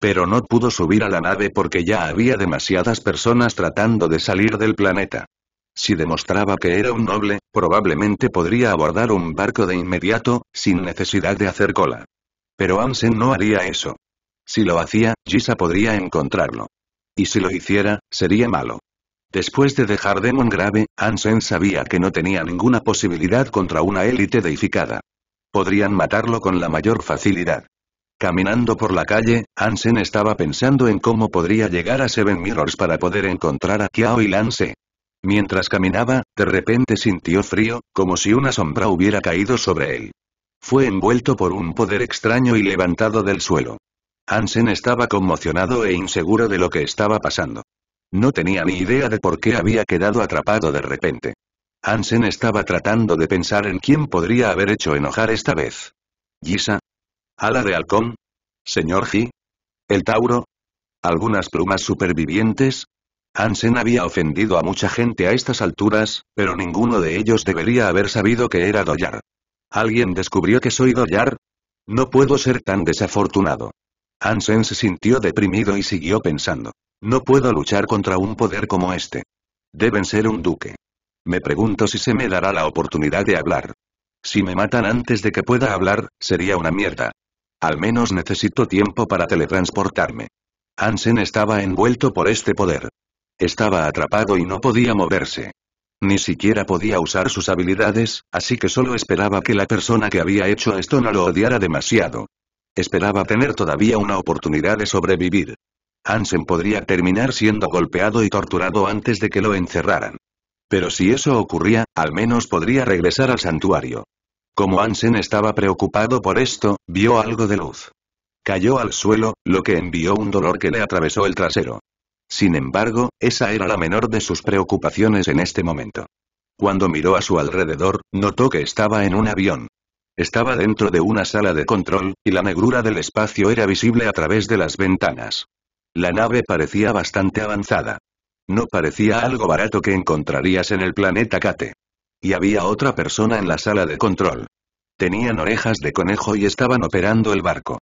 Pero no pudo subir a la nave porque ya había demasiadas personas tratando de salir del planeta. Si demostraba que era un noble, probablemente podría abordar un barco de inmediato, sin necesidad de hacer cola. Pero Ansen no haría eso. Si lo hacía, Gisa podría encontrarlo. Y si lo hiciera, sería malo. Después de dejar Demon Grave, Ansen sabía que no tenía ninguna posibilidad contra una élite deificada. Podrían matarlo con la mayor facilidad. Caminando por la calle, Ansen estaba pensando en cómo podría llegar a Seven Mirrors para poder encontrar a Kiao y Lance. Mientras caminaba, de repente sintió frío, como si una sombra hubiera caído sobre él. Fue envuelto por un poder extraño y levantado del suelo. Ansen estaba conmocionado e inseguro de lo que estaba pasando. No tenía ni idea de por qué había quedado atrapado de repente. Hansen estaba tratando de pensar en quién podría haber hecho enojar esta vez. ¿Gisa? ¿Ala de halcón? ¿Señor G? ¿El Tauro? ¿Algunas plumas supervivientes? Hansen había ofendido a mucha gente a estas alturas, pero ninguno de ellos debería haber sabido que era Doyar. ¿Alguien descubrió que soy Doyar? No puedo ser tan desafortunado. Hansen se sintió deprimido y siguió pensando. No puedo luchar contra un poder como este. Deben ser un duque. Me pregunto si se me dará la oportunidad de hablar. Si me matan antes de que pueda hablar, sería una mierda. Al menos necesito tiempo para teletransportarme. Hansen estaba envuelto por este poder. Estaba atrapado y no podía moverse. Ni siquiera podía usar sus habilidades, así que solo esperaba que la persona que había hecho esto no lo odiara demasiado. Esperaba tener todavía una oportunidad de sobrevivir. Hansen podría terminar siendo golpeado y torturado antes de que lo encerraran. Pero si eso ocurría, al menos podría regresar al santuario. Como Ansen estaba preocupado por esto, vio algo de luz. Cayó al suelo, lo que envió un dolor que le atravesó el trasero. Sin embargo, esa era la menor de sus preocupaciones en este momento. Cuando miró a su alrededor, notó que estaba en un avión. Estaba dentro de una sala de control, y la negrura del espacio era visible a través de las ventanas. La nave parecía bastante avanzada. No parecía algo barato que encontrarías en el planeta Kate. Y había otra persona en la sala de control. Tenían orejas de conejo y estaban operando el barco.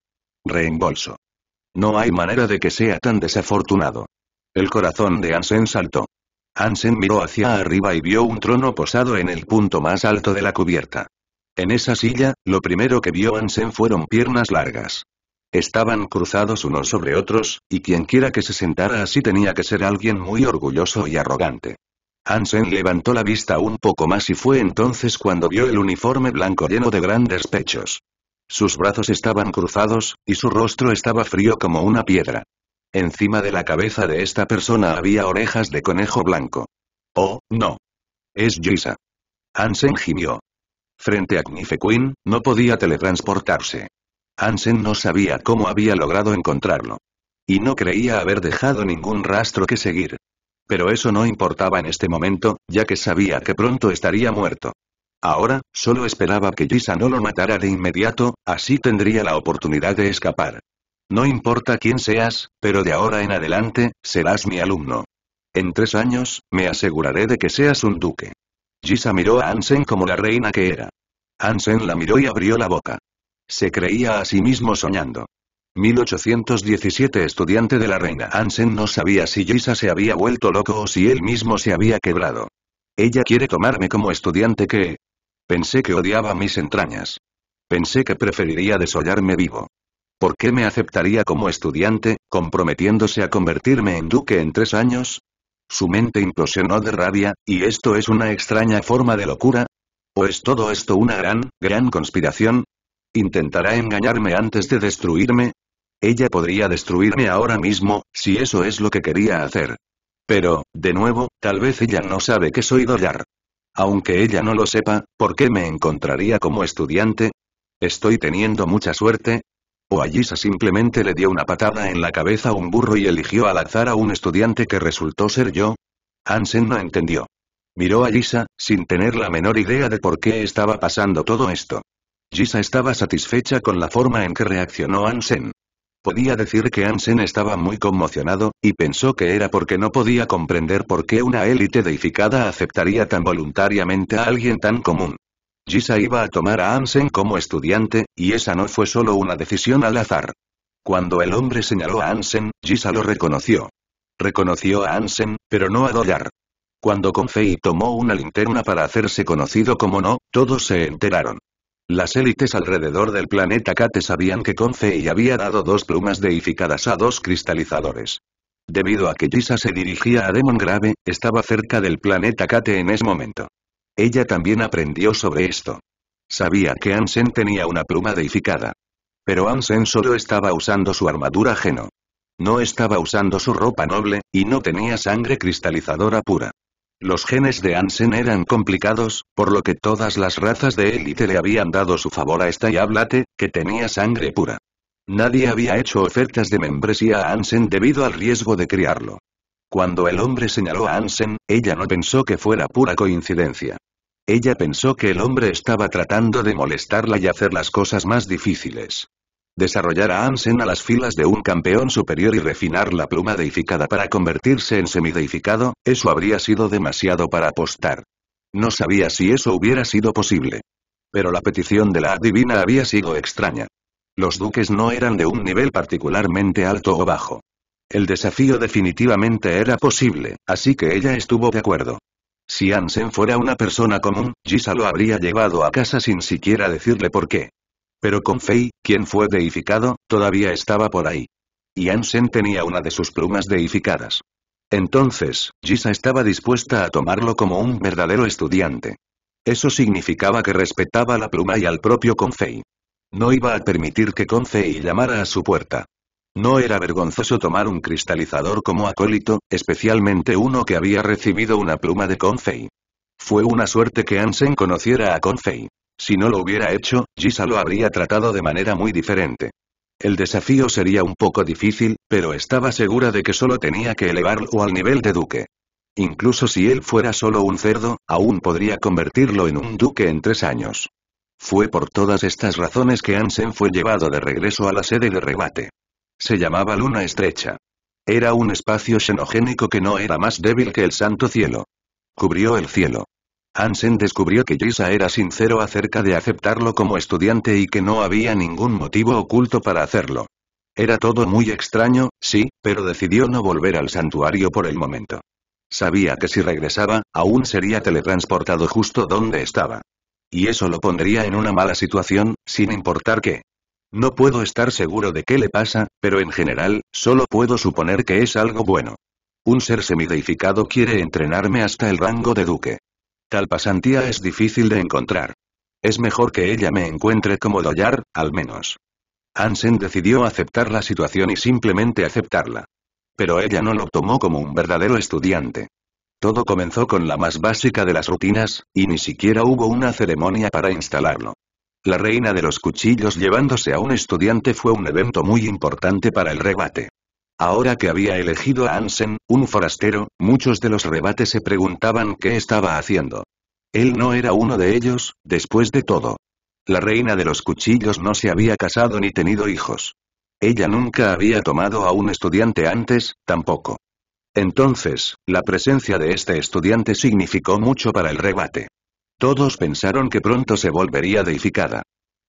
Reembolso. No hay manera de que sea tan desafortunado. El corazón de Ansen saltó. Ansen miró hacia arriba y vio un trono posado en el punto más alto de la cubierta. En esa silla, lo primero que vio Ansen fueron piernas largas. Estaban cruzados unos sobre otros, y quienquiera que se sentara así tenía que ser alguien muy orgulloso y arrogante. Hansen levantó la vista un poco más y fue entonces cuando vio el uniforme blanco lleno de grandes pechos. Sus brazos estaban cruzados, y su rostro estaba frío como una piedra. Encima de la cabeza de esta persona había orejas de conejo blanco. Oh, no. Es Jisa.» Hansen gimió. Frente a Knife Queen, no podía teletransportarse. Ansen no sabía cómo había logrado encontrarlo. Y no creía haber dejado ningún rastro que seguir. Pero eso no importaba en este momento, ya que sabía que pronto estaría muerto. Ahora, solo esperaba que Gisa no lo matara de inmediato, así tendría la oportunidad de escapar. No importa quién seas, pero de ahora en adelante, serás mi alumno. En tres años, me aseguraré de que seas un duque. Gisa miró a Ansen como la reina que era. Ansen la miró y abrió la boca. Se creía a sí mismo soñando. 1817 Estudiante de la reina Ansen no sabía si Lisa se había vuelto loco o si él mismo se había quebrado. Ella quiere tomarme como estudiante que... Pensé que odiaba mis entrañas. Pensé que preferiría desollarme vivo. ¿Por qué me aceptaría como estudiante, comprometiéndose a convertirme en duque en tres años? Su mente implosionó de rabia, ¿y esto es una extraña forma de locura? ¿O es todo esto una gran, gran conspiración? ¿Intentará engañarme antes de destruirme? Ella podría destruirme ahora mismo, si eso es lo que quería hacer. Pero, de nuevo, tal vez ella no sabe que soy Dollar. Aunque ella no lo sepa, ¿por qué me encontraría como estudiante? ¿Estoy teniendo mucha suerte? O Ayisa simplemente le dio una patada en la cabeza a un burro y eligió al azar a un estudiante que resultó ser yo. ansen no entendió. Miró a Ayisa, sin tener la menor idea de por qué estaba pasando todo esto. Gisa estaba satisfecha con la forma en que reaccionó Ansen. Podía decir que Ansen estaba muy conmocionado, y pensó que era porque no podía comprender por qué una élite deificada aceptaría tan voluntariamente a alguien tan común. Gisa iba a tomar a Ansen como estudiante, y esa no fue solo una decisión al azar. Cuando el hombre señaló a Ansen, Gisa lo reconoció. Reconoció a Ansen, pero no a Dollar. Cuando Confei tomó una linterna para hacerse conocido como no, todos se enteraron. Las élites alrededor del planeta Kate sabían que Confei había dado dos plumas deificadas a dos cristalizadores. Debido a que Gisa se dirigía a Demon Grave, estaba cerca del planeta Kate en ese momento. Ella también aprendió sobre esto. Sabía que Ansen tenía una pluma deificada. Pero Ansen solo estaba usando su armadura ajeno. No estaba usando su ropa noble, y no tenía sangre cristalizadora pura. Los genes de Ansen eran complicados, por lo que todas las razas de élite le habían dado su favor a esta y que tenía sangre pura. Nadie había hecho ofertas de membresía a Ansen debido al riesgo de criarlo. Cuando el hombre señaló a Ansen, ella no pensó que fuera pura coincidencia. Ella pensó que el hombre estaba tratando de molestarla y hacer las cosas más difíciles desarrollar a Ansen a las filas de un campeón superior y refinar la pluma deificada para convertirse en semideificado, eso habría sido demasiado para apostar. No sabía si eso hubiera sido posible. Pero la petición de la adivina había sido extraña. Los duques no eran de un nivel particularmente alto o bajo. El desafío definitivamente era posible, así que ella estuvo de acuerdo. Si Ansen fuera una persona común, Gisa lo habría llevado a casa sin siquiera decirle por qué. Pero Confei, quien fue deificado, todavía estaba por ahí. Y Ansen tenía una de sus plumas deificadas. Entonces, Gisa estaba dispuesta a tomarlo como un verdadero estudiante. Eso significaba que respetaba la pluma y al propio Confei. No iba a permitir que Confei llamara a su puerta. No era vergonzoso tomar un cristalizador como acólito, especialmente uno que había recibido una pluma de Confei. Fue una suerte que Ansen conociera a Confei. Si no lo hubiera hecho, Gisa lo habría tratado de manera muy diferente. El desafío sería un poco difícil, pero estaba segura de que solo tenía que elevarlo al nivel de duque. Incluso si él fuera solo un cerdo, aún podría convertirlo en un duque en tres años. Fue por todas estas razones que Ansen fue llevado de regreso a la sede de rebate. Se llamaba Luna Estrecha. Era un espacio xenogénico que no era más débil que el santo cielo. Cubrió el cielo. Ansen descubrió que Lisa era sincero acerca de aceptarlo como estudiante y que no había ningún motivo oculto para hacerlo. Era todo muy extraño, sí, pero decidió no volver al santuario por el momento. Sabía que si regresaba, aún sería teletransportado justo donde estaba. Y eso lo pondría en una mala situación, sin importar qué. No puedo estar seguro de qué le pasa, pero en general, solo puedo suponer que es algo bueno. Un ser semideificado quiere entrenarme hasta el rango de duque. Tal pasantía es difícil de encontrar. Es mejor que ella me encuentre como Doyar, al menos. Hansen decidió aceptar la situación y simplemente aceptarla. Pero ella no lo tomó como un verdadero estudiante. Todo comenzó con la más básica de las rutinas, y ni siquiera hubo una ceremonia para instalarlo. La reina de los cuchillos llevándose a un estudiante fue un evento muy importante para el rebate. Ahora que había elegido a Ansen, un forastero, muchos de los rebates se preguntaban qué estaba haciendo. Él no era uno de ellos, después de todo. La reina de los cuchillos no se había casado ni tenido hijos. Ella nunca había tomado a un estudiante antes, tampoco. Entonces, la presencia de este estudiante significó mucho para el rebate. Todos pensaron que pronto se volvería deificada.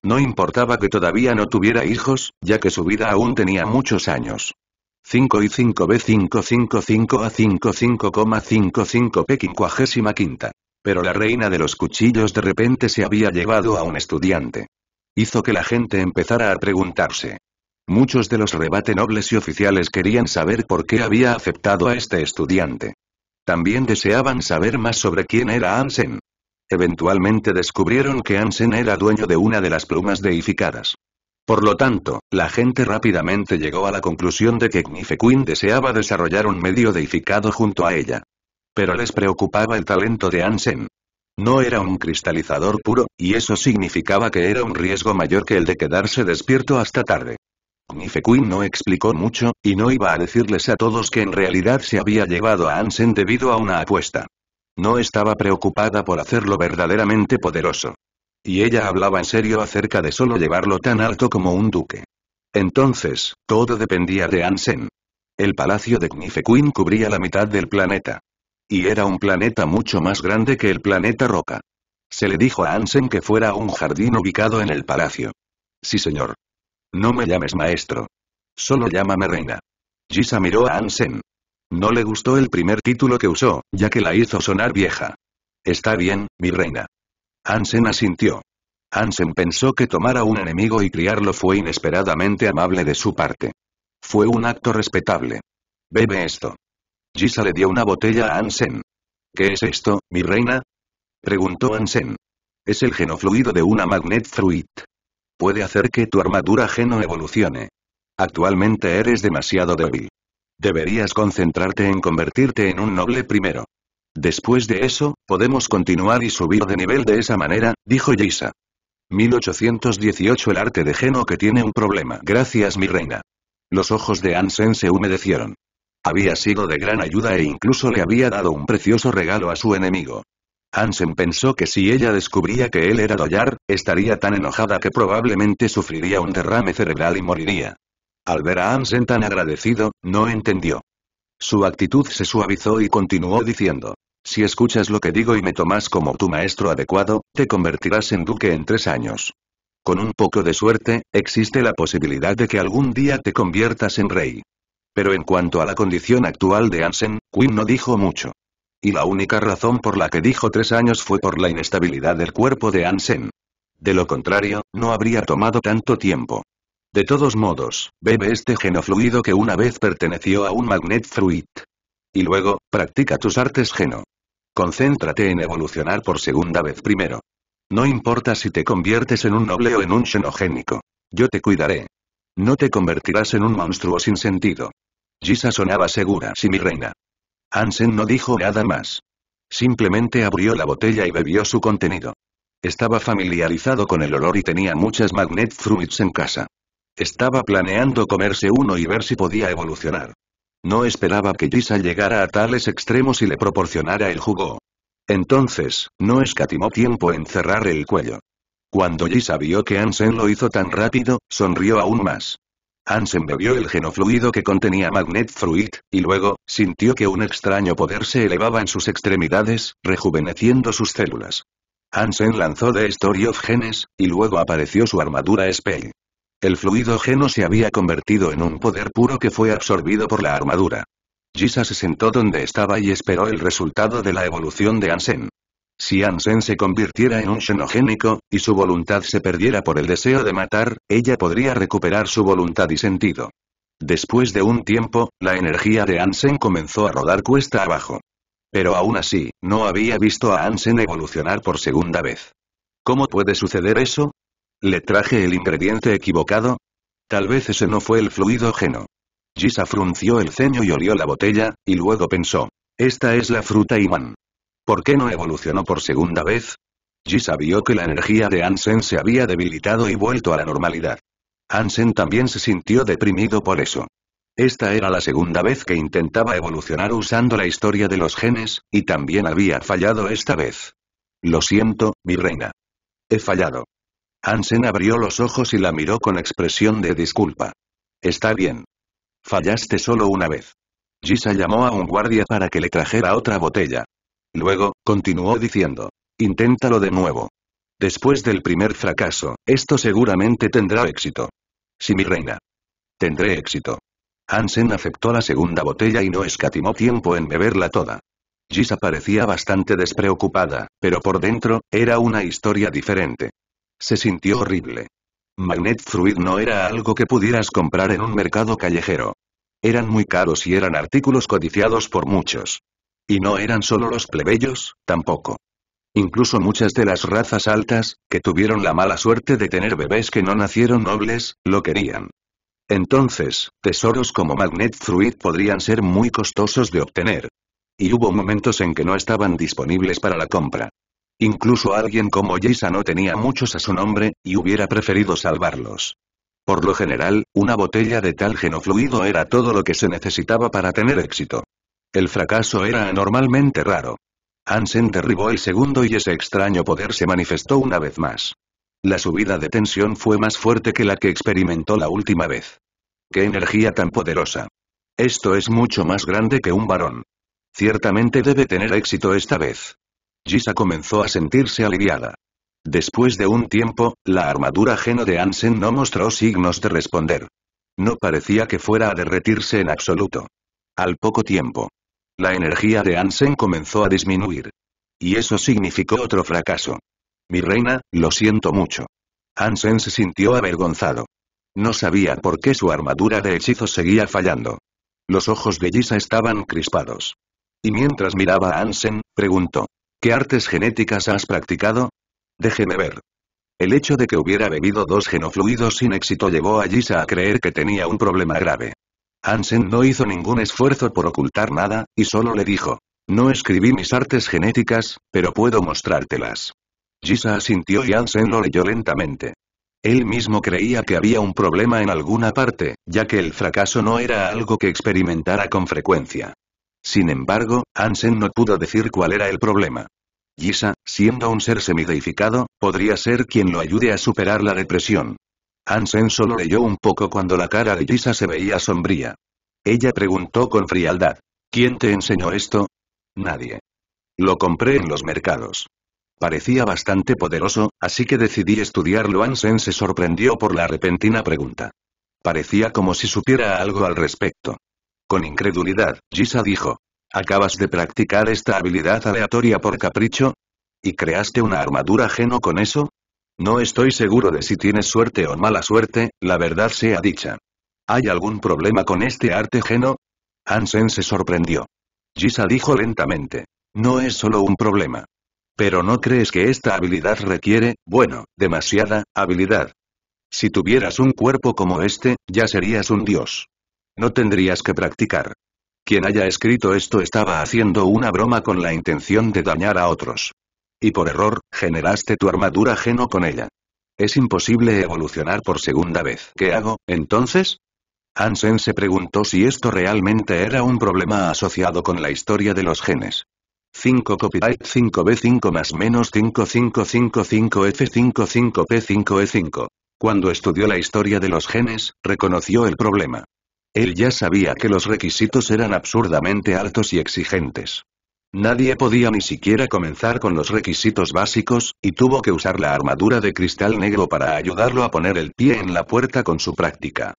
No importaba que todavía no tuviera hijos, ya que su vida aún tenía muchos años. 5 y 5B555 a 55,55 quinta. Pero la reina de los cuchillos de repente se había llevado a un estudiante. Hizo que la gente empezara a preguntarse. Muchos de los rebate nobles y oficiales querían saber por qué había aceptado a este estudiante. También deseaban saber más sobre quién era Ansen. Eventualmente descubrieron que Ansen era dueño de una de las plumas deificadas. Por lo tanto, la gente rápidamente llegó a la conclusión de que Queen deseaba desarrollar un medio deificado junto a ella. Pero les preocupaba el talento de Ansen. No era un cristalizador puro, y eso significaba que era un riesgo mayor que el de quedarse despierto hasta tarde. Queen no explicó mucho, y no iba a decirles a todos que en realidad se había llevado a Ansen debido a una apuesta. No estaba preocupada por hacerlo verdaderamente poderoso. Y ella hablaba en serio acerca de solo llevarlo tan alto como un duque. Entonces, todo dependía de Ansen. El palacio de Gnifequeen cubría la mitad del planeta. Y era un planeta mucho más grande que el planeta Roca. Se le dijo a Ansen que fuera un jardín ubicado en el palacio. Sí señor. No me llames maestro. Solo llámame reina. Gisa miró a Ansen. No le gustó el primer título que usó, ya que la hizo sonar vieja. Está bien, mi reina. Ansen asintió. Ansen pensó que tomar a un enemigo y criarlo fue inesperadamente amable de su parte. Fue un acto respetable. Bebe esto. Gisa le dio una botella a Ansen. ¿Qué es esto, mi reina? Preguntó Ansen. Es el genofluido de una Magnet Fruit. Puede hacer que tu armadura geno evolucione. Actualmente eres demasiado débil. Deberías concentrarte en convertirte en un noble primero. Después de eso, podemos continuar y subir de nivel de esa manera, dijo Yisa. 1818 El arte de Geno que tiene un problema. Gracias mi reina. Los ojos de Ansen se humedecieron. Había sido de gran ayuda e incluso le había dado un precioso regalo a su enemigo. Ansen pensó que si ella descubría que él era Doyar, estaría tan enojada que probablemente sufriría un derrame cerebral y moriría. Al ver a Ansen tan agradecido, no entendió. Su actitud se suavizó y continuó diciendo. Si escuchas lo que digo y me tomas como tu maestro adecuado, te convertirás en duque en tres años. Con un poco de suerte, existe la posibilidad de que algún día te conviertas en rey. Pero en cuanto a la condición actual de Ansen, Quinn no dijo mucho. Y la única razón por la que dijo tres años fue por la inestabilidad del cuerpo de Ansen. De lo contrario, no habría tomado tanto tiempo. De todos modos, bebe este genofluido que una vez perteneció a un magnet fruit. Y luego, practica tus artes geno. Concéntrate en evolucionar por segunda vez primero. No importa si te conviertes en un noble o en un xenogénico. Yo te cuidaré. No te convertirás en un monstruo sin sentido. Gisa sonaba segura. si mi reina. Ansen no dijo nada más. Simplemente abrió la botella y bebió su contenido. Estaba familiarizado con el olor y tenía muchas magnet fruits en casa. Estaba planeando comerse uno y ver si podía evolucionar. No esperaba que Lisa llegara a tales extremos y le proporcionara el jugo. Entonces, no escatimó tiempo en cerrar el cuello. Cuando Lisa vio que Ansen lo hizo tan rápido, sonrió aún más. Ansen bebió el genofluido que contenía Magnet Fruit, y luego, sintió que un extraño poder se elevaba en sus extremidades, rejuveneciendo sus células. Ansen lanzó The Story of Genes, y luego apareció su armadura Spell. El fluido geno se había convertido en un poder puro que fue absorbido por la armadura. Jisa se sentó donde estaba y esperó el resultado de la evolución de Ansen. Si Ansen se convirtiera en un xenogénico, y su voluntad se perdiera por el deseo de matar, ella podría recuperar su voluntad y sentido. Después de un tiempo, la energía de Ansen comenzó a rodar cuesta abajo. Pero aún así, no había visto a Ansen evolucionar por segunda vez. ¿Cómo puede suceder eso? ¿Le traje el ingrediente equivocado? Tal vez ese no fue el fluido geno. Gisa frunció el ceño y olió la botella, y luego pensó. Esta es la fruta imán. ¿Por qué no evolucionó por segunda vez? Gisa vio que la energía de Ansen se había debilitado y vuelto a la normalidad. Ansen también se sintió deprimido por eso. Esta era la segunda vez que intentaba evolucionar usando la historia de los genes, y también había fallado esta vez. Lo siento, mi reina. He fallado. Hansen abrió los ojos y la miró con expresión de disculpa. Está bien. Fallaste solo una vez. Gisa llamó a un guardia para que le trajera otra botella. Luego, continuó diciendo. Inténtalo de nuevo. Después del primer fracaso, esto seguramente tendrá éxito. Si mi reina. Tendré éxito. Hansen aceptó la segunda botella y no escatimó tiempo en beberla toda. Gisa parecía bastante despreocupada, pero por dentro, era una historia diferente. Se sintió horrible. Magnet Fruit no era algo que pudieras comprar en un mercado callejero. Eran muy caros y eran artículos codiciados por muchos. Y no eran solo los plebeyos, tampoco. Incluso muchas de las razas altas, que tuvieron la mala suerte de tener bebés que no nacieron nobles, lo querían. Entonces, tesoros como Magnet Fruit podrían ser muy costosos de obtener. Y hubo momentos en que no estaban disponibles para la compra. Incluso alguien como Jason no tenía muchos a su nombre, y hubiera preferido salvarlos. Por lo general, una botella de tal genofluido era todo lo que se necesitaba para tener éxito. El fracaso era anormalmente raro. Hansen derribó el segundo y ese extraño poder se manifestó una vez más. La subida de tensión fue más fuerte que la que experimentó la última vez. ¡Qué energía tan poderosa! Esto es mucho más grande que un varón. Ciertamente debe tener éxito esta vez. Gisa comenzó a sentirse aliviada. Después de un tiempo, la armadura geno de Ansen no mostró signos de responder. No parecía que fuera a derretirse en absoluto. Al poco tiempo, la energía de Ansen comenzó a disminuir. Y eso significó otro fracaso. Mi reina, lo siento mucho. Ansen se sintió avergonzado. No sabía por qué su armadura de hechizo seguía fallando. Los ojos de Gisa estaban crispados. Y mientras miraba a Ansen, preguntó. ¿Qué artes genéticas has practicado? Déjeme ver. El hecho de que hubiera bebido dos genofluidos sin éxito llevó a Gisa a creer que tenía un problema grave. Hansen no hizo ningún esfuerzo por ocultar nada, y solo le dijo. No escribí mis artes genéticas, pero puedo mostrártelas. Gisa asintió y Hansen lo leyó lentamente. Él mismo creía que había un problema en alguna parte, ya que el fracaso no era algo que experimentara con frecuencia. Sin embargo, Ansen no pudo decir cuál era el problema. Gisa, siendo un ser semideificado, podría ser quien lo ayude a superar la depresión. Ansen solo leyó un poco cuando la cara de Gisa se veía sombría. Ella preguntó con frialdad. ¿Quién te enseñó esto? Nadie. Lo compré en los mercados. Parecía bastante poderoso, así que decidí estudiarlo. Ansen se sorprendió por la repentina pregunta. Parecía como si supiera algo al respecto. Con incredulidad, Gisa dijo. ¿Acabas de practicar esta habilidad aleatoria por capricho? ¿Y creaste una armadura ajeno con eso? No estoy seguro de si tienes suerte o mala suerte, la verdad sea dicha. ¿Hay algún problema con este arte geno? Hansen se sorprendió. Gisa dijo lentamente. No es solo un problema. Pero no crees que esta habilidad requiere, bueno, demasiada, habilidad. Si tuvieras un cuerpo como este, ya serías un dios. No tendrías que practicar. Quien haya escrito esto estaba haciendo una broma con la intención de dañar a otros. Y por error, generaste tu armadura geno con ella. Es imposible evolucionar por segunda vez. ¿Qué hago, entonces? Hansen se preguntó si esto realmente era un problema asociado con la historia de los genes. 5 copyright 5B5 más menos 5555F55P5E5. Cuando estudió la historia de los genes, reconoció el problema. Él ya sabía que los requisitos eran absurdamente altos y exigentes. Nadie podía ni siquiera comenzar con los requisitos básicos, y tuvo que usar la armadura de cristal negro para ayudarlo a poner el pie en la puerta con su práctica.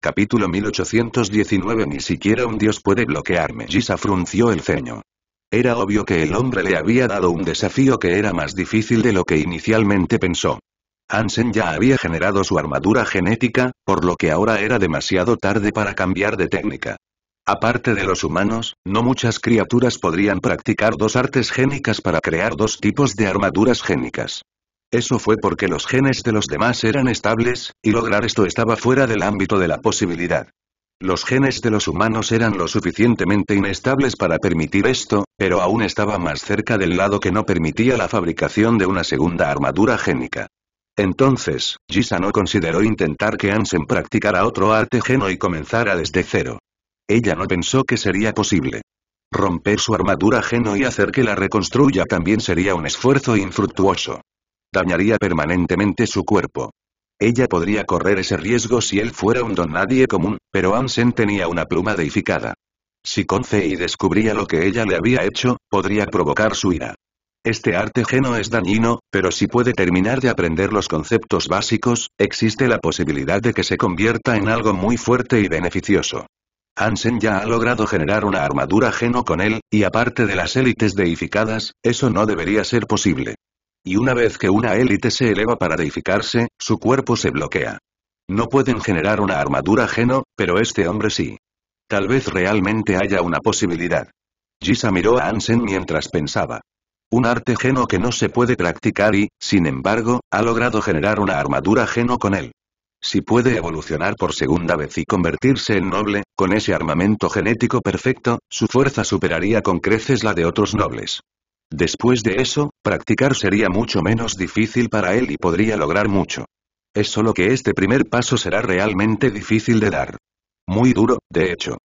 Capítulo 1819 Ni siquiera un dios puede bloquearme. Gisa frunció el ceño. Era obvio que el hombre le había dado un desafío que era más difícil de lo que inicialmente pensó. Hansen ya había generado su armadura genética, por lo que ahora era demasiado tarde para cambiar de técnica. Aparte de los humanos, no muchas criaturas podrían practicar dos artes génicas para crear dos tipos de armaduras génicas. Eso fue porque los genes de los demás eran estables, y lograr esto estaba fuera del ámbito de la posibilidad. Los genes de los humanos eran lo suficientemente inestables para permitir esto, pero aún estaba más cerca del lado que no permitía la fabricación de una segunda armadura génica. Entonces, no consideró intentar que Ansem practicara otro arte geno y comenzara desde cero. Ella no pensó que sería posible. Romper su armadura geno y hacer que la reconstruya también sería un esfuerzo infructuoso. Dañaría permanentemente su cuerpo. Ella podría correr ese riesgo si él fuera un don nadie común, pero Ansen tenía una pluma deificada. Si y descubría lo que ella le había hecho, podría provocar su ira. Este arte geno es dañino, pero si puede terminar de aprender los conceptos básicos, existe la posibilidad de que se convierta en algo muy fuerte y beneficioso. Hansen ya ha logrado generar una armadura geno con él, y aparte de las élites deificadas, eso no debería ser posible. Y una vez que una élite se eleva para deificarse, su cuerpo se bloquea. No pueden generar una armadura geno, pero este hombre sí. Tal vez realmente haya una posibilidad. Gisa miró a Hansen mientras pensaba. Un arte geno que no se puede practicar y, sin embargo, ha logrado generar una armadura geno con él. Si puede evolucionar por segunda vez y convertirse en noble, con ese armamento genético perfecto, su fuerza superaría con creces la de otros nobles. Después de eso, practicar sería mucho menos difícil para él y podría lograr mucho. Es solo que este primer paso será realmente difícil de dar. Muy duro, de hecho.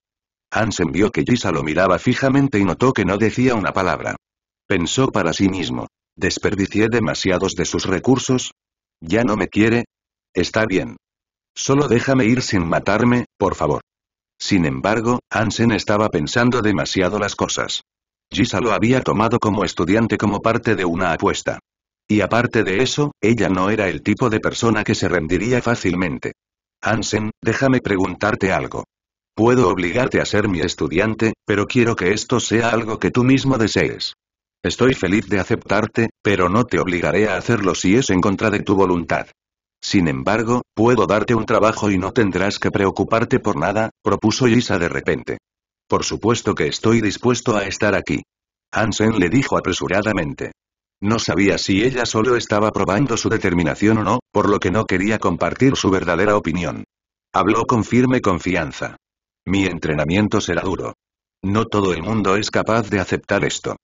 Hansen vio que Gisa lo miraba fijamente y notó que no decía una palabra pensó para sí mismo. Desperdicié demasiados de sus recursos. ¿Ya no me quiere? Está bien. Solo déjame ir sin matarme, por favor. Sin embargo, Ansen estaba pensando demasiado las cosas. Gisa lo había tomado como estudiante como parte de una apuesta. Y aparte de eso, ella no era el tipo de persona que se rendiría fácilmente. Ansen, déjame preguntarte algo. Puedo obligarte a ser mi estudiante, pero quiero que esto sea algo que tú mismo desees. Estoy feliz de aceptarte, pero no te obligaré a hacerlo si es en contra de tu voluntad. Sin embargo, puedo darte un trabajo y no tendrás que preocuparte por nada, propuso Lisa de repente. Por supuesto que estoy dispuesto a estar aquí. Hansen le dijo apresuradamente. No sabía si ella solo estaba probando su determinación o no, por lo que no quería compartir su verdadera opinión. Habló con firme confianza. Mi entrenamiento será duro. No todo el mundo es capaz de aceptar esto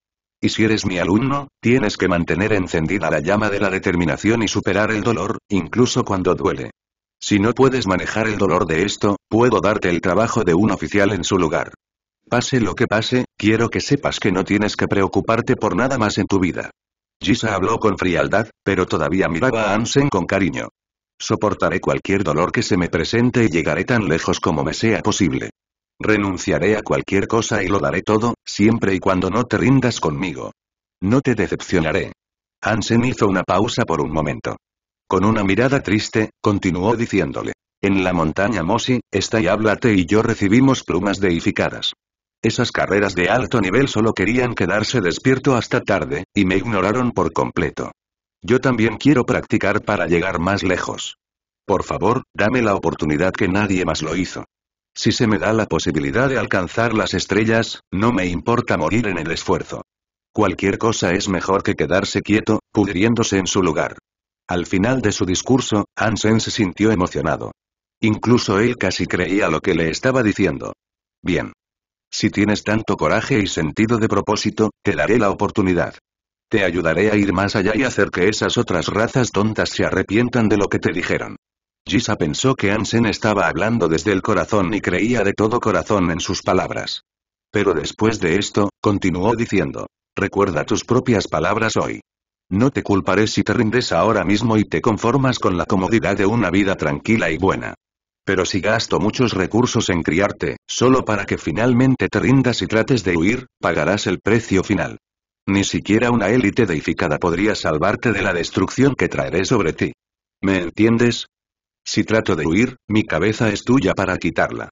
y si eres mi alumno, tienes que mantener encendida la llama de la determinación y superar el dolor, incluso cuando duele. Si no puedes manejar el dolor de esto, puedo darte el trabajo de un oficial en su lugar. Pase lo que pase, quiero que sepas que no tienes que preocuparte por nada más en tu vida. Gisa habló con frialdad, pero todavía miraba a Ansen con cariño. Soportaré cualquier dolor que se me presente y llegaré tan lejos como me sea posible. Renunciaré a cualquier cosa y lo daré todo, siempre y cuando no te rindas conmigo. No te decepcionaré. Hansen hizo una pausa por un momento. Con una mirada triste, continuó diciéndole. En la montaña Mosi, está y háblate y yo recibimos plumas deificadas. Esas carreras de alto nivel solo querían quedarse despierto hasta tarde, y me ignoraron por completo. Yo también quiero practicar para llegar más lejos. Por favor, dame la oportunidad que nadie más lo hizo. Si se me da la posibilidad de alcanzar las estrellas, no me importa morir en el esfuerzo. Cualquier cosa es mejor que quedarse quieto, pudriéndose en su lugar. Al final de su discurso, Ansen se sintió emocionado. Incluso él casi creía lo que le estaba diciendo. Bien. Si tienes tanto coraje y sentido de propósito, te daré la oportunidad. Te ayudaré a ir más allá y hacer que esas otras razas tontas se arrepientan de lo que te dijeron. Gisa pensó que Ansen estaba hablando desde el corazón y creía de todo corazón en sus palabras. Pero después de esto, continuó diciendo, recuerda tus propias palabras hoy. No te culparé si te rindes ahora mismo y te conformas con la comodidad de una vida tranquila y buena. Pero si gasto muchos recursos en criarte, solo para que finalmente te rindas y trates de huir, pagarás el precio final. Ni siquiera una élite deificada podría salvarte de la destrucción que traeré sobre ti. ¿Me entiendes? Si trato de huir, mi cabeza es tuya para quitarla.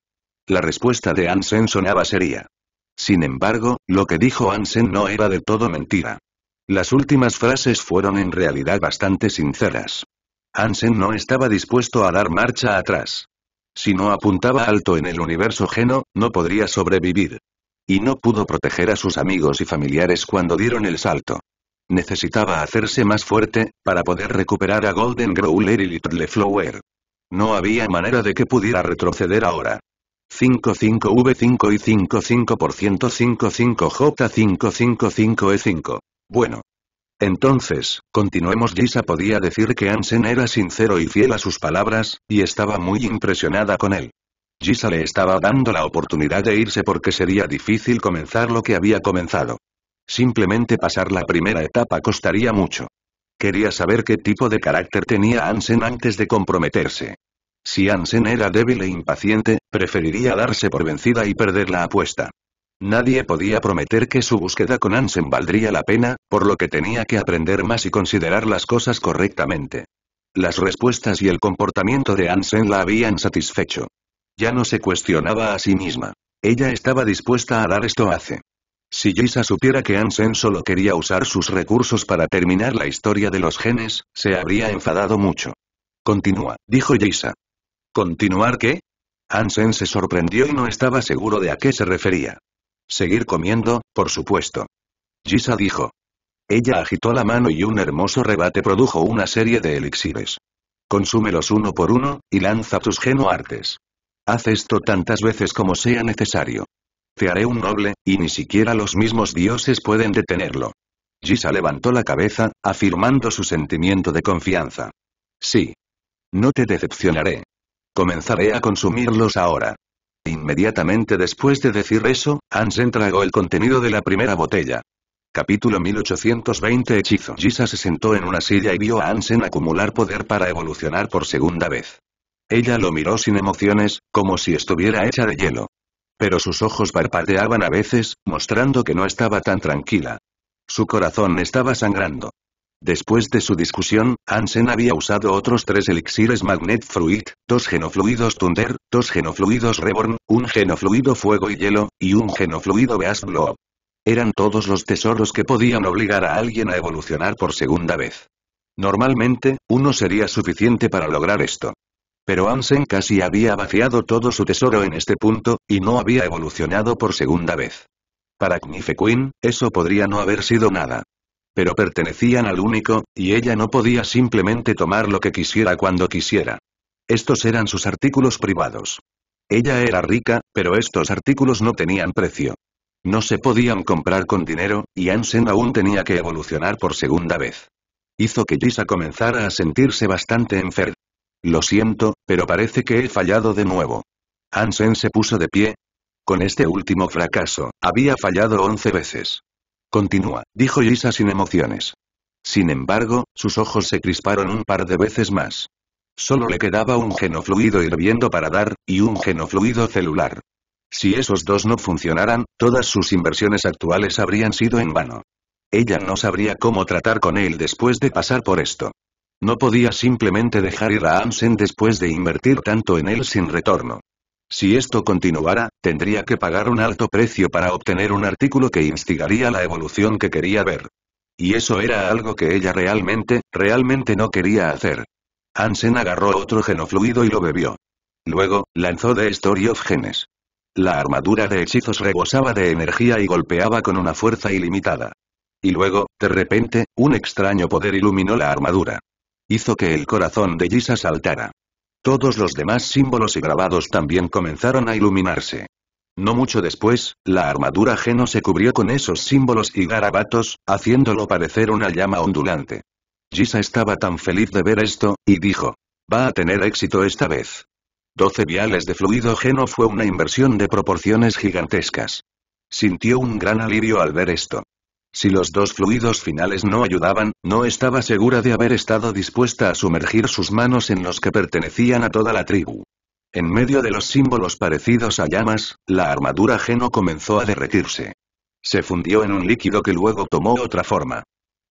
La respuesta de Ansen sonaba seria. Sin embargo, lo que dijo Ansen no era de todo mentira. Las últimas frases fueron en realidad bastante sinceras. Ansen no estaba dispuesto a dar marcha atrás. Si no apuntaba alto en el universo geno, no podría sobrevivir. Y no pudo proteger a sus amigos y familiares cuando dieron el salto. Necesitaba hacerse más fuerte, para poder recuperar a Golden Growler y Little Flower. No había manera de que pudiera retroceder ahora. 55V5 y 55 j 555 e 5 Bueno. Entonces, continuemos Gisa podía decir que Ansen era sincero y fiel a sus palabras, y estaba muy impresionada con él. Gisa le estaba dando la oportunidad de irse porque sería difícil comenzar lo que había comenzado. Simplemente pasar la primera etapa costaría mucho. Quería saber qué tipo de carácter tenía Ansen antes de comprometerse. Si Ansen era débil e impaciente, preferiría darse por vencida y perder la apuesta. Nadie podía prometer que su búsqueda con Ansen valdría la pena, por lo que tenía que aprender más y considerar las cosas correctamente. Las respuestas y el comportamiento de Ansen la habían satisfecho. Ya no se cuestionaba a sí misma. Ella estaba dispuesta a dar esto hace. Si Jisa supiera que Ansen solo quería usar sus recursos para terminar la historia de los genes, se habría enfadado mucho. Continúa, dijo Jisa. ¿Continuar qué? Ansen se sorprendió y no estaba seguro de a qué se refería. Seguir comiendo, por supuesto. Jisa dijo. Ella agitó la mano y un hermoso rebate produjo una serie de elixires. Consúmelos uno por uno, y lanza tus genoartes. Haz esto tantas veces como sea necesario. Te haré un noble, y ni siquiera los mismos dioses pueden detenerlo. Gisa levantó la cabeza, afirmando su sentimiento de confianza. Sí. No te decepcionaré. Comenzaré a consumirlos ahora. Inmediatamente después de decir eso, Ansen tragó el contenido de la primera botella. Capítulo 1820 Hechizo Gisa se sentó en una silla y vio a Ansen acumular poder para evolucionar por segunda vez. Ella lo miró sin emociones, como si estuviera hecha de hielo. Pero sus ojos parpadeaban a veces, mostrando que no estaba tan tranquila. Su corazón estaba sangrando. Después de su discusión, Ansen había usado otros tres elixires Magnet Fruit, dos genofluidos Thunder, dos genofluidos Reborn, un genofluido Fuego y Hielo, y un genofluido Beast Blob. Eran todos los tesoros que podían obligar a alguien a evolucionar por segunda vez. Normalmente, uno sería suficiente para lograr esto. Pero Ansen casi había vaciado todo su tesoro en este punto, y no había evolucionado por segunda vez. Para Queen, eso podría no haber sido nada. Pero pertenecían al único, y ella no podía simplemente tomar lo que quisiera cuando quisiera. Estos eran sus artículos privados. Ella era rica, pero estos artículos no tenían precio. No se podían comprar con dinero, y Ansen aún tenía que evolucionar por segunda vez. Hizo que Gisa comenzara a sentirse bastante enferma. Lo siento, pero parece que he fallado de nuevo. Hansen se puso de pie. Con este último fracaso, había fallado once veces. Continúa, dijo Lisa sin emociones. Sin embargo, sus ojos se crisparon un par de veces más. Solo le quedaba un genofluido hirviendo para dar, y un genofluido celular. Si esos dos no funcionaran, todas sus inversiones actuales habrían sido en vano. Ella no sabría cómo tratar con él después de pasar por esto. No podía simplemente dejar ir a Ansen después de invertir tanto en él sin retorno. Si esto continuara, tendría que pagar un alto precio para obtener un artículo que instigaría la evolución que quería ver. Y eso era algo que ella realmente, realmente no quería hacer. Ansen agarró otro genofluido y lo bebió. Luego, lanzó The Story of Genes. La armadura de hechizos rebosaba de energía y golpeaba con una fuerza ilimitada. Y luego, de repente, un extraño poder iluminó la armadura hizo que el corazón de Gisa saltara. Todos los demás símbolos y grabados también comenzaron a iluminarse. No mucho después, la armadura Geno se cubrió con esos símbolos y garabatos, haciéndolo parecer una llama ondulante. Gisa estaba tan feliz de ver esto, y dijo. Va a tener éxito esta vez. 12 viales de fluido Geno fue una inversión de proporciones gigantescas. Sintió un gran alivio al ver esto. Si los dos fluidos finales no ayudaban, no estaba segura de haber estado dispuesta a sumergir sus manos en los que pertenecían a toda la tribu. En medio de los símbolos parecidos a llamas, la armadura Geno comenzó a derretirse. Se fundió en un líquido que luego tomó otra forma.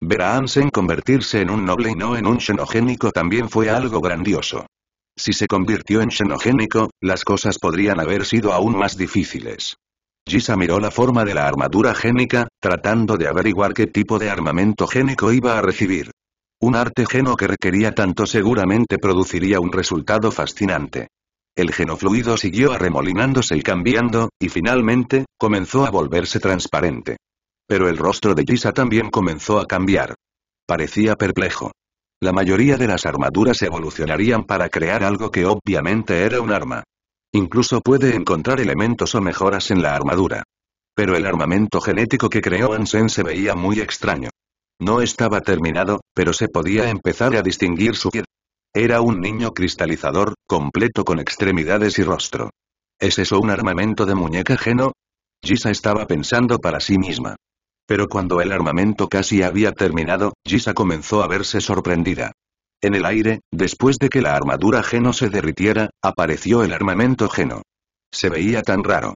Ver a Ansen convertirse en un noble y no en un xenogénico también fue algo grandioso. Si se convirtió en xenogénico, las cosas podrían haber sido aún más difíciles. Gisa miró la forma de la armadura génica, tratando de averiguar qué tipo de armamento génico iba a recibir. Un arte geno que requería tanto seguramente produciría un resultado fascinante. El genofluido siguió arremolinándose y cambiando, y finalmente, comenzó a volverse transparente. Pero el rostro de Gisa también comenzó a cambiar. Parecía perplejo. La mayoría de las armaduras evolucionarían para crear algo que obviamente era un arma. Incluso puede encontrar elementos o mejoras en la armadura. Pero el armamento genético que creó Ansen se veía muy extraño. No estaba terminado, pero se podía empezar a distinguir su piel. Era un niño cristalizador, completo con extremidades y rostro. ¿Es eso un armamento de muñeca geno? Gisa estaba pensando para sí misma. Pero cuando el armamento casi había terminado, Gisa comenzó a verse sorprendida. En el aire, después de que la armadura geno se derritiera, apareció el armamento geno. Se veía tan raro.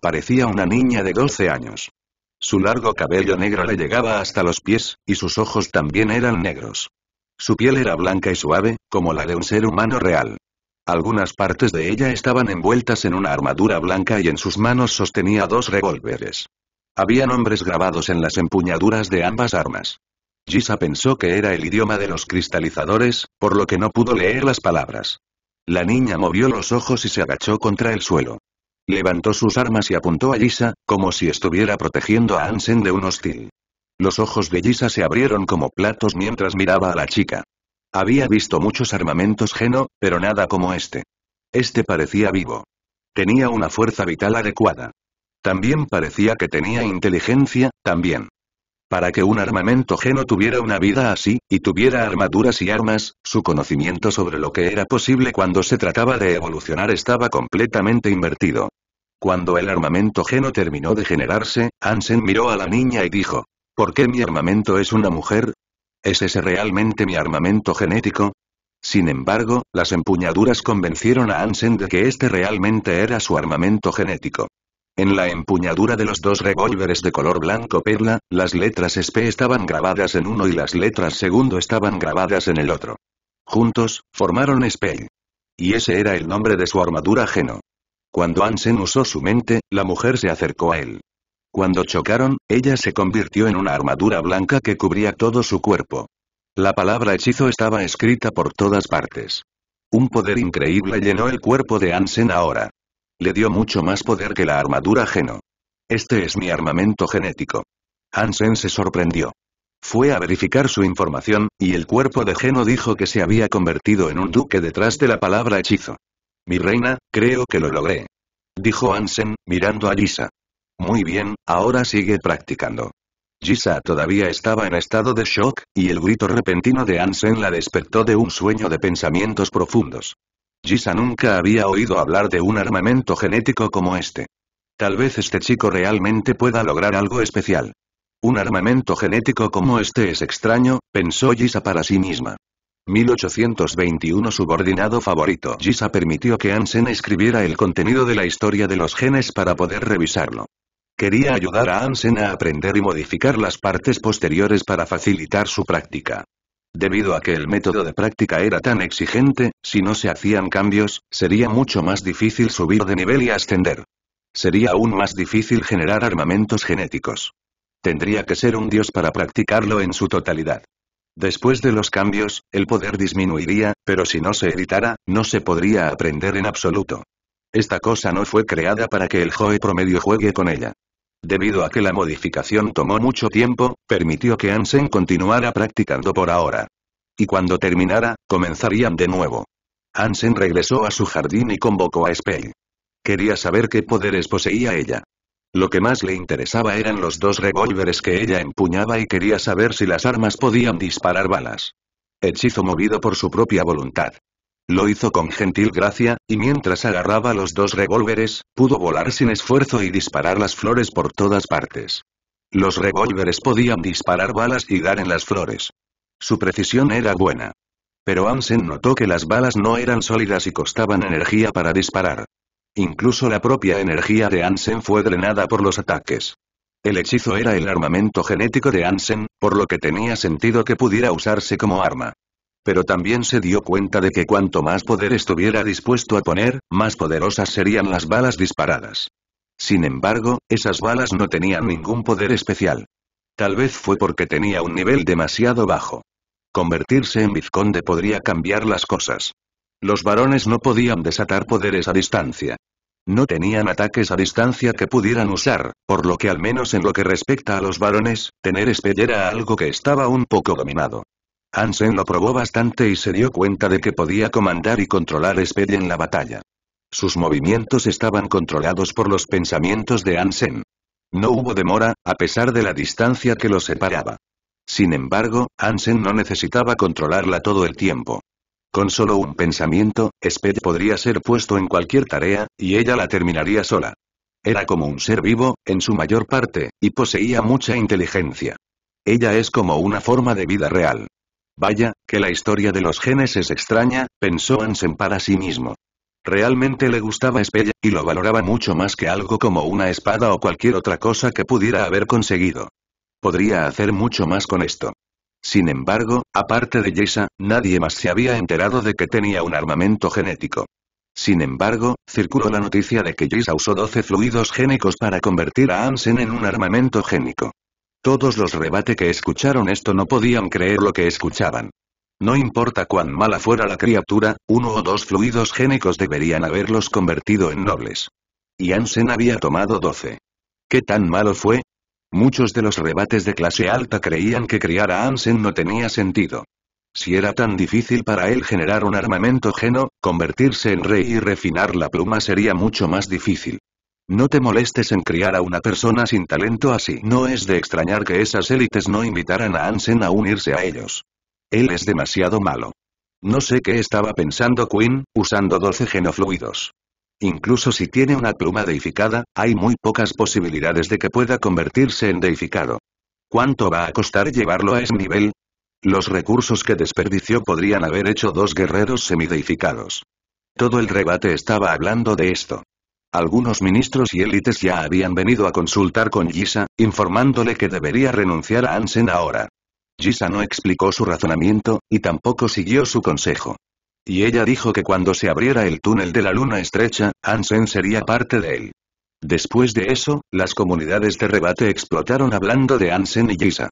Parecía una niña de 12 años. Su largo cabello negro le llegaba hasta los pies, y sus ojos también eran negros. Su piel era blanca y suave, como la de un ser humano real. Algunas partes de ella estaban envueltas en una armadura blanca y en sus manos sostenía dos revólveres. Había nombres grabados en las empuñaduras de ambas armas. Gisa pensó que era el idioma de los cristalizadores, por lo que no pudo leer las palabras. La niña movió los ojos y se agachó contra el suelo. Levantó sus armas y apuntó a Lisa, como si estuviera protegiendo a Ansen de un hostil. Los ojos de Lisa se abrieron como platos mientras miraba a la chica. Había visto muchos armamentos geno, pero nada como este. Este parecía vivo. Tenía una fuerza vital adecuada. También parecía que tenía inteligencia, también. Para que un armamento geno tuviera una vida así, y tuviera armaduras y armas, su conocimiento sobre lo que era posible cuando se trataba de evolucionar estaba completamente invertido. Cuando el armamento geno terminó de generarse, Ansen miró a la niña y dijo, ¿Por qué mi armamento es una mujer? ¿Es ese realmente mi armamento genético? Sin embargo, las empuñaduras convencieron a Ansen de que este realmente era su armamento genético. En la empuñadura de los dos revólveres de color blanco perla, las letras SP estaban grabadas en uno y las letras segundo estaban grabadas en el otro. Juntos, formaron Spell. Y ese era el nombre de su armadura ajeno. Cuando Ansen usó su mente, la mujer se acercó a él. Cuando chocaron, ella se convirtió en una armadura blanca que cubría todo su cuerpo. La palabra hechizo estaba escrita por todas partes. Un poder increíble llenó el cuerpo de Ansen ahora. Le dio mucho más poder que la armadura Geno. Este es mi armamento genético. Ansen se sorprendió. Fue a verificar su información, y el cuerpo de Geno dijo que se había convertido en un duque detrás de la palabra hechizo. Mi reina, creo que lo logré. Dijo Ansen, mirando a Lisa. Muy bien, ahora sigue practicando. Gisa todavía estaba en estado de shock, y el grito repentino de Ansen la despertó de un sueño de pensamientos profundos. Gisa nunca había oído hablar de un armamento genético como este. Tal vez este chico realmente pueda lograr algo especial. Un armamento genético como este es extraño, pensó Gisa para sí misma. 1821 Subordinado favorito Gisa permitió que Ansen escribiera el contenido de la historia de los genes para poder revisarlo. Quería ayudar a Ansen a aprender y modificar las partes posteriores para facilitar su práctica. Debido a que el método de práctica era tan exigente, si no se hacían cambios, sería mucho más difícil subir de nivel y ascender. Sería aún más difícil generar armamentos genéticos. Tendría que ser un dios para practicarlo en su totalidad. Después de los cambios, el poder disminuiría, pero si no se editara, no se podría aprender en absoluto. Esta cosa no fue creada para que el Joe promedio juegue con ella. Debido a que la modificación tomó mucho tiempo, permitió que Ansen continuara practicando por ahora. Y cuando terminara, comenzarían de nuevo. Ansen regresó a su jardín y convocó a Spell. Quería saber qué poderes poseía ella. Lo que más le interesaba eran los dos revólveres que ella empuñaba y quería saber si las armas podían disparar balas. Hechizo movido por su propia voluntad. Lo hizo con gentil gracia, y mientras agarraba los dos revólveres, pudo volar sin esfuerzo y disparar las flores por todas partes. Los revólveres podían disparar balas y dar en las flores. Su precisión era buena. Pero Ansen notó que las balas no eran sólidas y costaban energía para disparar. Incluso la propia energía de Ansen fue drenada por los ataques. El hechizo era el armamento genético de Ansen, por lo que tenía sentido que pudiera usarse como arma pero también se dio cuenta de que cuanto más poder estuviera dispuesto a poner, más poderosas serían las balas disparadas. Sin embargo, esas balas no tenían ningún poder especial. Tal vez fue porque tenía un nivel demasiado bajo. Convertirse en vizconde podría cambiar las cosas. Los varones no podían desatar poderes a distancia. No tenían ataques a distancia que pudieran usar, por lo que al menos en lo que respecta a los varones, tener espellera algo que estaba un poco dominado. Ansen lo probó bastante y se dio cuenta de que podía comandar y controlar Spell en la batalla. Sus movimientos estaban controlados por los pensamientos de Ansen. No hubo demora, a pesar de la distancia que los separaba. Sin embargo, Ansen no necesitaba controlarla todo el tiempo. Con solo un pensamiento, Spede podría ser puesto en cualquier tarea, y ella la terminaría sola. Era como un ser vivo, en su mayor parte, y poseía mucha inteligencia. Ella es como una forma de vida real. Vaya, que la historia de los genes es extraña, pensó Ansem para sí mismo. Realmente le gustaba Espella, y lo valoraba mucho más que algo como una espada o cualquier otra cosa que pudiera haber conseguido. Podría hacer mucho más con esto. Sin embargo, aparte de Jessa, nadie más se había enterado de que tenía un armamento genético. Sin embargo, circuló la noticia de que Jessa usó 12 fluidos génicos para convertir a Ansen en un armamento génico. Todos los rebates que escucharon esto no podían creer lo que escuchaban. No importa cuán mala fuera la criatura, uno o dos fluidos génicos deberían haberlos convertido en nobles. Y Ansen había tomado doce. ¿Qué tan malo fue? Muchos de los rebates de clase alta creían que criar a Ansen no tenía sentido. Si era tan difícil para él generar un armamento geno, convertirse en rey y refinar la pluma sería mucho más difícil. No te molestes en criar a una persona sin talento así. No es de extrañar que esas élites no invitaran a Ansen a unirse a ellos. Él es demasiado malo. No sé qué estaba pensando Quinn, usando 12 genofluidos. Incluso si tiene una pluma deificada, hay muy pocas posibilidades de que pueda convertirse en deificado. ¿Cuánto va a costar llevarlo a ese nivel? Los recursos que desperdició podrían haber hecho dos guerreros semideificados. Todo el rebate estaba hablando de esto. Algunos ministros y élites ya habían venido a consultar con Gisa, informándole que debería renunciar a Ansen ahora. Gisa no explicó su razonamiento, y tampoco siguió su consejo. Y ella dijo que cuando se abriera el túnel de la luna estrecha, Ansen sería parte de él. Después de eso, las comunidades de rebate explotaron hablando de Ansen y Gisa.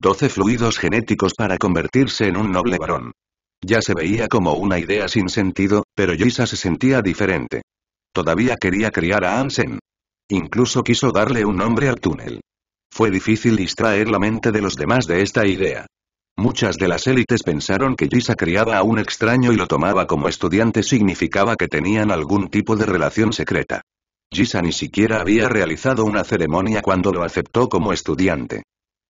Doce fluidos genéticos para convertirse en un noble varón. Ya se veía como una idea sin sentido, pero Gisa se sentía diferente. Todavía quería criar a Ansen. Incluso quiso darle un nombre al túnel. Fue difícil distraer la mente de los demás de esta idea. Muchas de las élites pensaron que Gisa criaba a un extraño y lo tomaba como estudiante significaba que tenían algún tipo de relación secreta. Gisa ni siquiera había realizado una ceremonia cuando lo aceptó como estudiante.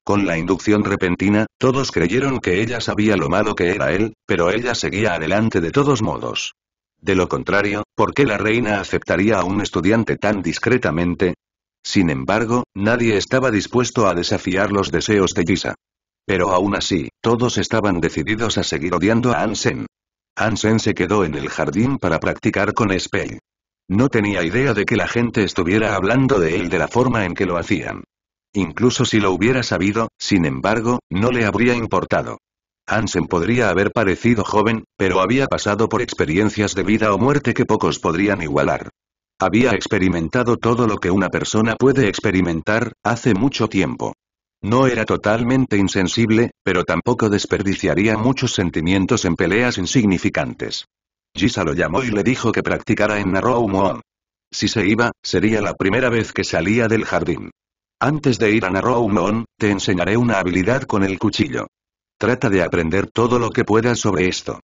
Con la inducción repentina, todos creyeron que ella sabía lo malo que era él, pero ella seguía adelante de todos modos. De lo contrario, ¿por qué la reina aceptaría a un estudiante tan discretamente? Sin embargo, nadie estaba dispuesto a desafiar los deseos de Gisa. Pero aún así, todos estaban decididos a seguir odiando a Ansen. Ansen se quedó en el jardín para practicar con Spell. No tenía idea de que la gente estuviera hablando de él de la forma en que lo hacían. Incluso si lo hubiera sabido, sin embargo, no le habría importado. Ansen podría haber parecido joven, pero había pasado por experiencias de vida o muerte que pocos podrían igualar. Había experimentado todo lo que una persona puede experimentar, hace mucho tiempo. No era totalmente insensible, pero tampoco desperdiciaría muchos sentimientos en peleas insignificantes. Gisa lo llamó y le dijo que practicara en Narrow Moon. Si se iba, sería la primera vez que salía del jardín. Antes de ir a Narrow Moon, te enseñaré una habilidad con el cuchillo. Trata de aprender todo lo que puedas sobre esto.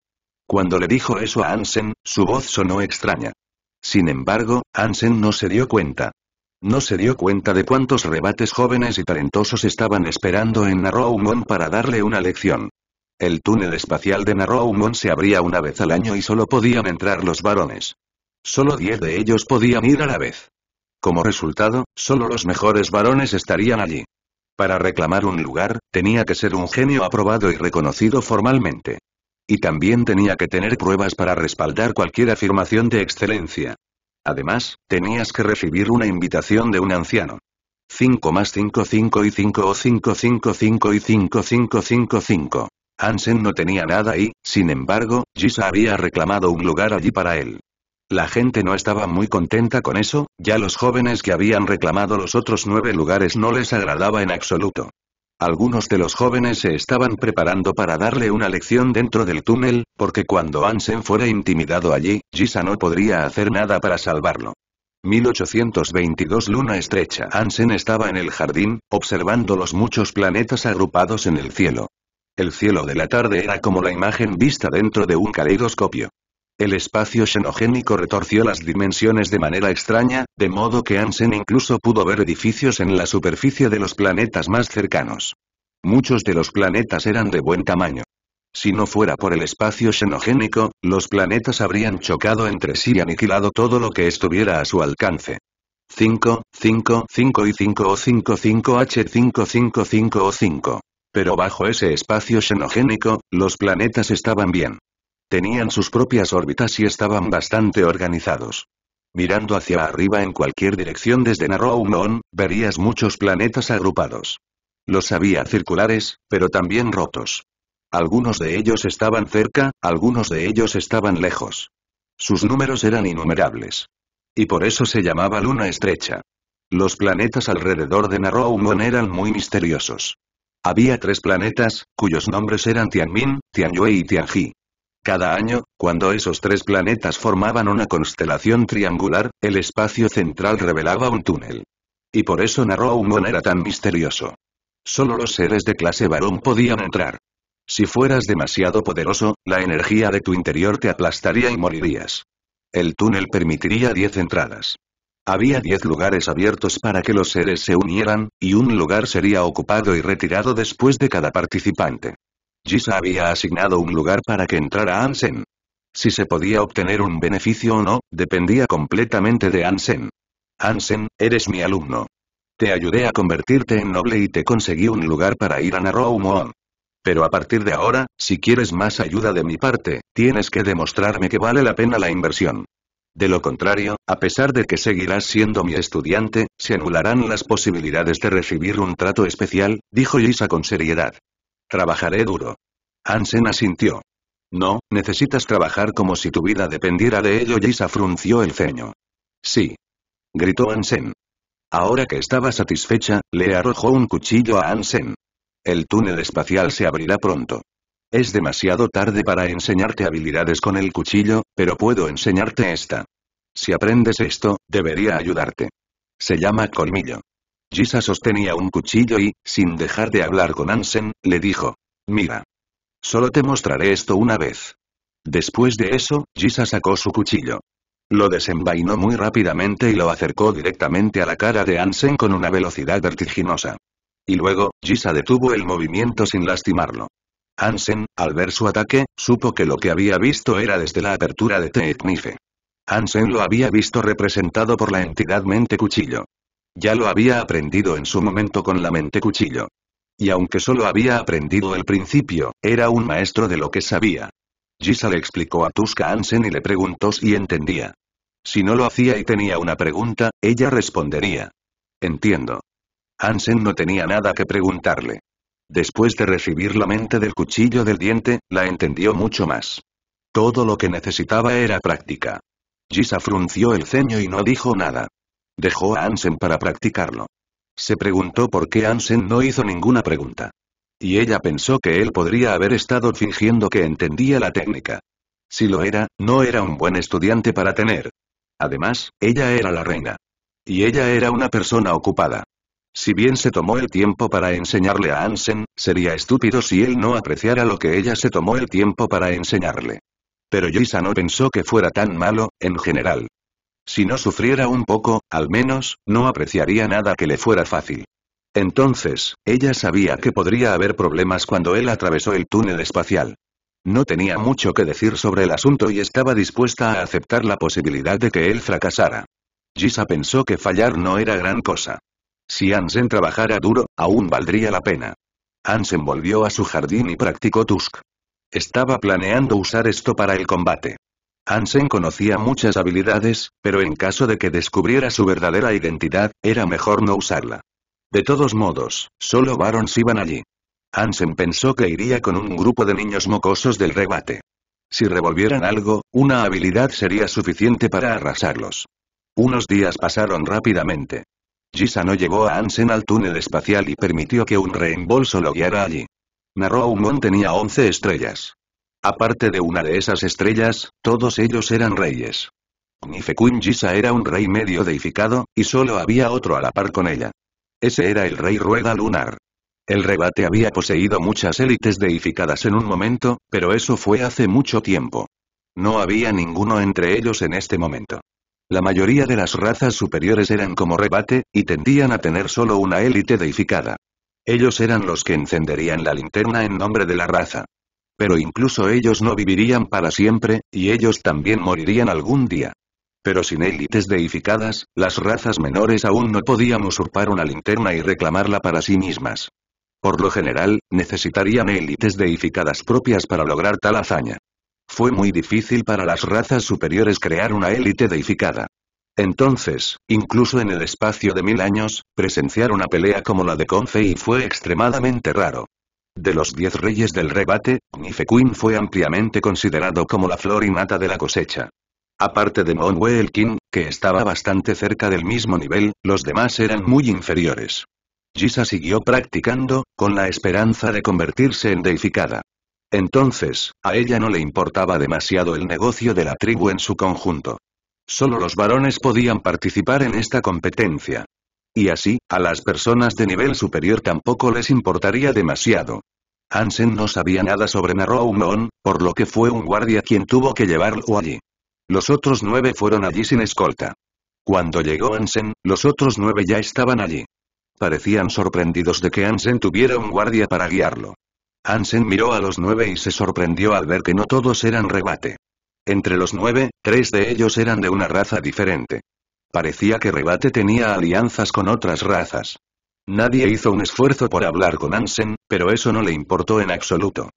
Cuando le dijo eso a Ansen, su voz sonó extraña. Sin embargo, Ansen no se dio cuenta. No se dio cuenta de cuántos rebates jóvenes y talentosos estaban esperando en Narrowmon para darle una lección. El túnel espacial de Narrowmon se abría una vez al año y solo podían entrar los varones. Solo diez de ellos podían ir a la vez. Como resultado, solo los mejores varones estarían allí. Para reclamar un lugar, tenía que ser un genio aprobado y reconocido formalmente. Y también tenía que tener pruebas para respaldar cualquier afirmación de excelencia. Además, tenías que recibir una invitación de un anciano. 5 más 5 5 y 5 o 5 5 5 y 5 5 5 5. Hansen no tenía nada y, sin embargo, Gisa había reclamado un lugar allí para él. La gente no estaba muy contenta con eso, ya los jóvenes que habían reclamado los otros nueve lugares no les agradaba en absoluto. Algunos de los jóvenes se estaban preparando para darle una lección dentro del túnel, porque cuando Ansen fuera intimidado allí, Gisa no podría hacer nada para salvarlo. 1822 Luna estrecha. Ansen estaba en el jardín, observando los muchos planetas agrupados en el cielo. El cielo de la tarde era como la imagen vista dentro de un caleidoscopio. El espacio xenogénico retorció las dimensiones de manera extraña, de modo que Ansen incluso pudo ver edificios en la superficie de los planetas más cercanos. Muchos de los planetas eran de buen tamaño. Si no fuera por el espacio xenogénico, los planetas habrían chocado entre sí y aniquilado todo lo que estuviera a su alcance. 5, 5, 5 y 5 o 5, 5 H 5, 5, 5 o 5. Pero bajo ese espacio xenogénico, los planetas estaban bien. Tenían sus propias órbitas y estaban bastante organizados. Mirando hacia arriba en cualquier dirección desde Narrow verías muchos planetas agrupados. Los había circulares, pero también rotos. Algunos de ellos estaban cerca, algunos de ellos estaban lejos. Sus números eran innumerables. Y por eso se llamaba luna estrecha. Los planetas alrededor de Narrowmon eran muy misteriosos. Había tres planetas, cuyos nombres eran Tianmin, Tianyue y Tianji. Cada año, cuando esos tres planetas formaban una constelación triangular, el espacio central revelaba un túnel. Y por eso Narrowmon era tan misterioso. Solo los seres de clase varón podían entrar. Si fueras demasiado poderoso, la energía de tu interior te aplastaría y morirías. El túnel permitiría diez entradas. Había diez lugares abiertos para que los seres se unieran, y un lugar sería ocupado y retirado después de cada participante. Gisa había asignado un lugar para que entrara Ansen. Si se podía obtener un beneficio o no, dependía completamente de Ansen. Ansen, eres mi alumno. Te ayudé a convertirte en noble y te conseguí un lugar para ir a Narrowmoon. Pero a partir de ahora, si quieres más ayuda de mi parte, tienes que demostrarme que vale la pena la inversión. De lo contrario, a pesar de que seguirás siendo mi estudiante, se anularán las posibilidades de recibir un trato especial, dijo Jisa con seriedad. Trabajaré duro. Ansen asintió. No, necesitas trabajar como si tu vida dependiera de ello. Yisa frunció el ceño. Sí. Gritó Ansen. Ahora que estaba satisfecha, le arrojó un cuchillo a Ansen. El túnel espacial se abrirá pronto. Es demasiado tarde para enseñarte habilidades con el cuchillo, pero puedo enseñarte esta. Si aprendes esto, debería ayudarte. Se llama colmillo. Gisa sostenía un cuchillo y, sin dejar de hablar con Ansen, le dijo. Mira. Solo te mostraré esto una vez. Después de eso, Gisa sacó su cuchillo. Lo desenvainó muy rápidamente y lo acercó directamente a la cara de Ansen con una velocidad vertiginosa. Y luego, Gisa detuvo el movimiento sin lastimarlo. Ansen, al ver su ataque, supo que lo que había visto era desde la apertura de Teeknife. Ansen lo había visto representado por la entidad mente cuchillo. Ya lo había aprendido en su momento con la mente cuchillo. Y aunque solo había aprendido el principio, era un maestro de lo que sabía. Gisa le explicó a Tuska Hansen y le preguntó si entendía. Si no lo hacía y tenía una pregunta, ella respondería. Entiendo. Hansen no tenía nada que preguntarle. Después de recibir la mente del cuchillo del diente, la entendió mucho más. Todo lo que necesitaba era práctica. Gisa frunció el ceño y no dijo nada. Dejó a Ansen para practicarlo. Se preguntó por qué Ansen no hizo ninguna pregunta. Y ella pensó que él podría haber estado fingiendo que entendía la técnica. Si lo era, no era un buen estudiante para tener. Además, ella era la reina. Y ella era una persona ocupada. Si bien se tomó el tiempo para enseñarle a Ansen, sería estúpido si él no apreciara lo que ella se tomó el tiempo para enseñarle. Pero Yisa no pensó que fuera tan malo, en general. Si no sufriera un poco, al menos, no apreciaría nada que le fuera fácil. Entonces, ella sabía que podría haber problemas cuando él atravesó el túnel espacial. No tenía mucho que decir sobre el asunto y estaba dispuesta a aceptar la posibilidad de que él fracasara. Gisa pensó que fallar no era gran cosa. Si Ansen trabajara duro, aún valdría la pena. Ansen volvió a su jardín y practicó Tusk. Estaba planeando usar esto para el combate. Ansen conocía muchas habilidades, pero en caso de que descubriera su verdadera identidad, era mejor no usarla. De todos modos, solo Barons iban allí. Ansen pensó que iría con un grupo de niños mocosos del rebate. Si revolvieran algo, una habilidad sería suficiente para arrasarlos. Unos días pasaron rápidamente. Gisa no llevó a Ansen al túnel espacial y permitió que un reembolso lo guiara allí. Narrowmon tenía 11 estrellas. Aparte de una de esas estrellas, todos ellos eran reyes. Nifekun Jisa era un rey medio deificado, y solo había otro a la par con ella. Ese era el rey Rueda Lunar. El rebate había poseído muchas élites deificadas en un momento, pero eso fue hace mucho tiempo. No había ninguno entre ellos en este momento. La mayoría de las razas superiores eran como rebate, y tendían a tener solo una élite deificada. Ellos eran los que encenderían la linterna en nombre de la raza. Pero incluso ellos no vivirían para siempre, y ellos también morirían algún día. Pero sin élites deificadas, las razas menores aún no podían usurpar una linterna y reclamarla para sí mismas. Por lo general, necesitarían élites deificadas propias para lograr tal hazaña. Fue muy difícil para las razas superiores crear una élite deificada. Entonces, incluso en el espacio de mil años, presenciar una pelea como la de Confei y fue extremadamente raro. De los diez reyes del rebate, Nifequín fue ampliamente considerado como la flor y nata de la cosecha. Aparte de Monwell King, que estaba bastante cerca del mismo nivel, los demás eran muy inferiores. Gisa siguió practicando, con la esperanza de convertirse en deificada. Entonces, a ella no le importaba demasiado el negocio de la tribu en su conjunto. Solo los varones podían participar en esta competencia. Y así, a las personas de nivel superior tampoco les importaría demasiado. Hansen no sabía nada sobre Moon, por lo que fue un guardia quien tuvo que llevarlo allí. Los otros nueve fueron allí sin escolta. Cuando llegó Ansen, los otros nueve ya estaban allí. Parecían sorprendidos de que Hansen tuviera un guardia para guiarlo. Hansen miró a los nueve y se sorprendió al ver que no todos eran rebate. Entre los nueve, tres de ellos eran de una raza diferente. Parecía que Rebate tenía alianzas con otras razas. Nadie hizo un esfuerzo por hablar con Ansen, pero eso no le importó en absoluto.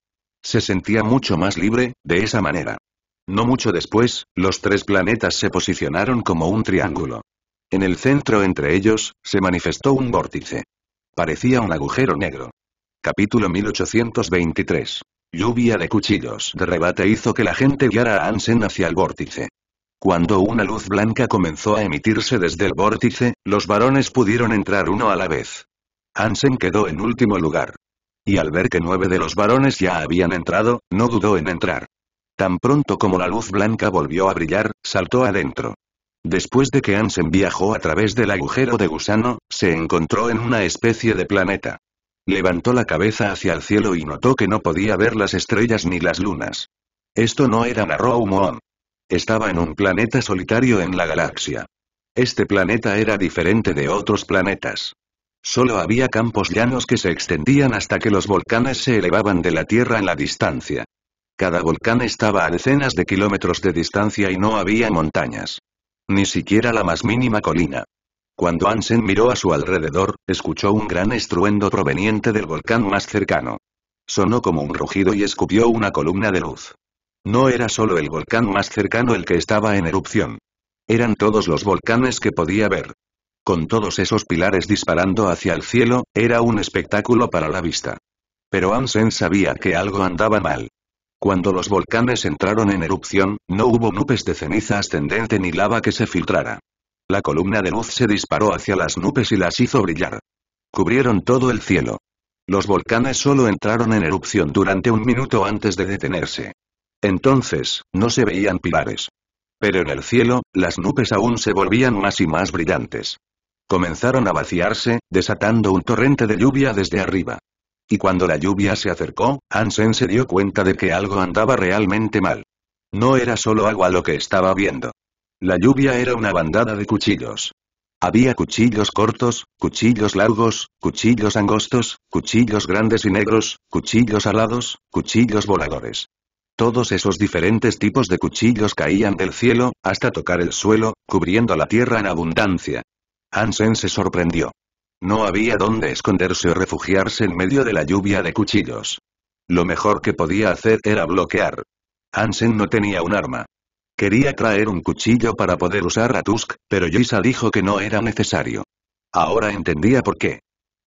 Se sentía mucho más libre, de esa manera. No mucho después, los tres planetas se posicionaron como un triángulo. En el centro entre ellos, se manifestó un vórtice. Parecía un agujero negro. Capítulo 1823. Lluvia de cuchillos de rebate hizo que la gente guiara a Ansen hacia el vórtice. Cuando una luz blanca comenzó a emitirse desde el vórtice, los varones pudieron entrar uno a la vez. Hansen quedó en último lugar. Y al ver que nueve de los varones ya habían entrado, no dudó en entrar. Tan pronto como la luz blanca volvió a brillar, saltó adentro. Después de que Hansen viajó a través del agujero de gusano, se encontró en una especie de planeta. Levantó la cabeza hacia el cielo y notó que no podía ver las estrellas ni las lunas. Esto no era Narrow Moon. Estaba en un planeta solitario en la galaxia. Este planeta era diferente de otros planetas. Solo había campos llanos que se extendían hasta que los volcanes se elevaban de la Tierra en la distancia. Cada volcán estaba a decenas de kilómetros de distancia y no había montañas. Ni siquiera la más mínima colina. Cuando Ansen miró a su alrededor, escuchó un gran estruendo proveniente del volcán más cercano. Sonó como un rugido y escupió una columna de luz. No era solo el volcán más cercano el que estaba en erupción. Eran todos los volcanes que podía ver. Con todos esos pilares disparando hacia el cielo, era un espectáculo para la vista. Pero Ansen sabía que algo andaba mal. Cuando los volcanes entraron en erupción, no hubo nubes de ceniza ascendente ni lava que se filtrara. La columna de luz se disparó hacia las nubes y las hizo brillar. Cubrieron todo el cielo. Los volcanes solo entraron en erupción durante un minuto antes de detenerse. Entonces, no se veían pilares. Pero en el cielo, las nubes aún se volvían más y más brillantes. Comenzaron a vaciarse, desatando un torrente de lluvia desde arriba. Y cuando la lluvia se acercó, Ansen se dio cuenta de que algo andaba realmente mal. No era solo agua lo que estaba viendo. La lluvia era una bandada de cuchillos. Había cuchillos cortos, cuchillos largos, cuchillos angostos, cuchillos grandes y negros, cuchillos alados, cuchillos voladores. Todos esos diferentes tipos de cuchillos caían del cielo, hasta tocar el suelo, cubriendo la tierra en abundancia. Hansen se sorprendió. No había dónde esconderse o refugiarse en medio de la lluvia de cuchillos. Lo mejor que podía hacer era bloquear. Hansen no tenía un arma. Quería traer un cuchillo para poder usar a Tusk, pero Yisa dijo que no era necesario. Ahora entendía por qué.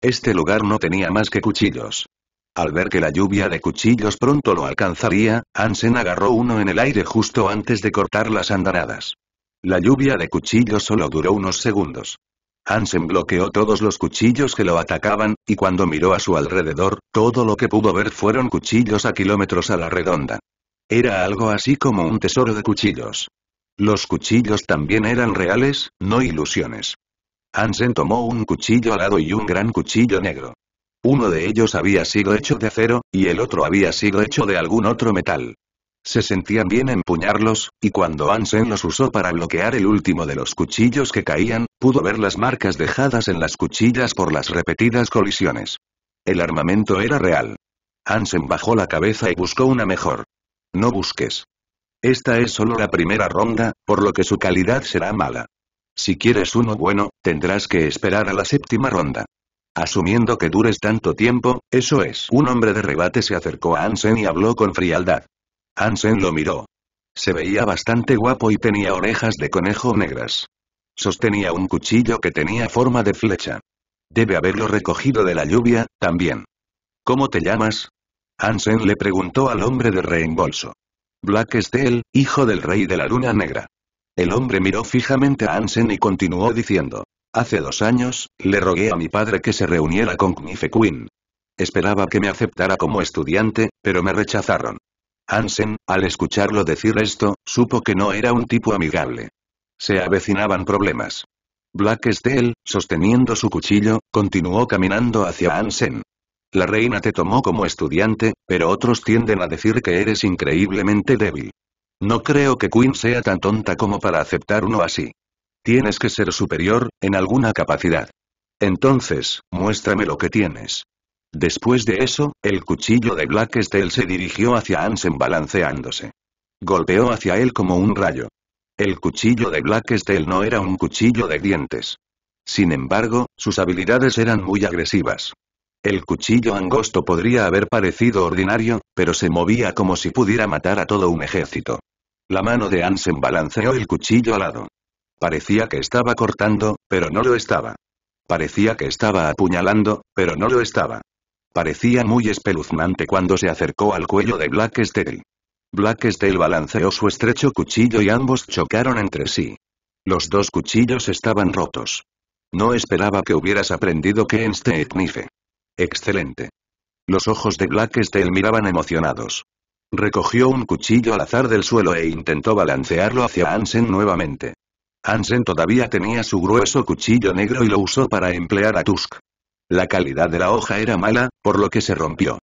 Este lugar no tenía más que cuchillos. Al ver que la lluvia de cuchillos pronto lo alcanzaría, Ansen agarró uno en el aire justo antes de cortar las andanadas. La lluvia de cuchillos solo duró unos segundos. Ansen bloqueó todos los cuchillos que lo atacaban, y cuando miró a su alrededor, todo lo que pudo ver fueron cuchillos a kilómetros a la redonda. Era algo así como un tesoro de cuchillos. Los cuchillos también eran reales, no ilusiones. Ansen tomó un cuchillo alado y un gran cuchillo negro. Uno de ellos había sido hecho de acero, y el otro había sido hecho de algún otro metal. Se sentían bien empuñarlos, y cuando Ansen los usó para bloquear el último de los cuchillos que caían, pudo ver las marcas dejadas en las cuchillas por las repetidas colisiones. El armamento era real. Ansen bajó la cabeza y buscó una mejor. No busques. Esta es solo la primera ronda, por lo que su calidad será mala. Si quieres uno bueno, tendrás que esperar a la séptima ronda. Asumiendo que dures tanto tiempo, eso es. Un hombre de rebate se acercó a Ansen y habló con frialdad. Ansen lo miró. Se veía bastante guapo y tenía orejas de conejo negras. Sostenía un cuchillo que tenía forma de flecha. Debe haberlo recogido de la lluvia, también. ¿Cómo te llamas? Ansen le preguntó al hombre de reembolso. Black hijo del rey de la luna negra. El hombre miró fijamente a Ansen y continuó diciendo. Hace dos años, le rogué a mi padre que se reuniera con Knife Esperaba que me aceptara como estudiante, pero me rechazaron. Ansen, al escucharlo decir esto, supo que no era un tipo amigable. Se avecinaban problemas. Blackstell, sosteniendo su cuchillo, continuó caminando hacia Ansen. La reina te tomó como estudiante, pero otros tienden a decir que eres increíblemente débil. No creo que Quinn sea tan tonta como para aceptar uno así. Tienes que ser superior, en alguna capacidad. Entonces, muéstrame lo que tienes. Después de eso, el cuchillo de Black se dirigió hacia Ansem balanceándose. Golpeó hacia él como un rayo. El cuchillo de Black no era un cuchillo de dientes. Sin embargo, sus habilidades eran muy agresivas. El cuchillo angosto podría haber parecido ordinario, pero se movía como si pudiera matar a todo un ejército. La mano de Ansem balanceó el cuchillo al lado. Parecía que estaba cortando, pero no lo estaba. Parecía que estaba apuñalando, pero no lo estaba. Parecía muy espeluznante cuando se acercó al cuello de black Blacksteel balanceó su estrecho cuchillo y ambos chocaron entre sí. Los dos cuchillos estaban rotos. No esperaba que hubieras aprendido que este etnife. Excelente. Los ojos de Blacksteel miraban emocionados. Recogió un cuchillo al azar del suelo e intentó balancearlo hacia Ansen nuevamente. Hansen todavía tenía su grueso cuchillo negro y lo usó para emplear a Tusk. La calidad de la hoja era mala, por lo que se rompió.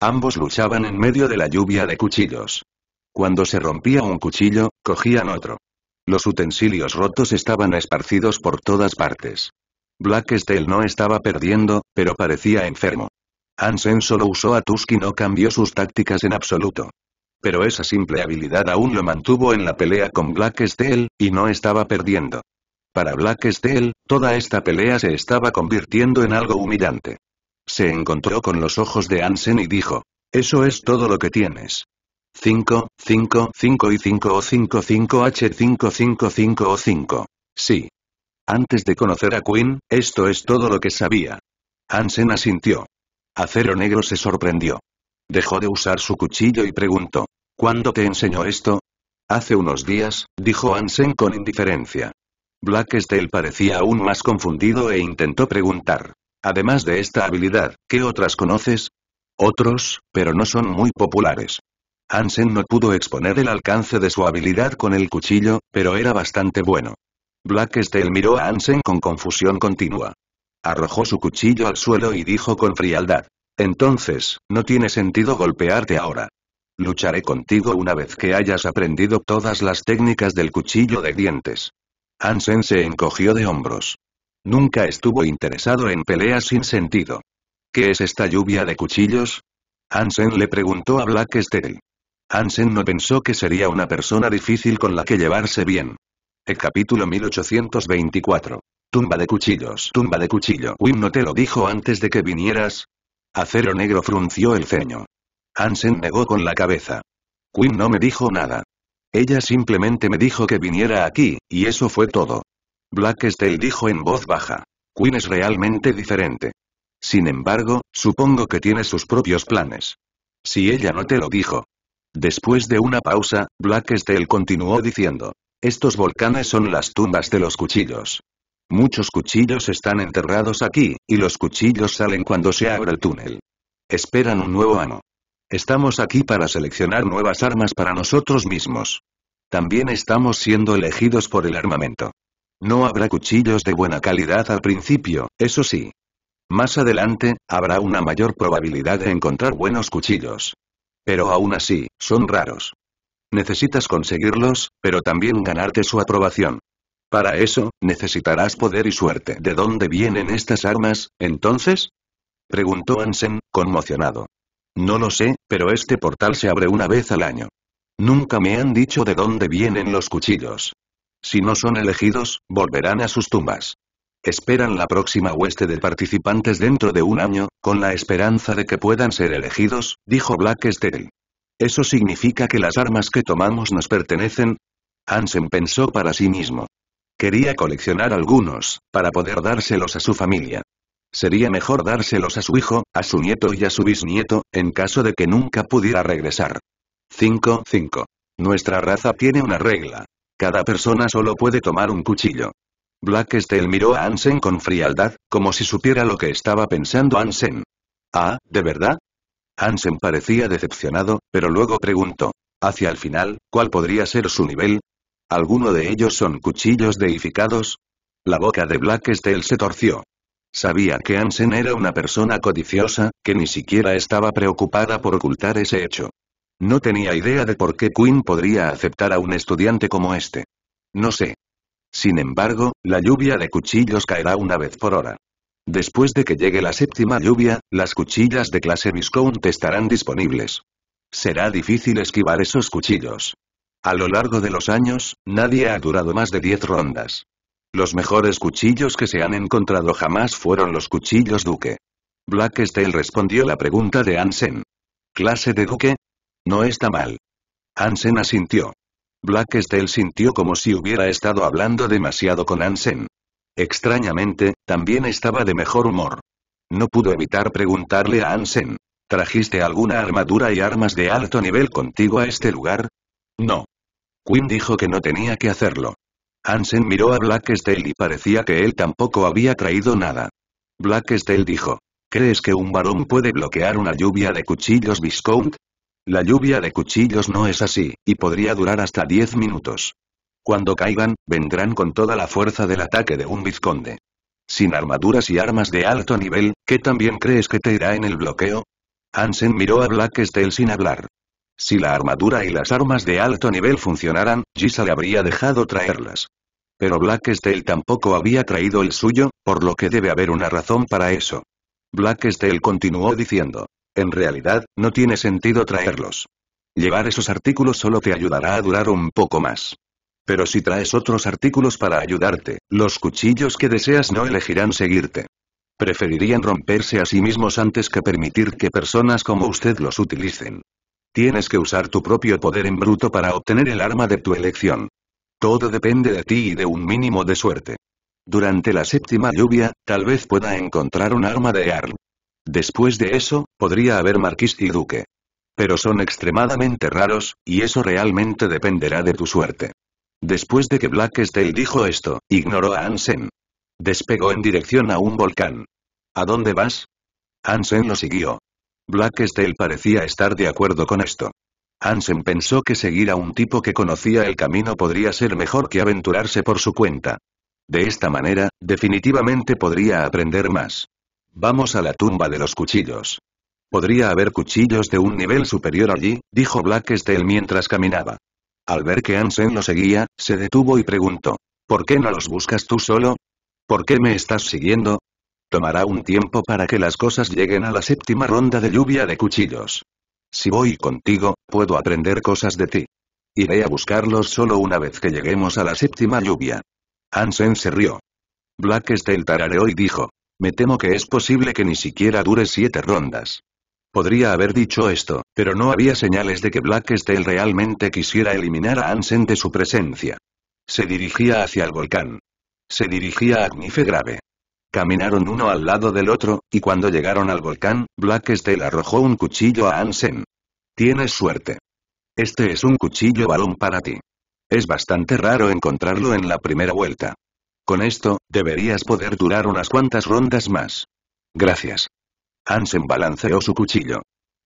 Ambos luchaban en medio de la lluvia de cuchillos. Cuando se rompía un cuchillo, cogían otro. Los utensilios rotos estaban esparcidos por todas partes. Blacksteel no estaba perdiendo, pero parecía enfermo. Ansen solo usó a Tusk y no cambió sus tácticas en absoluto pero esa simple habilidad aún lo mantuvo en la pelea con Black y no estaba perdiendo. Para Black toda esta pelea se estaba convirtiendo en algo humillante. Se encontró con los ojos de Ansen y dijo, eso es todo lo que tienes. 5, 5, 5 y 5 o 5 5 H 5 5 5 o 5. Sí. Antes de conocer a Quinn, esto es todo lo que sabía. Ansen asintió. Acero Negro se sorprendió. Dejó de usar su cuchillo y preguntó. ¿Cuándo te enseñó esto? Hace unos días, dijo Ansen con indiferencia. Blackstale parecía aún más confundido e intentó preguntar. Además de esta habilidad, ¿qué otras conoces? Otros, pero no son muy populares. Ansen no pudo exponer el alcance de su habilidad con el cuchillo, pero era bastante bueno. Blackstale miró a Ansen con confusión continua. Arrojó su cuchillo al suelo y dijo con frialdad. Entonces, no tiene sentido golpearte ahora. Lucharé contigo una vez que hayas aprendido todas las técnicas del cuchillo de dientes. Hansen se encogió de hombros. Nunca estuvo interesado en peleas sin sentido. ¿Qué es esta lluvia de cuchillos? Hansen le preguntó a Black Steel. Hansen no pensó que sería una persona difícil con la que llevarse bien. El capítulo 1824. Tumba de cuchillos. Tumba de cuchillo. Wim no te lo dijo antes de que vinieras. Acero Negro frunció el ceño. Hansen negó con la cabeza. Quinn no me dijo nada. Ella simplemente me dijo que viniera aquí, y eso fue todo. Blackstale dijo en voz baja. Quinn es realmente diferente. Sin embargo, supongo que tiene sus propios planes. Si ella no te lo dijo. Después de una pausa, steel continuó diciendo. Estos volcanes son las tumbas de los cuchillos. Muchos cuchillos están enterrados aquí, y los cuchillos salen cuando se abre el túnel. Esperan un nuevo amo. Estamos aquí para seleccionar nuevas armas para nosotros mismos. También estamos siendo elegidos por el armamento. No habrá cuchillos de buena calidad al principio, eso sí. Más adelante, habrá una mayor probabilidad de encontrar buenos cuchillos. Pero aún así, son raros. Necesitas conseguirlos, pero también ganarte su aprobación. Para eso, necesitarás poder y suerte. ¿De dónde vienen estas armas, entonces? Preguntó Ansen, conmocionado. No lo sé, pero este portal se abre una vez al año. Nunca me han dicho de dónde vienen los cuchillos. Si no son elegidos, volverán a sus tumbas. Esperan la próxima hueste de participantes dentro de un año, con la esperanza de que puedan ser elegidos, dijo Black ¿Eso significa que las armas que tomamos nos pertenecen? Ansen pensó para sí mismo. Quería coleccionar algunos, para poder dárselos a su familia. Sería mejor dárselos a su hijo, a su nieto y a su bisnieto, en caso de que nunca pudiera regresar. 5. 5. Nuestra raza tiene una regla. Cada persona solo puede tomar un cuchillo. Blacksteel miró a Ansen con frialdad, como si supiera lo que estaba pensando Ansen. Ah, ¿de verdad? Ansen parecía decepcionado, pero luego preguntó. Hacia el final, ¿cuál podría ser su nivel? ¿Alguno de ellos son cuchillos deificados? La boca de Blacksteel se torció. Sabía que Ansen era una persona codiciosa, que ni siquiera estaba preocupada por ocultar ese hecho. No tenía idea de por qué Quinn podría aceptar a un estudiante como este. No sé. Sin embargo, la lluvia de cuchillos caerá una vez por hora. Después de que llegue la séptima lluvia, las cuchillas de clase Viscount estarán disponibles. Será difícil esquivar esos cuchillos. A lo largo de los años, nadie ha durado más de 10 rondas. Los mejores cuchillos que se han encontrado jamás fueron los cuchillos Duque. Blacksteel respondió la pregunta de Ansen. ¿Clase de Duque? No está mal. Ansen asintió. Blacksteel sintió como si hubiera estado hablando demasiado con Ansen. Extrañamente, también estaba de mejor humor. No pudo evitar preguntarle a Ansen. ¿Trajiste alguna armadura y armas de alto nivel contigo a este lugar? No. Quinn dijo que no tenía que hacerlo. Hansen miró a Blackstale y parecía que él tampoco había traído nada. Blackstale dijo, ¿crees que un varón puede bloquear una lluvia de cuchillos Viscount? La lluvia de cuchillos no es así, y podría durar hasta 10 minutos. Cuando caigan, vendrán con toda la fuerza del ataque de un vizconde. Sin armaduras y armas de alto nivel, ¿qué también crees que te irá en el bloqueo? Hansen miró a Blackstale sin hablar. Si la armadura y las armas de alto nivel funcionaran, Gisa le habría dejado traerlas. Pero Blacksteel tampoco había traído el suyo, por lo que debe haber una razón para eso. Blacksteel continuó diciendo. En realidad, no tiene sentido traerlos. Llevar esos artículos solo te ayudará a durar un poco más. Pero si traes otros artículos para ayudarte, los cuchillos que deseas no elegirán seguirte. Preferirían romperse a sí mismos antes que permitir que personas como usted los utilicen. Tienes que usar tu propio poder en bruto para obtener el arma de tu elección. Todo depende de ti y de un mínimo de suerte. Durante la séptima lluvia, tal vez pueda encontrar un arma de Arl. Después de eso, podría haber marqués y duque. Pero son extremadamente raros, y eso realmente dependerá de tu suerte. Después de que Blackstale dijo esto, ignoró a Ansen. Despegó en dirección a un volcán. ¿A dónde vas? Ansen lo siguió. Blacksteel parecía estar de acuerdo con esto. Hansen pensó que seguir a un tipo que conocía el camino podría ser mejor que aventurarse por su cuenta. De esta manera, definitivamente podría aprender más. Vamos a la tumba de los cuchillos. Podría haber cuchillos de un nivel superior allí, dijo Blacksteel mientras caminaba. Al ver que Hansen lo seguía, se detuvo y preguntó. ¿Por qué no los buscas tú solo? ¿Por qué me estás siguiendo? Tomará un tiempo para que las cosas lleguen a la séptima ronda de lluvia de cuchillos. Si voy contigo, puedo aprender cosas de ti. Iré a buscarlos solo una vez que lleguemos a la séptima lluvia. Ansen se rió. Blacksteel tarareó y dijo. Me temo que es posible que ni siquiera dure siete rondas. Podría haber dicho esto, pero no había señales de que Blacksteel realmente quisiera eliminar a Ansen de su presencia. Se dirigía hacia el volcán. Se dirigía a Agnife Grave. Caminaron uno al lado del otro, y cuando llegaron al volcán, Blacksteel arrojó un cuchillo a Ansen. Tienes suerte. Este es un cuchillo balón para ti. Es bastante raro encontrarlo en la primera vuelta. Con esto, deberías poder durar unas cuantas rondas más. Gracias. Ansem balanceó su cuchillo.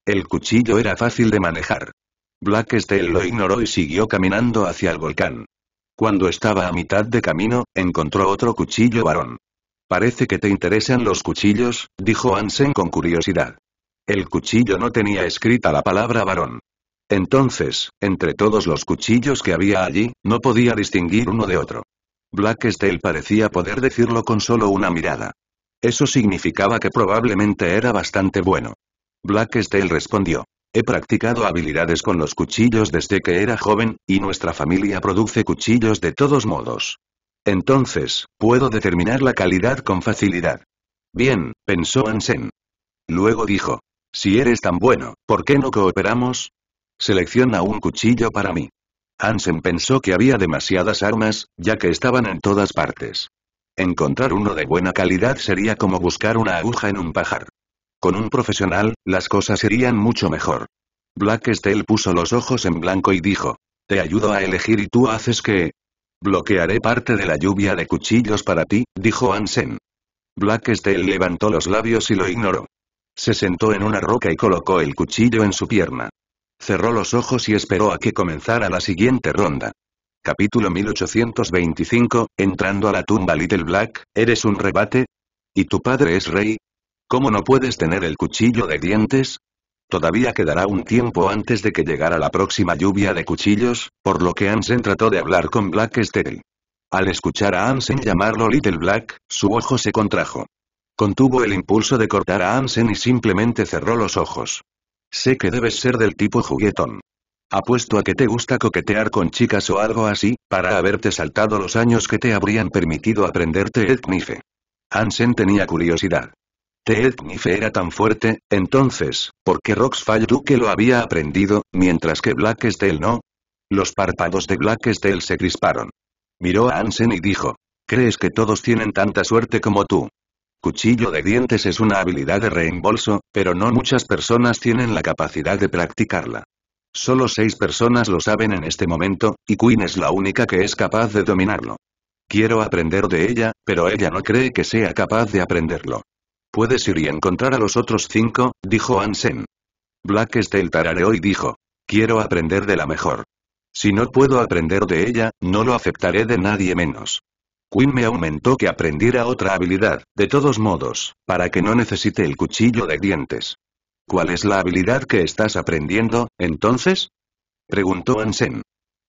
El cuchillo era fácil de manejar. Blacksteel lo ignoró y siguió caminando hacia el volcán. Cuando estaba a mitad de camino, encontró otro cuchillo varón. Parece que te interesan los cuchillos, dijo Ansen con curiosidad. El cuchillo no tenía escrita la palabra varón. Entonces, entre todos los cuchillos que había allí, no podía distinguir uno de otro. Blackstale parecía poder decirlo con solo una mirada. Eso significaba que probablemente era bastante bueno. Blackstale respondió. He practicado habilidades con los cuchillos desde que era joven, y nuestra familia produce cuchillos de todos modos. Entonces, puedo determinar la calidad con facilidad. Bien, pensó Ansen. Luego dijo, si eres tan bueno, ¿por qué no cooperamos? Selecciona un cuchillo para mí. Ansen pensó que había demasiadas armas, ya que estaban en todas partes. Encontrar uno de buena calidad sería como buscar una aguja en un pajar. Con un profesional, las cosas serían mucho mejor. steel puso los ojos en blanco y dijo, te ayudo a elegir y tú haces que... Bloquearé parte de la lluvia de cuchillos para ti, dijo Black Steel levantó los labios y lo ignoró. Se sentó en una roca y colocó el cuchillo en su pierna. Cerró los ojos y esperó a que comenzara la siguiente ronda. Capítulo 1825, entrando a la tumba Little Black, ¿eres un rebate? ¿Y tu padre es rey? ¿Cómo no puedes tener el cuchillo de dientes? Todavía quedará un tiempo antes de que llegara la próxima lluvia de cuchillos, por lo que Ansen trató de hablar con Black Al escuchar a Ansen llamarlo Little Black, su ojo se contrajo. Contuvo el impulso de cortar a Ansen y simplemente cerró los ojos. Sé que debes ser del tipo juguetón. Apuesto a que te gusta coquetear con chicas o algo así, para haberte saltado los años que te habrían permitido aprenderte el knife. Ansen tenía curiosidad. Teetnif era tan fuerte, entonces, ¿por qué Roxfall Duke lo había aprendido, mientras que Blacksteel no? Los párpados de Blacksteel se crisparon. Miró a Ansen y dijo, ¿crees que todos tienen tanta suerte como tú? Cuchillo de dientes es una habilidad de reembolso, pero no muchas personas tienen la capacidad de practicarla. Solo seis personas lo saben en este momento, y Queen es la única que es capaz de dominarlo. Quiero aprender de ella, pero ella no cree que sea capaz de aprenderlo. Puedes ir y encontrar a los otros cinco, dijo Ansen. Blacksteel tarareó y dijo. Quiero aprender de la mejor. Si no puedo aprender de ella, no lo aceptaré de nadie menos. Quinn me aumentó que aprendiera otra habilidad, de todos modos, para que no necesite el cuchillo de dientes. ¿Cuál es la habilidad que estás aprendiendo, entonces? Preguntó Ansem.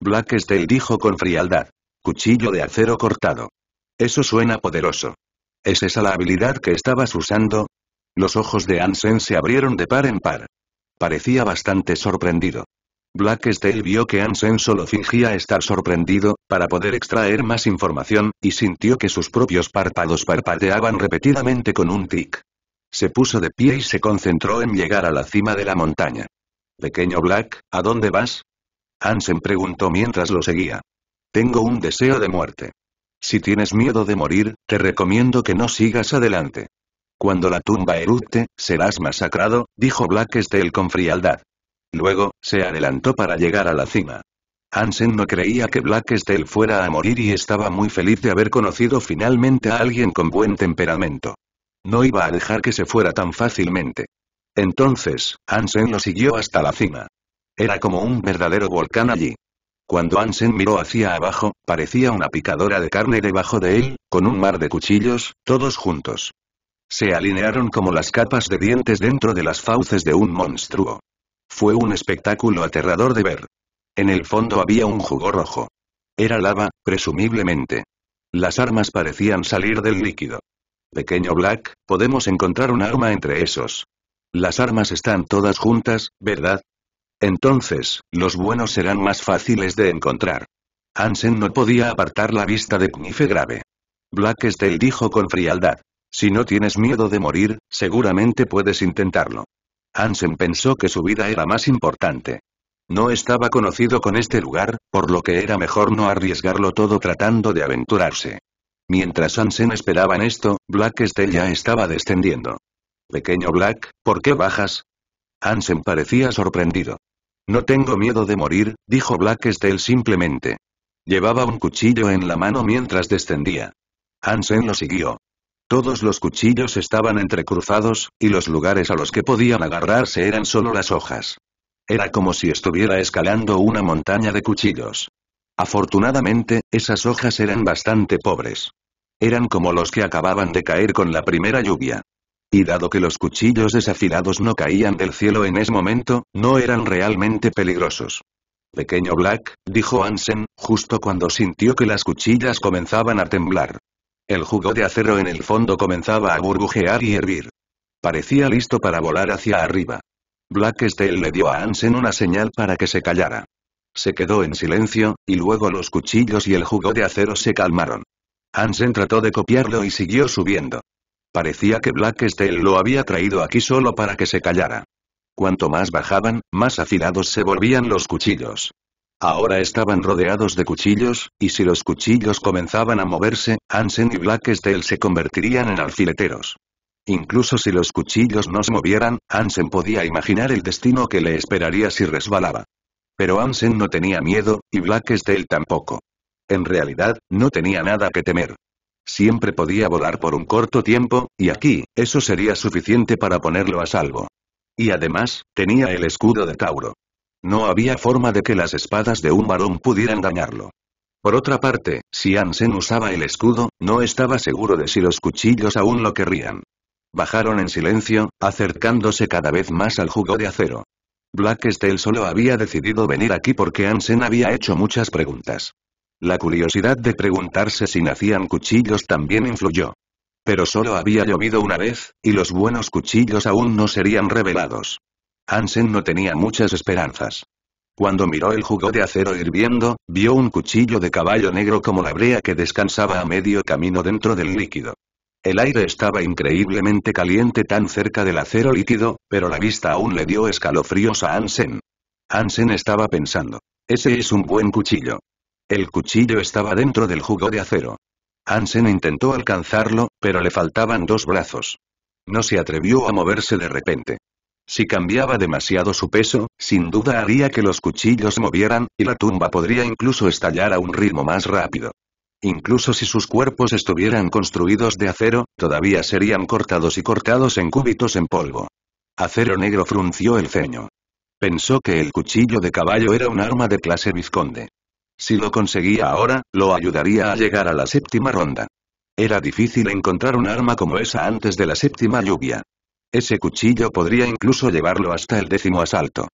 Blacksteel dijo con frialdad. Cuchillo de acero cortado. Eso suena poderoso. ¿Es esa la habilidad que estabas usando? Los ojos de Ansen se abrieron de par en par. Parecía bastante sorprendido. Blackstale vio que Ansen solo fingía estar sorprendido, para poder extraer más información, y sintió que sus propios párpados parpadeaban repetidamente con un tic. Se puso de pie y se concentró en llegar a la cima de la montaña. Pequeño Black, ¿a dónde vas? Ansen preguntó mientras lo seguía. Tengo un deseo de muerte. Si tienes miedo de morir, te recomiendo que no sigas adelante. Cuando la tumba erupte, serás masacrado, dijo Blacksteel con frialdad. Luego, se adelantó para llegar a la cima. Hansen no creía que Blacksteel fuera a morir y estaba muy feliz de haber conocido finalmente a alguien con buen temperamento. No iba a dejar que se fuera tan fácilmente. Entonces, Hansen lo siguió hasta la cima. Era como un verdadero volcán allí. Cuando Ansen miró hacia abajo, parecía una picadora de carne debajo de él, con un mar de cuchillos, todos juntos. Se alinearon como las capas de dientes dentro de las fauces de un monstruo. Fue un espectáculo aterrador de ver. En el fondo había un jugo rojo. Era lava, presumiblemente. Las armas parecían salir del líquido. Pequeño Black, podemos encontrar un arma entre esos. Las armas están todas juntas, ¿verdad? Entonces, los buenos serán más fáciles de encontrar. Hansen no podía apartar la vista de Knife grave. Blackstale dijo con frialdad. Si no tienes miedo de morir, seguramente puedes intentarlo. Hansen pensó que su vida era más importante. No estaba conocido con este lugar, por lo que era mejor no arriesgarlo todo tratando de aventurarse. Mientras Hansen esperaba en esto, Blackstell ya estaba descendiendo. Pequeño Black, ¿por qué bajas? Ansen parecía sorprendido. No tengo miedo de morir, dijo Blacksteel simplemente. Llevaba un cuchillo en la mano mientras descendía. Ansen lo siguió. Todos los cuchillos estaban entrecruzados, y los lugares a los que podían agarrarse eran solo las hojas. Era como si estuviera escalando una montaña de cuchillos. Afortunadamente, esas hojas eran bastante pobres. Eran como los que acababan de caer con la primera lluvia y dado que los cuchillos desafilados no caían del cielo en ese momento, no eran realmente peligrosos. Pequeño Black, dijo Ansen, justo cuando sintió que las cuchillas comenzaban a temblar. El jugo de acero en el fondo comenzaba a burbujear y hervir. Parecía listo para volar hacia arriba. Black le dio a Ansen una señal para que se callara. Se quedó en silencio, y luego los cuchillos y el jugo de acero se calmaron. Ansen trató de copiarlo y siguió subiendo. Parecía que Blacksteel lo había traído aquí solo para que se callara. Cuanto más bajaban, más afilados se volvían los cuchillos. Ahora estaban rodeados de cuchillos, y si los cuchillos comenzaban a moverse, Ansen y Blacksteel se convertirían en alfileteros. Incluso si los cuchillos no se movieran, Ansen podía imaginar el destino que le esperaría si resbalaba. Pero Ansen no tenía miedo, y Blacksteel tampoco. En realidad, no tenía nada que temer. Siempre podía volar por un corto tiempo, y aquí, eso sería suficiente para ponerlo a salvo. Y además, tenía el escudo de Tauro. No había forma de que las espadas de un varón pudieran dañarlo. Por otra parte, si Ansen usaba el escudo, no estaba seguro de si los cuchillos aún lo querrían. Bajaron en silencio, acercándose cada vez más al jugo de acero. Black solo había decidido venir aquí porque Ansen había hecho muchas preguntas. La curiosidad de preguntarse si nacían cuchillos también influyó. Pero solo había llovido una vez, y los buenos cuchillos aún no serían revelados. Hansen no tenía muchas esperanzas. Cuando miró el jugo de acero hirviendo, vio un cuchillo de caballo negro como la brea que descansaba a medio camino dentro del líquido. El aire estaba increíblemente caliente tan cerca del acero líquido, pero la vista aún le dio escalofríos a Hansen. Hansen estaba pensando. Ese es un buen cuchillo. El cuchillo estaba dentro del jugo de acero. Hansen intentó alcanzarlo, pero le faltaban dos brazos. No se atrevió a moverse de repente. Si cambiaba demasiado su peso, sin duda haría que los cuchillos movieran, y la tumba podría incluso estallar a un ritmo más rápido. Incluso si sus cuerpos estuvieran construidos de acero, todavía serían cortados y cortados en cúbitos en polvo. Acero negro frunció el ceño. Pensó que el cuchillo de caballo era un arma de clase vizconde. Si lo conseguía ahora, lo ayudaría a llegar a la séptima ronda. Era difícil encontrar un arma como esa antes de la séptima lluvia. Ese cuchillo podría incluso llevarlo hasta el décimo asalto.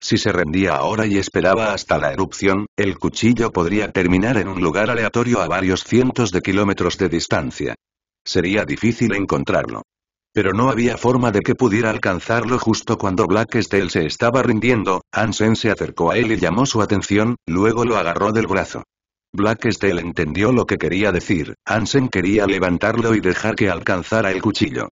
Si se rendía ahora y esperaba hasta la erupción, el cuchillo podría terminar en un lugar aleatorio a varios cientos de kilómetros de distancia. Sería difícil encontrarlo pero no había forma de que pudiera alcanzarlo justo cuando Blacksteel se estaba rindiendo, Ansen se acercó a él y llamó su atención, luego lo agarró del brazo. Blacksteel entendió lo que quería decir, Ansen quería levantarlo y dejar que alcanzara el cuchillo.